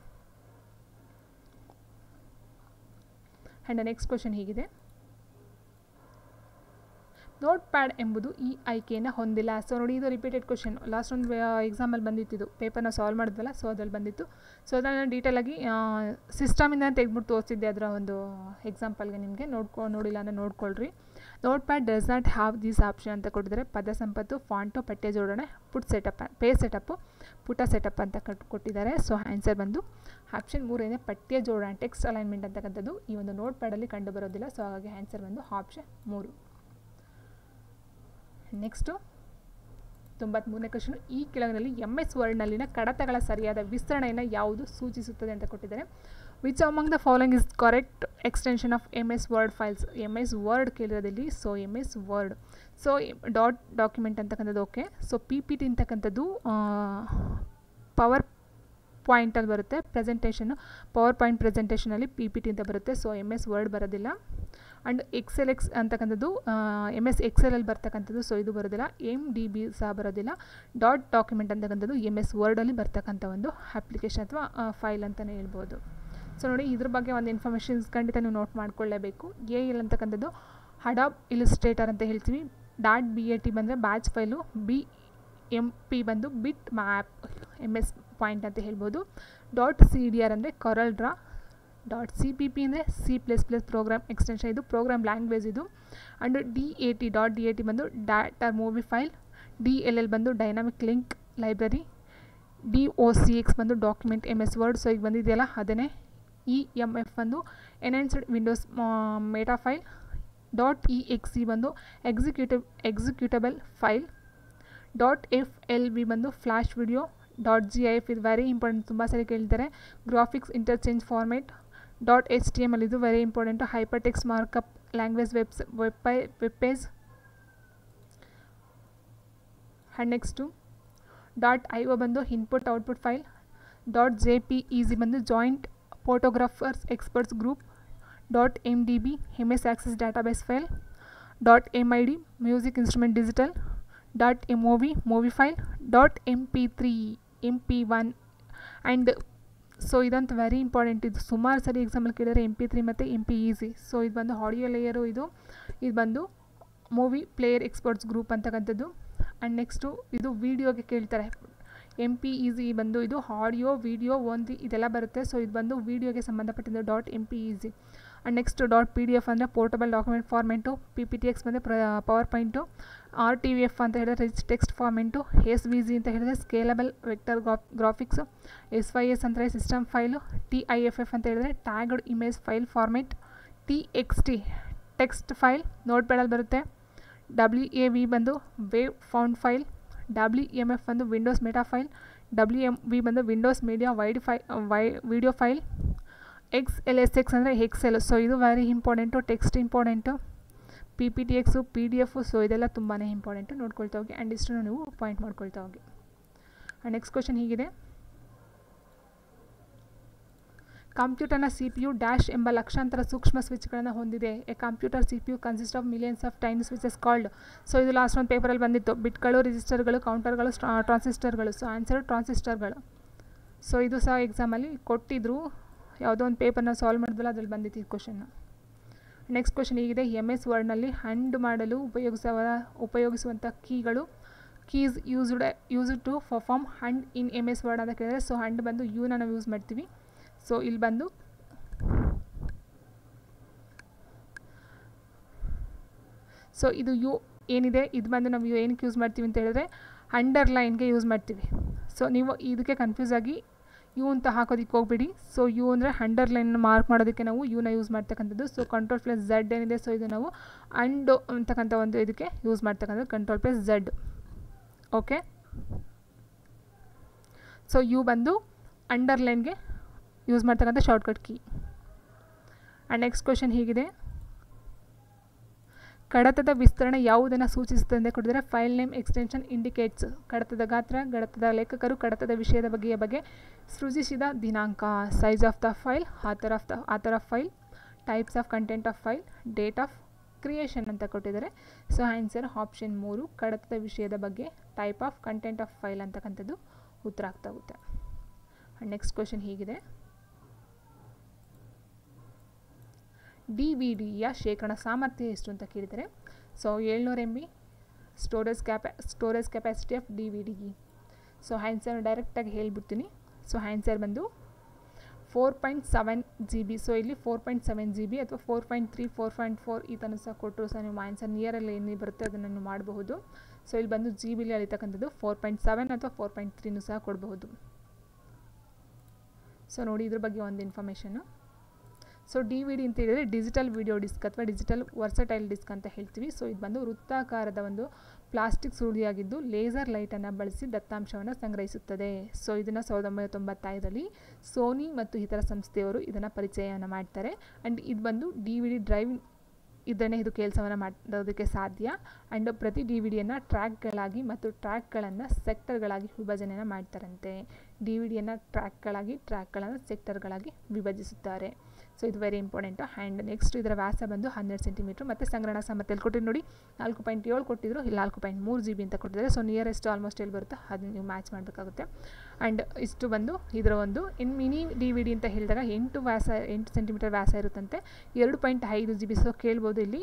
ಆ್ಯಂಡ್ ನೆಕ್ಸ್ಟ್ ಕ್ವಶನ್ ಹೀಗಿದೆ ನೋಟ್ ಪ್ಯಾಡ್ ಎಂಬುದು ಈ ಆಯ್ಕೆಯನ್ನು ಹೊಂದಿಲ್ಲ ಸೊ ನೋಡಿ ಇದು ರಿಪೀಟೆಡ್ ಕ್ವಶನ್ ಲಾಸ್ಟ್ ಒಂದು ಎಕ್ಸಾಮಲ್ಲಿ ಪೇಪರ್ ಪೇಪರ್ನ ಸಾಲ್ವ್ ಮಾಡಿದ್ವಲ್ಲ ಸೊ ಅದ್ರಲ್ಲಿ ಬಂದಿತ್ತು ಸೊ ಅದನ್ನು ಡೀಟೇಲಾಗಿ ಸಿಸ್ಟಮಿಂದ ತೆಗೆದ್ಬಿಟ್ಟು ತೋರಿಸಿದ್ದೆ ಅದರ ಒಂದು ಎಕ್ಸಾಂಪಲ್ಗೆ ನಿಮಗೆ ನೋಡ್ಕೊ ನೋಡಿಲ್ಲ ಅಂದರೆ ನೋಡ್ಕೊಳ್ರಿ Notepad does not have these option ಅಂತ ಕೊಟ್ಟಿದ್ದಾರೆ ಪದ ಸಂಪತ್ತು ಫಾಂಟು ಪಠ್ಯ ಜೋಡಣೆ ಪುಟ್ ಸೆಟಪ್ ಪೇ ಸೆಟಪ್ಪು ಪುಟ ಸೆಟಪ್ ಅಂತ ಕಟ್ ಕೊಟ್ಟಿದ್ದಾರೆ ಸೊ ಆನ್ಸರ್ ಬಂದು ಆಪ್ಷನ್ ಮೂರೇ ಪಠ್ಯ ಜೋಡಣೆ ಟೆಕ್ಸ್ಟ್ ಅಲೈನ್ಮೆಂಟ್ ಅಂತಕ್ಕಂಥದ್ದು ಈ ಒಂದು ನೋಟ್ ಪ್ಯಾಡಲ್ಲಿ ಕಂಡು ಬರೋದಿಲ್ಲ ಸೊ ಹಾಗಾಗಿ ಆನ್ಸರ್ ಬಂದು ಆಪ್ಷನ್ ಮೂರು ನೆಕ್ಸ್ಟು ತೊಂಬತ್ಮೂರನೇ ಕ್ವಶನ್ ಈ ಕೆಳಗಿನಲ್ಲಿ ಎಮ್ ಎಸ್ ವರ್ಡ್ನಲ್ಲಿನ ಕಡತಗಳ ಸರಿಯಾದ ವಿಸ್ತರಣೆಯನ್ನು ಯಾವುದು ಸೂಚಿಸುತ್ತದೆ ಅಂತ ಕೊಟ್ಟಿದ್ದಾರೆ which among the following is correct extension of M S Word files M S Word ಕೇಳಿರೋದಲ್ಲಿ so M S Word so dot document ಅಂತಕ್ಕಂಥದ್ದು okay so P P T ಅಂತಕ್ಕಂಥದ್ದು ಪವರ್ ಪಾಯಿಂಟಲ್ಲಿ ಬರುತ್ತೆ ಪ್ರೆಸೆಂಟೇಷನ್ ಪವರ್ ಪಾಯಿಂಟ್ ಪ್ರೆಸೆಂಟೇಷನಲ್ಲಿ P P T ಅಂತ ಬರುತ್ತೆ so M S Word ಬರೋದಿಲ್ಲ and Excel X ಅಂತಕ್ಕಂಥದ್ದು ಎಮ್ ಎಸ್ ಅಲ್ಲಿ ಬರ್ತಕ್ಕಂಥದ್ದು ಸೊ ಇದು ಬರೋದಿಲ್ಲ ಎಮ್ ಡಿ ಬಿ ಸಹ ಬರೋದಿಲ್ಲ ಡಾಟ್ ಡಾಕ್ಯುಮೆಂಟ್ ಅಂತಕ್ಕಂಥದ್ದು ಎಮ್ ಎಸ್ ವರ್ಡಲ್ಲಿ ಬರ್ತಕ್ಕಂಥ ಒಂದು ಅಪ್ಲಿಕೇಶನ್ ಅಥವಾ ಫೈಲ್ ಅಂತಲೇ ಹೇಳ್ಬೋದು ಸೊ ನೋಡಿ ಇದ್ರ ಬಗ್ಗೆ ಒಂದು ಇನ್ಫಾರ್ಮೇಷನ್ಸ್ ಖಂಡಿತ ನೀವು ನೋಟ್ ಮಾಡ್ಕೊಳ್ಳೇಬೇಕು ಎ ಎಲ್ ಅಂತಕ್ಕಂಥದ್ದು ಹಡಾಬ್ ಇಲಿಸ್ಟ್ರೇಟರ್ ಅಂತ ಹೇಳ್ತೀವಿ ಡಾಟ್ ಬಿ ಎ ಟಿ ಬಂದರೆ batch file B M P ಬಂದು bit map M S Paint ಅಂತ ಹೇಳ್ಬೋದು ಡಾಟ್ ಸಿ ಡಿ ಆರ್ ಅಂದರೆ ಕರಲ್ ಡ್ರಾ .cpp ನೆ ಸಿ++ ಪ್ರೋಗ್ರಾಮ್ ಎಕ್ಟೆನ್ಷನ್ ಇದು ಪ್ರೋಗ್ರಾಮ್ ಲ್ಯಾಂಗ್ವೇಜ್ ಇದು ಅಂಡ್ .dat .dat ಬಂದು ಡಾಟಾ ಮೂವಿ ಫೈಲ್ .dll ಬಂದು ಡೈನಾಮಿಕ್ ಲಿಂಕ್ ಲೈಬ್ರರಿ .ocx ಬಂದು ಡಾಕ್ಯುಮೆಂಟ್ MS ವರ್ಡ್ ಸೈಕ್ ಬಂದಿದೆಯಲ್ಲ ಅದೇನೆ emf ಬಂದು enhanced Windows meta file .exe ಬಂದು ಎಕ್ಸಿಕ್ಯೂಟಿವ್ ಎಕ್ಸಿಕ್ಯೂಟಬಲ್ ಫೈಲ್ .flv ಬಂದು ಫ್ಲಾಶ್ ವಿಡಿಯೋ .gif ಇದು ವೆರಿ ಇಂಪಾರ್ಟೆಂಟ್ ತುಂಬಾ ಸರಿ ಹೇಳ್ತಾರೆ graphics interchange format dot H T M L very important hypertext markup language web web web page and next dot I O बंद input output file dot J P E G बंद joint photographers experts group dot M D M S Access database file dot M E music instrument digital dot M O V movie file dot M P three M P one and so ಇದಂತ very important ಇದು ಸುಮಾರು ಸರಿ example ಕೇಳಿದರೆ M P three ಮತ್ತು M P E G so ಇದು ಬಂದು audio layer ಇದು ಇದು ಬಂದು ಮೂವಿ ಪ್ಲೇಯರ್ ಎಕ್ಸ್ಪರ್ಟ್ಸ್ ಗ್ರೂಪ್ ಅಂತಕ್ಕಂಥದ್ದು ಆ್ಯಂಡ್ ನೆಕ್ಸ್ಟು ಇದು ವೀಡಿಯೋಗೆ ಕೇಳ್ತಾರೆ ಎಂ ಪಿ ಈಸಿ ಬಂದು ಇದು ಆಡಿಯೋ ವಿಡಿಯೋ ಒಂದು ಇದೆಲ್ಲ ಬರುತ್ತೆ ಸೊ ಇದು ಬಂದು ವೀಡಿಯೋಗೆ ಸಂಬಂಧಪಟ್ಟಿದ್ದು ಡಾಟ್ ಎಂ ಪಿ ಈಸಿ ಆ ನೆಕ್ಸ್ಟ್ ಡಾಟ್ ಪಿಡಿಎಫ್ ಅಂದ್ರೆ ಪೋರ್ಟಬಲ್ ಡಾಕ್ಯುಮೆಂಟ್ ಫಾರ್ಮ್ಯಾಟ್ ಪಿಪಿಟಿಎಕ್ಸ್ ಅಂದ್ರೆ ಪವರ್ ಪಾಯಿಂಟ್ ಆರ್ ಟಿಎಫ್ ಅಂತ ಹೇಳಿದ್ರೆ ಟೆಕ್ಸ್ಟ್ ಫಾರ್ಮ್ಯಾಟ್ ಎಸ್‌ವಿಜಿ ಅಂತ ಹೇಳಿದ್ರೆ ಸ್ಕೇಲೆಬಲ್ वेक्टर ಗ್ರಾಫಿಕ್ಸ್ ಎಸ್ವೈಎಸ್ ಅಂತ ಅಂದ್ರೆ ಸಿಸ್ಟಮ್ ಫೈಲ್ ಟಿಐಎಫ್ಎಫ್ ಅಂತ ಹೇಳಿದ್ರೆ tagged image file format TXT text file Notepad ಅಲ್ಲಿ ಬರುತ್ತೆ ಡಬ್ಲ್ಯೂಎವಿ ಬಂತು ವೇವ್ ಫೌಂಡ್ ಫೈಲ್ ಡಬ್ಲ್ಯೂಎಂಎಫ್ ಬಂತು ವಿಂಡೋಸ್ ಮೆಟಾಫೈಲ್ ಡಬ್ಲ್ಯೂಎಂವಿ ಬಂತು Windows media wide file video file X L S X ಅಂದರೆ ಎಕ್ಸ್ ಎಲ್ ಸೊ ಇದು very important text important P P T X P D F so ಇದೆಲ್ಲ ತುಂಬಾ important ನೋಡ್ಕೊಳ್ತಾ ಹೋಗಿ and ಇಷ್ಟನ್ನು ನೀವು ಪಾಯಿಂಟ್ ಮಾಡ್ಕೊಳ್ತಾ ಹೋಗಿ ಆ್ಯಂಡ್ ನೆಕ್ಸ್ಟ್ ಕ್ವಶನ್ ಹೀಗಿದೆ ಕಂಪ್ಯೂಟರ್ನ ಸಿ ಪಿ ಯು ಡ್ಯಾಶ್ ಎಂಬ ಲಕ್ಷಾಂತರ ಸೂಕ್ಷ್ಮ ಸ್ವಿಚ್ಗಳನ್ನು ಹೊಂದಿದೆ a computer C P U consist of millions of tiny switches called so ಇದು ಲಾಸ್ಟ್ ಒಂದು ಪೇಪರಲ್ಲಿ ಬಂದಿತ್ತು ಬಿಟ್ಗಳು ರಿಜಿಸ್ಟರ್ಗಳು ಕೌಂಟರ್ಗಳು ಟ್ರಾನ್ಸಿಸ್ಟರ್ಗಳು ಸೊ ಆನ್ಸರ್ ಟ್ರಾನ್ಸಿಸ್ಟರ್ಗಳು ಸೊ ಇದು ಸಹ ಎಕ್ಸಾಮಲ್ಲಿ ಕೊಟ್ಟಿದ್ದರು ಯಾವುದೋ ಒಂದು ಪೇಪರ್ನ ಸಾಲ್ವ್ ಮಾಡಿದ್ವಲ್ಲ ಅದ್ರಲ್ಲಿ ಬಂದಿತ್ತು ಈ ಕ್ವಶನ್ನ ನೆಕ್ಸ್ಟ್ ಕ್ವಶನ್ ಹೀಗಿದೆ ಎಮ್ ಎಸ್ ವರ್ಡ್ನಲ್ಲಿ ಹ್ಯಾಂಡ್ ಮಾಡಲು ಉಪಯೋಗಿಸುವ ಉಪಯೋಗಿಸುವಂಥ ಕೀಗಳು keys used used to perform hand in M S Word ಅಂತ ಕೇಳಿದ್ರೆ ಸೊ ಹ್ಯಾಂಡ್ ಬಂದು ಯೂನ ನಾವು ಯೂಸ್ ಮಾಡ್ತೀವಿ ಸೊ ಇಲ್ಲಿ ಬಂದು ಸೊ ಇದು ಯು ಏನಿದೆ ಇದು ಬಂದು ನಾವು ಏನಕ್ಕೆ ಯೂಸ್ ಮಾಡ್ತೀವಿ ಅಂತ ಹೇಳಿದ್ರೆ ಅಂಡರ್ಲೈನ್ಗೆ ಯೂಸ್ ಮಾಡ್ತೀವಿ ಸೊ ನೀವು ಇದಕ್ಕೆ ಕನ್ಫ್ಯೂಸ್ ಆಗಿ ಯು ಅಂತ ಹಾಕೋದಕ್ಕೆ ಹೋಗ್ಬೇಡಿ ಸೊ ಯು ಅಂದರೆ ಅಂಡರ್ಲೈನ್ ಮಾರ್ಕ್ ಮಾಡೋದಕ್ಕೆ ನಾವು ಯೂನ ಯೂಸ್ ಮಾಡ್ತಕ್ಕಂಥದ್ದು ಸೊ ಕಂಟ್ರೋಲ್ ಪ್ಲಸ್ ಝಡ್ ಏನಿದೆ ಸೊ ಇದು ನಾವು ಅಂಡ್ ಅಂತಕ್ಕಂಥ ಒಂದು ಇದಕ್ಕೆ ಯೂಸ್ ಮಾಡ್ತಕ್ಕಂಥದ್ದು control plus Z okay so U ಬಂದು ಅಂಡರ್ಲೈನ್ಗೆ ಯೂಸ್ ಮಾಡ್ತಕ್ಕಂಥ shortcut key and next question ಹೀಗಿದೆ ಕಡತದ ವಿಸ್ತರಣೆ ಯಾವುದನ್ನು ಸೂಚಿಸುತ್ತದೆ ಅಂತ ಕೊಟ್ಟಿದ್ದಾರೆ ಫೈಲ್ ನೇಮ್ ಎಕ್ಸ್ಟೆನ್ಷನ್ ಇಂಡಿಕೇಟ್ಸ್ ಕಡತದ ಗಾತ್ರ ಕಡತದ ಲೇಖಕರು ಕಡತದ ವಿಷಯದ ಬಗ್ಗೆಯ ಬಗ್ಗೆ ಸೃಜಿಸಿದ ದಿನಾಂಕ size of the file author of the author of file types of content of file date of creation ಅಂತ ಕೊಟ್ಟಿದ್ದಾರೆ ಸೊ ಆನ್ಸರ್ ಆಪ್ಷನ್ ಮೂರು ಕಡತದ ವಿಷಯದ ಬಗ್ಗೆ type of content of file ಅಂತಕ್ಕಂಥದ್ದು ಉತ್ತರ ಆಗ್ತಾ ಹೋಗುತ್ತೆ ನೆಕ್ಸ್ಟ್ ಕ್ವೆಶನ್ ಹೀಗಿದೆ ಡಿ ವಿ ಡಿಯ ಶೇಕಡ ಸಾಮರ್ಥ್ಯ ಎಷ್ಟು ಅಂತ ಕೇಳಿದರೆ ಸೊ ಏಳ್ನೂರು ಎಮ್ ಬಿ ಸ್ಟೋರೇಜ್ ಕ್ಯಾಪ storage capacity of D V D so answer ಡೈರೆಕ್ಟಾಗಿ ಹೇಳಿಬಿಡ್ತೀನಿ ಸೊ ಹ್ಯಾಂಡ್ಸರ್ ಬಂದು four point seven G B so ಇಲ್ಲಿ four point seven G B ಅಥವಾ four point three four point four ಈ ಥರ ಸಹ ಕೊಟ್ಟರು ಸಹ ನೀವು ಆನ್ಸರ್ ನಿಯರಲ್ಲಿ ಏನೇ ಬರುತ್ತೆ ಅದನ್ನು ನೀವು ಮಾಡಬಹುದು ಸೊ ಇಲ್ಲಿ ಬಂದು ಜಿ ಬಿಲಿ ಅಳಿತಕ್ಕಂಥದ್ದು ಫೋರ್ ಪಾಯಿಂಟ್ ಸೆವೆನ್ ಅಥವಾ ಫೋರ್ ಪಾಯಿಂಟ್ ತ್ರೀನೂ ಸಹ ಕೊಡಬಹುದು ಸೊ ನೋಡಿ ಇದ್ರ ಬಗ್ಗೆ ಒಂದು ಇನ್ಫಾರ್ಮೇಷನ್ನು ಸೊ ಡಿ ವಿ ಡಿ ಅಂತ ಹೇಳಿದರೆ ಡಿಜಿಟಲ್ ವಿಡಿಯೋ ಡಿಸ್ಕ್ ಅಥವಾ ಡಿಜಿಟಲ್ ವರ್ಸಟೈಲ್ ಡಿಸ್ಕ್ ಅಂತ ಹೇಳ್ತೀವಿ ಸೊ ಇದು ಬಂದು ವೃತ್ತಾಕಾರದ ಒಂದು ಪ್ಲಾಸ್ಟಿಕ್ ಸುರುಳಿಯಾಗಿದ್ದು ಲೇಸರ್ ಲೈಟನ್ನು ಬಳಸಿ ದತ್ತಾಂಶವನ್ನು ಸಂಗ್ರಹಿಸುತ್ತದೆ ಸೊ ಇದನ್ನು ಸಾವಿರದ ಒಂಬೈನೂರ ತೊಂಬತ್ತೈದರಲ್ಲಿ ಸೋನಿ ಮತ್ತು ಇತರ ಸಂಸ್ಥೆಯವರು ಇದನ್ನು ಪರಿಚಯವನ್ನು ಮಾಡ್ತಾರೆ ಆ್ಯಂಡ್ ಇದು ಬಂದು ಡಿ ವಿ ಡಿ ಡ್ರೈವ್ ಇದನ್ನೇ ಇದು ಕೆಲಸವನ್ನು ಮಾಡೋದಕ್ಕೆ ಸಾಧ್ಯ ಆ್ಯಂಡ್ ಪ್ರತಿ ಡಿ ವಿ ಡಿಯನ್ನು ಟ್ರ್ಯಾಕ್ಗಳಾಗಿ ಮತ್ತು ಟ್ರ್ಯಾಕ್ಗಳನ್ನು ಸೆಕ್ಟರ್ಗಳಾಗಿ ವಿಭಜನೆಯನ್ನು ಮಾಡ್ತಾರಂತೆ ಡಿ ವಿ ಡಿಯನ್ನು ಟ್ರ್ಯಾಕ್ಗಳಾಗಿ ಟ್ರ್ಯಾಕ್ಗಳನ್ನು ಸೆಕ್ಟರ್ಗಳಾಗಿ ವಿಭಜಿಸುತ್ತಾರೆ ಸೊ ಇದು ವೆರಿ ಇಂಪಾರ್ಟೆಂಟು ಆ್ಯಂಡ್ ನೆಕ್ಸ್ಟ್ ಇದರ ವ್ಯಾಸ ಬಂದು ಹನ್ನೆರಡು ಸೆಂಟಿಮೀಟ್ರ್ ಮತ್ತು ಸಂಗ್ರಹಣ ಸಾಮರ್ಥ್ಯ ಕೊಟ್ಟಿರಿ ನೋಡಿ ನಾಲ್ಕು ಪಾಯಿಂಟ್ ಏಳು ಕೊಟ್ಟಿದ್ರು ಇಲ್ಲಿ ನಾಲ್ಕು ಪಾಯಿಂಟ್ ಮೂರು ಜಿ ಬಿ ಅಂತ ಕೊಟ್ಟಿದ್ದಾರೆ ಸೊ ನಿಯರೆಸ್ಟ್ ಆಲ್ಮೋಸ್ಟ್ ಎಲ್ಲಿ ಬರುತ್ತೆ ಅದನ್ನ ನೀವು ಮ್ಯಾಚ್ ಮಾಡಬೇಕಾಗುತ್ತೆ ಆ್ಯಂಡ್ ಇಷ್ಟು ಬಂದು ಇದರ ಒಂದು ಇನ್ ಮಿನಿ ಡಿ ವಿ ಡಿ ಅಂತ ಹೇಳಿದಾಗ ಎಂಟು ವ್ಯಾಸ ಎಂಟು ಸೆಂಟಿಮೀಟರ್ ವ್ಯಾಸ ಇರುತ್ತಂತೆ ಎರಡು ಪಾಯಿಂಟ್ ಐದು ಜಿ ಬಿ ಸೊ ಕೇಳ್ಬೋದು ಇಲ್ಲಿ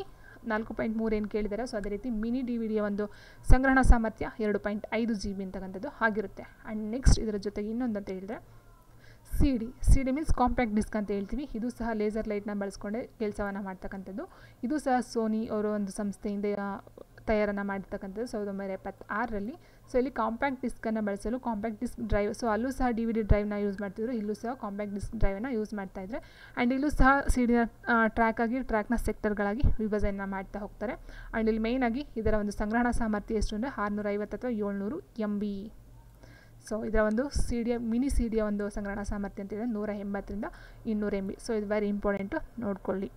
ನಾಲ್ಕು ಪಾಯಿಂಟ್ ಮೂರು ಏನು ಕೇಳಿದ್ದಾರೆ ಸೊ ಅದೇ ರೀತಿ ಮಿನಿ ಡಿ ವಿ ಒಂದು ಸಂಗ್ರಹಣ ಸಾಮರ್ಥ್ಯ ಎರಡು ಪಾಯಿಂಟ್ ಐದು ಜಿ ಬಿ ಅಂತಕ್ಕಂಥದ್ದು ಆಗಿರುತ್ತೆ ಆ್ಯಂಡ್ ನೆಕ್ಸ್ಟ್ ಇದರ ಜೊತೆಗೆ ಇನ್ನೊಂದು ಅಂತ ಹೇಳಿದ್ರೆ C D C D means compact disc ಅಂತ ಹೇಳ್ತೀವಿ ಇದು ಸಹ ಲೇಸರ್ ಲೈಟ್ನ ಬಳಸ್ಕೊಂಡೆ ಕೆಲಸವನ್ನು ಮಾಡ್ತಕ್ಕಂಥದ್ದು ಇದು ಸಹ ಸೋನಿ ಅವರ ಒಂದು ಸಂಸ್ಥೆಯಿಂದ ತಯಾರನ್ನು ಮಾಡಿರ್ತಕ್ಕಂಥದ್ದು ಸಾವಿರದ ಒಂಬೈನೂರ ಎಪ್ಪತ್ತಾರರಲ್ಲಿ ಸೊ ಇಲ್ಲಿ ಕಾಂಪ್ಯಾಕ್ಟ್ ಡಿಸ್ಕನ್ನು ಬಳಸಲು ಕಾಂಪ್ಯಾಕ್ಟ್ ಡಿಸ್ಕ್ ಡ್ರೈವ್ ಸೊ ಅಲ್ಲೂ ಸಹ ಡಿ ವಿ ಡಿ ಡ್ರೈವ್ನ ಯೂಸ್ ಮಾಡ್ತಿದ್ರು ಇಲ್ಲೂ ಸಹ ಕಾಂಪ್ಯಾಕ್ಟ್ ಡಿಸ್ಕ್ ಡ್ರೈವನ್ನ ಯೂಸ್ ಮಾಡ್ತಾ ಇದ್ದಾರೆ ಆ್ಯಂಡ್ ಇಲ್ಲೂ ಸಹ ಸಿ ಟ್ರ್ಯಾಕ್ ಆಗಿ ಟ್ರ್ಯಾಕ್ನ ಸೆಕ್ಟರ್ಗಳಾಗಿ ವಿಭಜನೆ ಮಾಡ್ತಾ ಹೋಗ್ತಾರೆ ಆ್ಯಂಡ್ ಇಲ್ಲಿ ಮೇಯ್ನಾಗಿ ಇದರ ಒಂದು ಸಂಗ್ರಹಣಾ ಸಾಮರ್ಥ್ಯ ಎಷ್ಟು ಅಂದರೆ ಆರುನೂರ ಐವತ್ತು ಅಥವಾ ಏಳ್ನೂರು ಎಂ ಬಿ ಸೊ ಇದರ ಒಂದು ಸಿ ಮಿನಿ ಸಿ ಡಿಯ ಒಂದು ಸಂಗ್ರಹಣಾ ಸಾಮರ್ಥ್ಯ ಅಂತಿದೆ ನೂರ ಎಂಬತ್ತರಿಂದ ಇನ್ನೂರ ಎಮ್ ಬಿ ಸೊ ಇದು ವೆರಿ ಇಂಪಾರ್ಟೆಂಟು ನೋಡ್ಕೊಳ್ಳಿ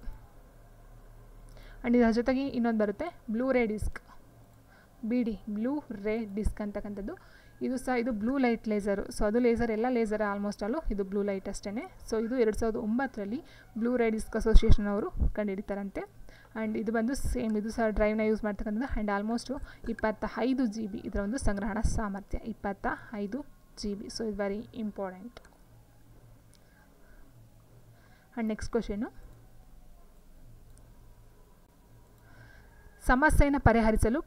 ಆ್ಯಂಡ್ ಇದರ ಜೊತೆಗೆ ಇನ್ನೊಂದು ಬರುತ್ತೆ Blu-ray disc B D Blu-ray disc ಅಂತಕ್ಕಂಥದ್ದು ಇದು ಸಹ ಇದು ಬ್ಲೂ ಲೈಟ್ ಲೇಸರು ಸೊ ಅದು ಲೇಸರ್ ಎಲ್ಲ ಲೇಸರ್ ಆಲ್ಮೋಸ್ಟ್ ಆಲು ಇದು ಬ್ಲೂ ಲೈಟ್ ಅಷ್ಟೇ ಸೊ ಇದು ಎರಡು ಸಾವಿರದ ಒಂಬತ್ತರಲ್ಲಿ ಬ್ಲೂ ರೇ ಡಿಸ್ಕ್ ಅಸೋಸಿಯೇಷನ್ ಅವರು ಕಂಡುಹಿಡಿತಾರಂತೆ ಆ್ಯಂಡ್ ಇದು ಬಂದು ಸೇಮ್ ಇದು ಸಹ ಡ್ರೈವ್ನ ಯೂಸ್ ಮಾಡ್ತಕ್ಕಂಥದ್ದು ಆ್ಯಂಡ್ ಆಲ್ಮೋಸ್ಟು ಇಪ್ಪತ್ತ ಐದು ಜಿ ಬಿ ಇದರ ಒಂದು ಸಂಗ್ರಹಣ ಸಾಮರ್ಥ್ಯ ಇಪ್ಪತ್ತ ಐದು ಜಿ ಬಿ ಸೊ ಇದು very important and next question ಸಮಸ್ಯೆಯನ್ನು ಪರಿಹರಿಸಲು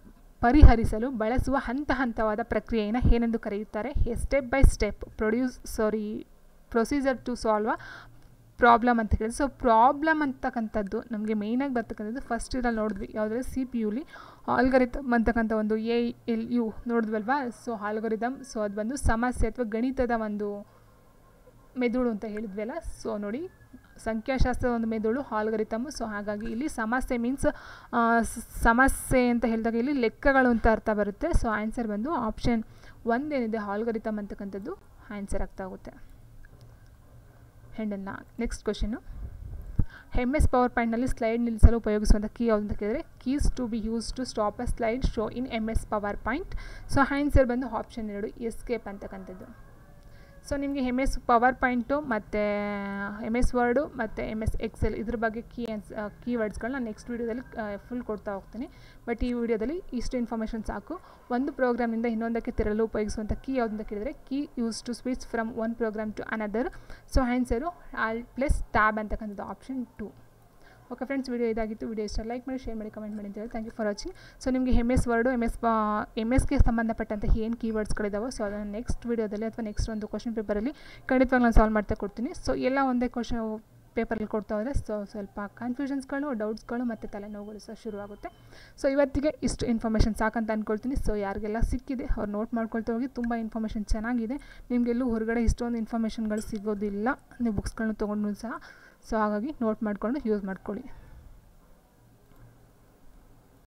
ಪರಿಹರಿಸಲು ಬಳಸುವ ಹಂತ ಹಂತವಾದ ಪ್ರಕ್ರಿಯೆಯನ್ನು ಏನೆಂದು ಕರೆಯುತ್ತಾರೆ a step by step produce sorry procedure to solve problem ಅಂತ ಹೇಳಿದ್ರು ಸೊ ಪ್ರಾಬ್ಲಮ್ ಅಂತಕ್ಕಂಥದ್ದು ನಮಗೆ ಮೇಯ್ನಾಗಿ ಬರ್ತಕ್ಕಂಥದ್ದು ಫಸ್ಟ್ ಇರಲ್ಲಿ ನೋಡಿದ್ವಿ ಯಾವುದಾದ್ರೆ ಸಿ ಪಿ ಯುಲಿ ಹಾಲ್ಗರಿತಮ್ ಅಂತಕ್ಕಂಥ ಒಂದು ಎ ಎಲ್ ಯು ನೋಡಿದ್ವಲ್ವಾ ಸೊ ಆಲ್ಗೊರಿದಮ್ ಸೊ ಅದು ಬಂದು ಸಮಸ್ಯೆ ಅಥವಾ ಗಣಿತದ ಒಂದು ಮೆದುಳು ಅಂತ ಹೇಳಿದ್ವಲ್ಲ ಸೊ ನೋಡಿ ಸಂಖ್ಯಾಶಾಸ್ತ್ರದ ಒಂದು ಮೆದುಳು ಹಾಲ್ಗರಿತಮ್ ಸೊ ಹಾಗಾಗಿ ಇಲ್ಲಿ ಸಮಸ್ಯೆ ಮೀನ್ಸ್ ಸಮಸ್ಯೆ ಅಂತ ಹೇಳಿದಾಗ ಇಲ್ಲಿ ಲೆಕ್ಕಗಳು ಅಂತ ಅರ್ಥ ಬರುತ್ತೆ ಸೊ ಆನ್ಸರ್ ಬಂದು ಆಪ್ಷನ್ ಒಂದೇನಿದೆ ಹಾಲ್ಗರಿತಮ್ ಅಂತಕ್ಕಂಥದ್ದು ಆನ್ಸರ್ ಆಗ್ತಾ ಹೋಗುತ್ತೆ ಹೆಂಡನ್ನ next question M S power ಪಾಯಿಂಟ್ನಲ್ಲಿ ಸ್ಲೈಡ್ ನಿಲ್ಲಿಸಲು ಉಪಯೋಗಿಸುವಂಥ ಕೀ ಯಾವುದು ಅಂತ ಕೇಳಿದರೆ keys to be use to stop a slide show in M S PowerPoint so answer ಬಂದು ಆಪ್ಷನ್ ಎರಡು ಎಸ್ಕೇಪ್ ಅಂತಕ್ಕಂಥದ್ದು ಸೊ ನಿಮಗೆ ಎಮ್ ಎಸ್ ಪವರ್ ಪಾಯಿಂಟು ಮತ್ತು ಎಮ್ ಎಸ್ ವರ್ಡು ಮತ್ತು ಎಮ್ ಎಸ್ ಎಕ್ಸೆಲ್ ಇದ್ರ ಬಗ್ಗೆ ಕೀ ಕೀ ವರ್ಡ್ಸ್ಗಳನ್ನ next ವೀಡಿಯೋದಲ್ಲಿ ಫುಲ್ ಕೊಡ್ತಾ ಹೋಗ್ತೀನಿ ಬಟ್ ಈ ವಿಡಿಯೋದಲ್ಲಿ ಇಷ್ಟು ಇನ್ಫಾರ್ಮೇಷನ್ ಸಾಕು ಒಂದು ಪ್ರೋಗ್ರಾಮಿಂದ ಇನ್ನೊಂದಕ್ಕೆ ತೆರಲು ಉಪಯೋಗಿಸುವಂಥ ಕೀ ಯಾವುದಂತ ಕೇಳಿದರೆ key use to switch from one program to another so answer Alt plus tab ಅಂತಕ್ಕಂಥದ್ದು option two okay friends video ಇದಾಗಿತ್ತು ವೀಡಿಯೋ ಇಷ್ಟ ಲೈಕ್ ಮಾಡಿ ಶೇರ್ ಮಾಡಿ ಕಮೆಂಟ್ ಮಾಡಿ thank you for watching so ನಿಮಗೆ M S Word M S M ಎಸ್ಗೆ ಸಂಬಂಧಪಟ್ಟಂಥ ಏನು ಕೀವರ್ಡ್ಸ್ಗಳಿದ್ದಾವೆ ಸೊ ಅದನ್ನು ನೆಕ್ಸ್ಟ್ ವೀಡಿಯೋದಲ್ಲಿ ಅಥವಾ ನೆಕ್ಸ್ಟ್ ಒಂದು ಕ್ವಶನ್ ಪೇಪರಲ್ಲಿ ಖಂಡಿತವಾಗಿ ನಾನು ಸಾಲ್ವ್ ಮಾಡ್ತಾ ಕೊಡ್ತೀನಿ ಸೊ ಎಲ್ಲ ಒಂದೇ ಕ್ವಶನ್ ಪೇಪರಲ್ಲಿ ಕೊಡ್ತಾ ಹೋದರೆ ಸೊ ಸ್ವಲ್ಪ ಕನ್ಫ್ಯೂಷನ್ಸ್ಗಳು ಡೌಟ್ಸ್ಗಳು ಮತ್ತು ತಲೆನೋವುಗಳು ಸಹ ಶುರುವಾಗುತ್ತೆ ಸೊ ಇವತ್ತಿಗೆ ಇಷ್ಟು ಇನ್ಫಾರ್ಮೇಷನ್ ಸಾಕಂತ ಅಂದ್ಕೊಳ್ತೀನಿ ಸೊ ಯಾರಿಗೆಲ್ಲ ಸಿಕ್ಕಿದೆ ಅವ್ರು ನೋಟ್ ಮಾಡ್ಕೊಳ್ತಾ ಹೋಗಿ ತುಂಬ ಇನ್ಫಾರ್ಮೇಷನ್ ಚೆನ್ನಾಗಿದೆ ನಿಮಗೆಲ್ಲೂ ಹೊರಗಡೆ ಇಷ್ಟೊಂದು ಇನ್ಫಾರ್ಮೇಷನ್ಗಳು ಸಿಗೋದಿಲ್ಲ ನೀವು ಬುಕ್ಸ್ಗಳನ್ನ ತೊಗೊಂಡು ಸಹ ಸೊ ಹಾಗಾಗಿ ನೋಟ್ ಮಾಡಿಕೊಂಡು ಯೂಸ್ ಮಾಡ್ಕೊಳ್ಳಿ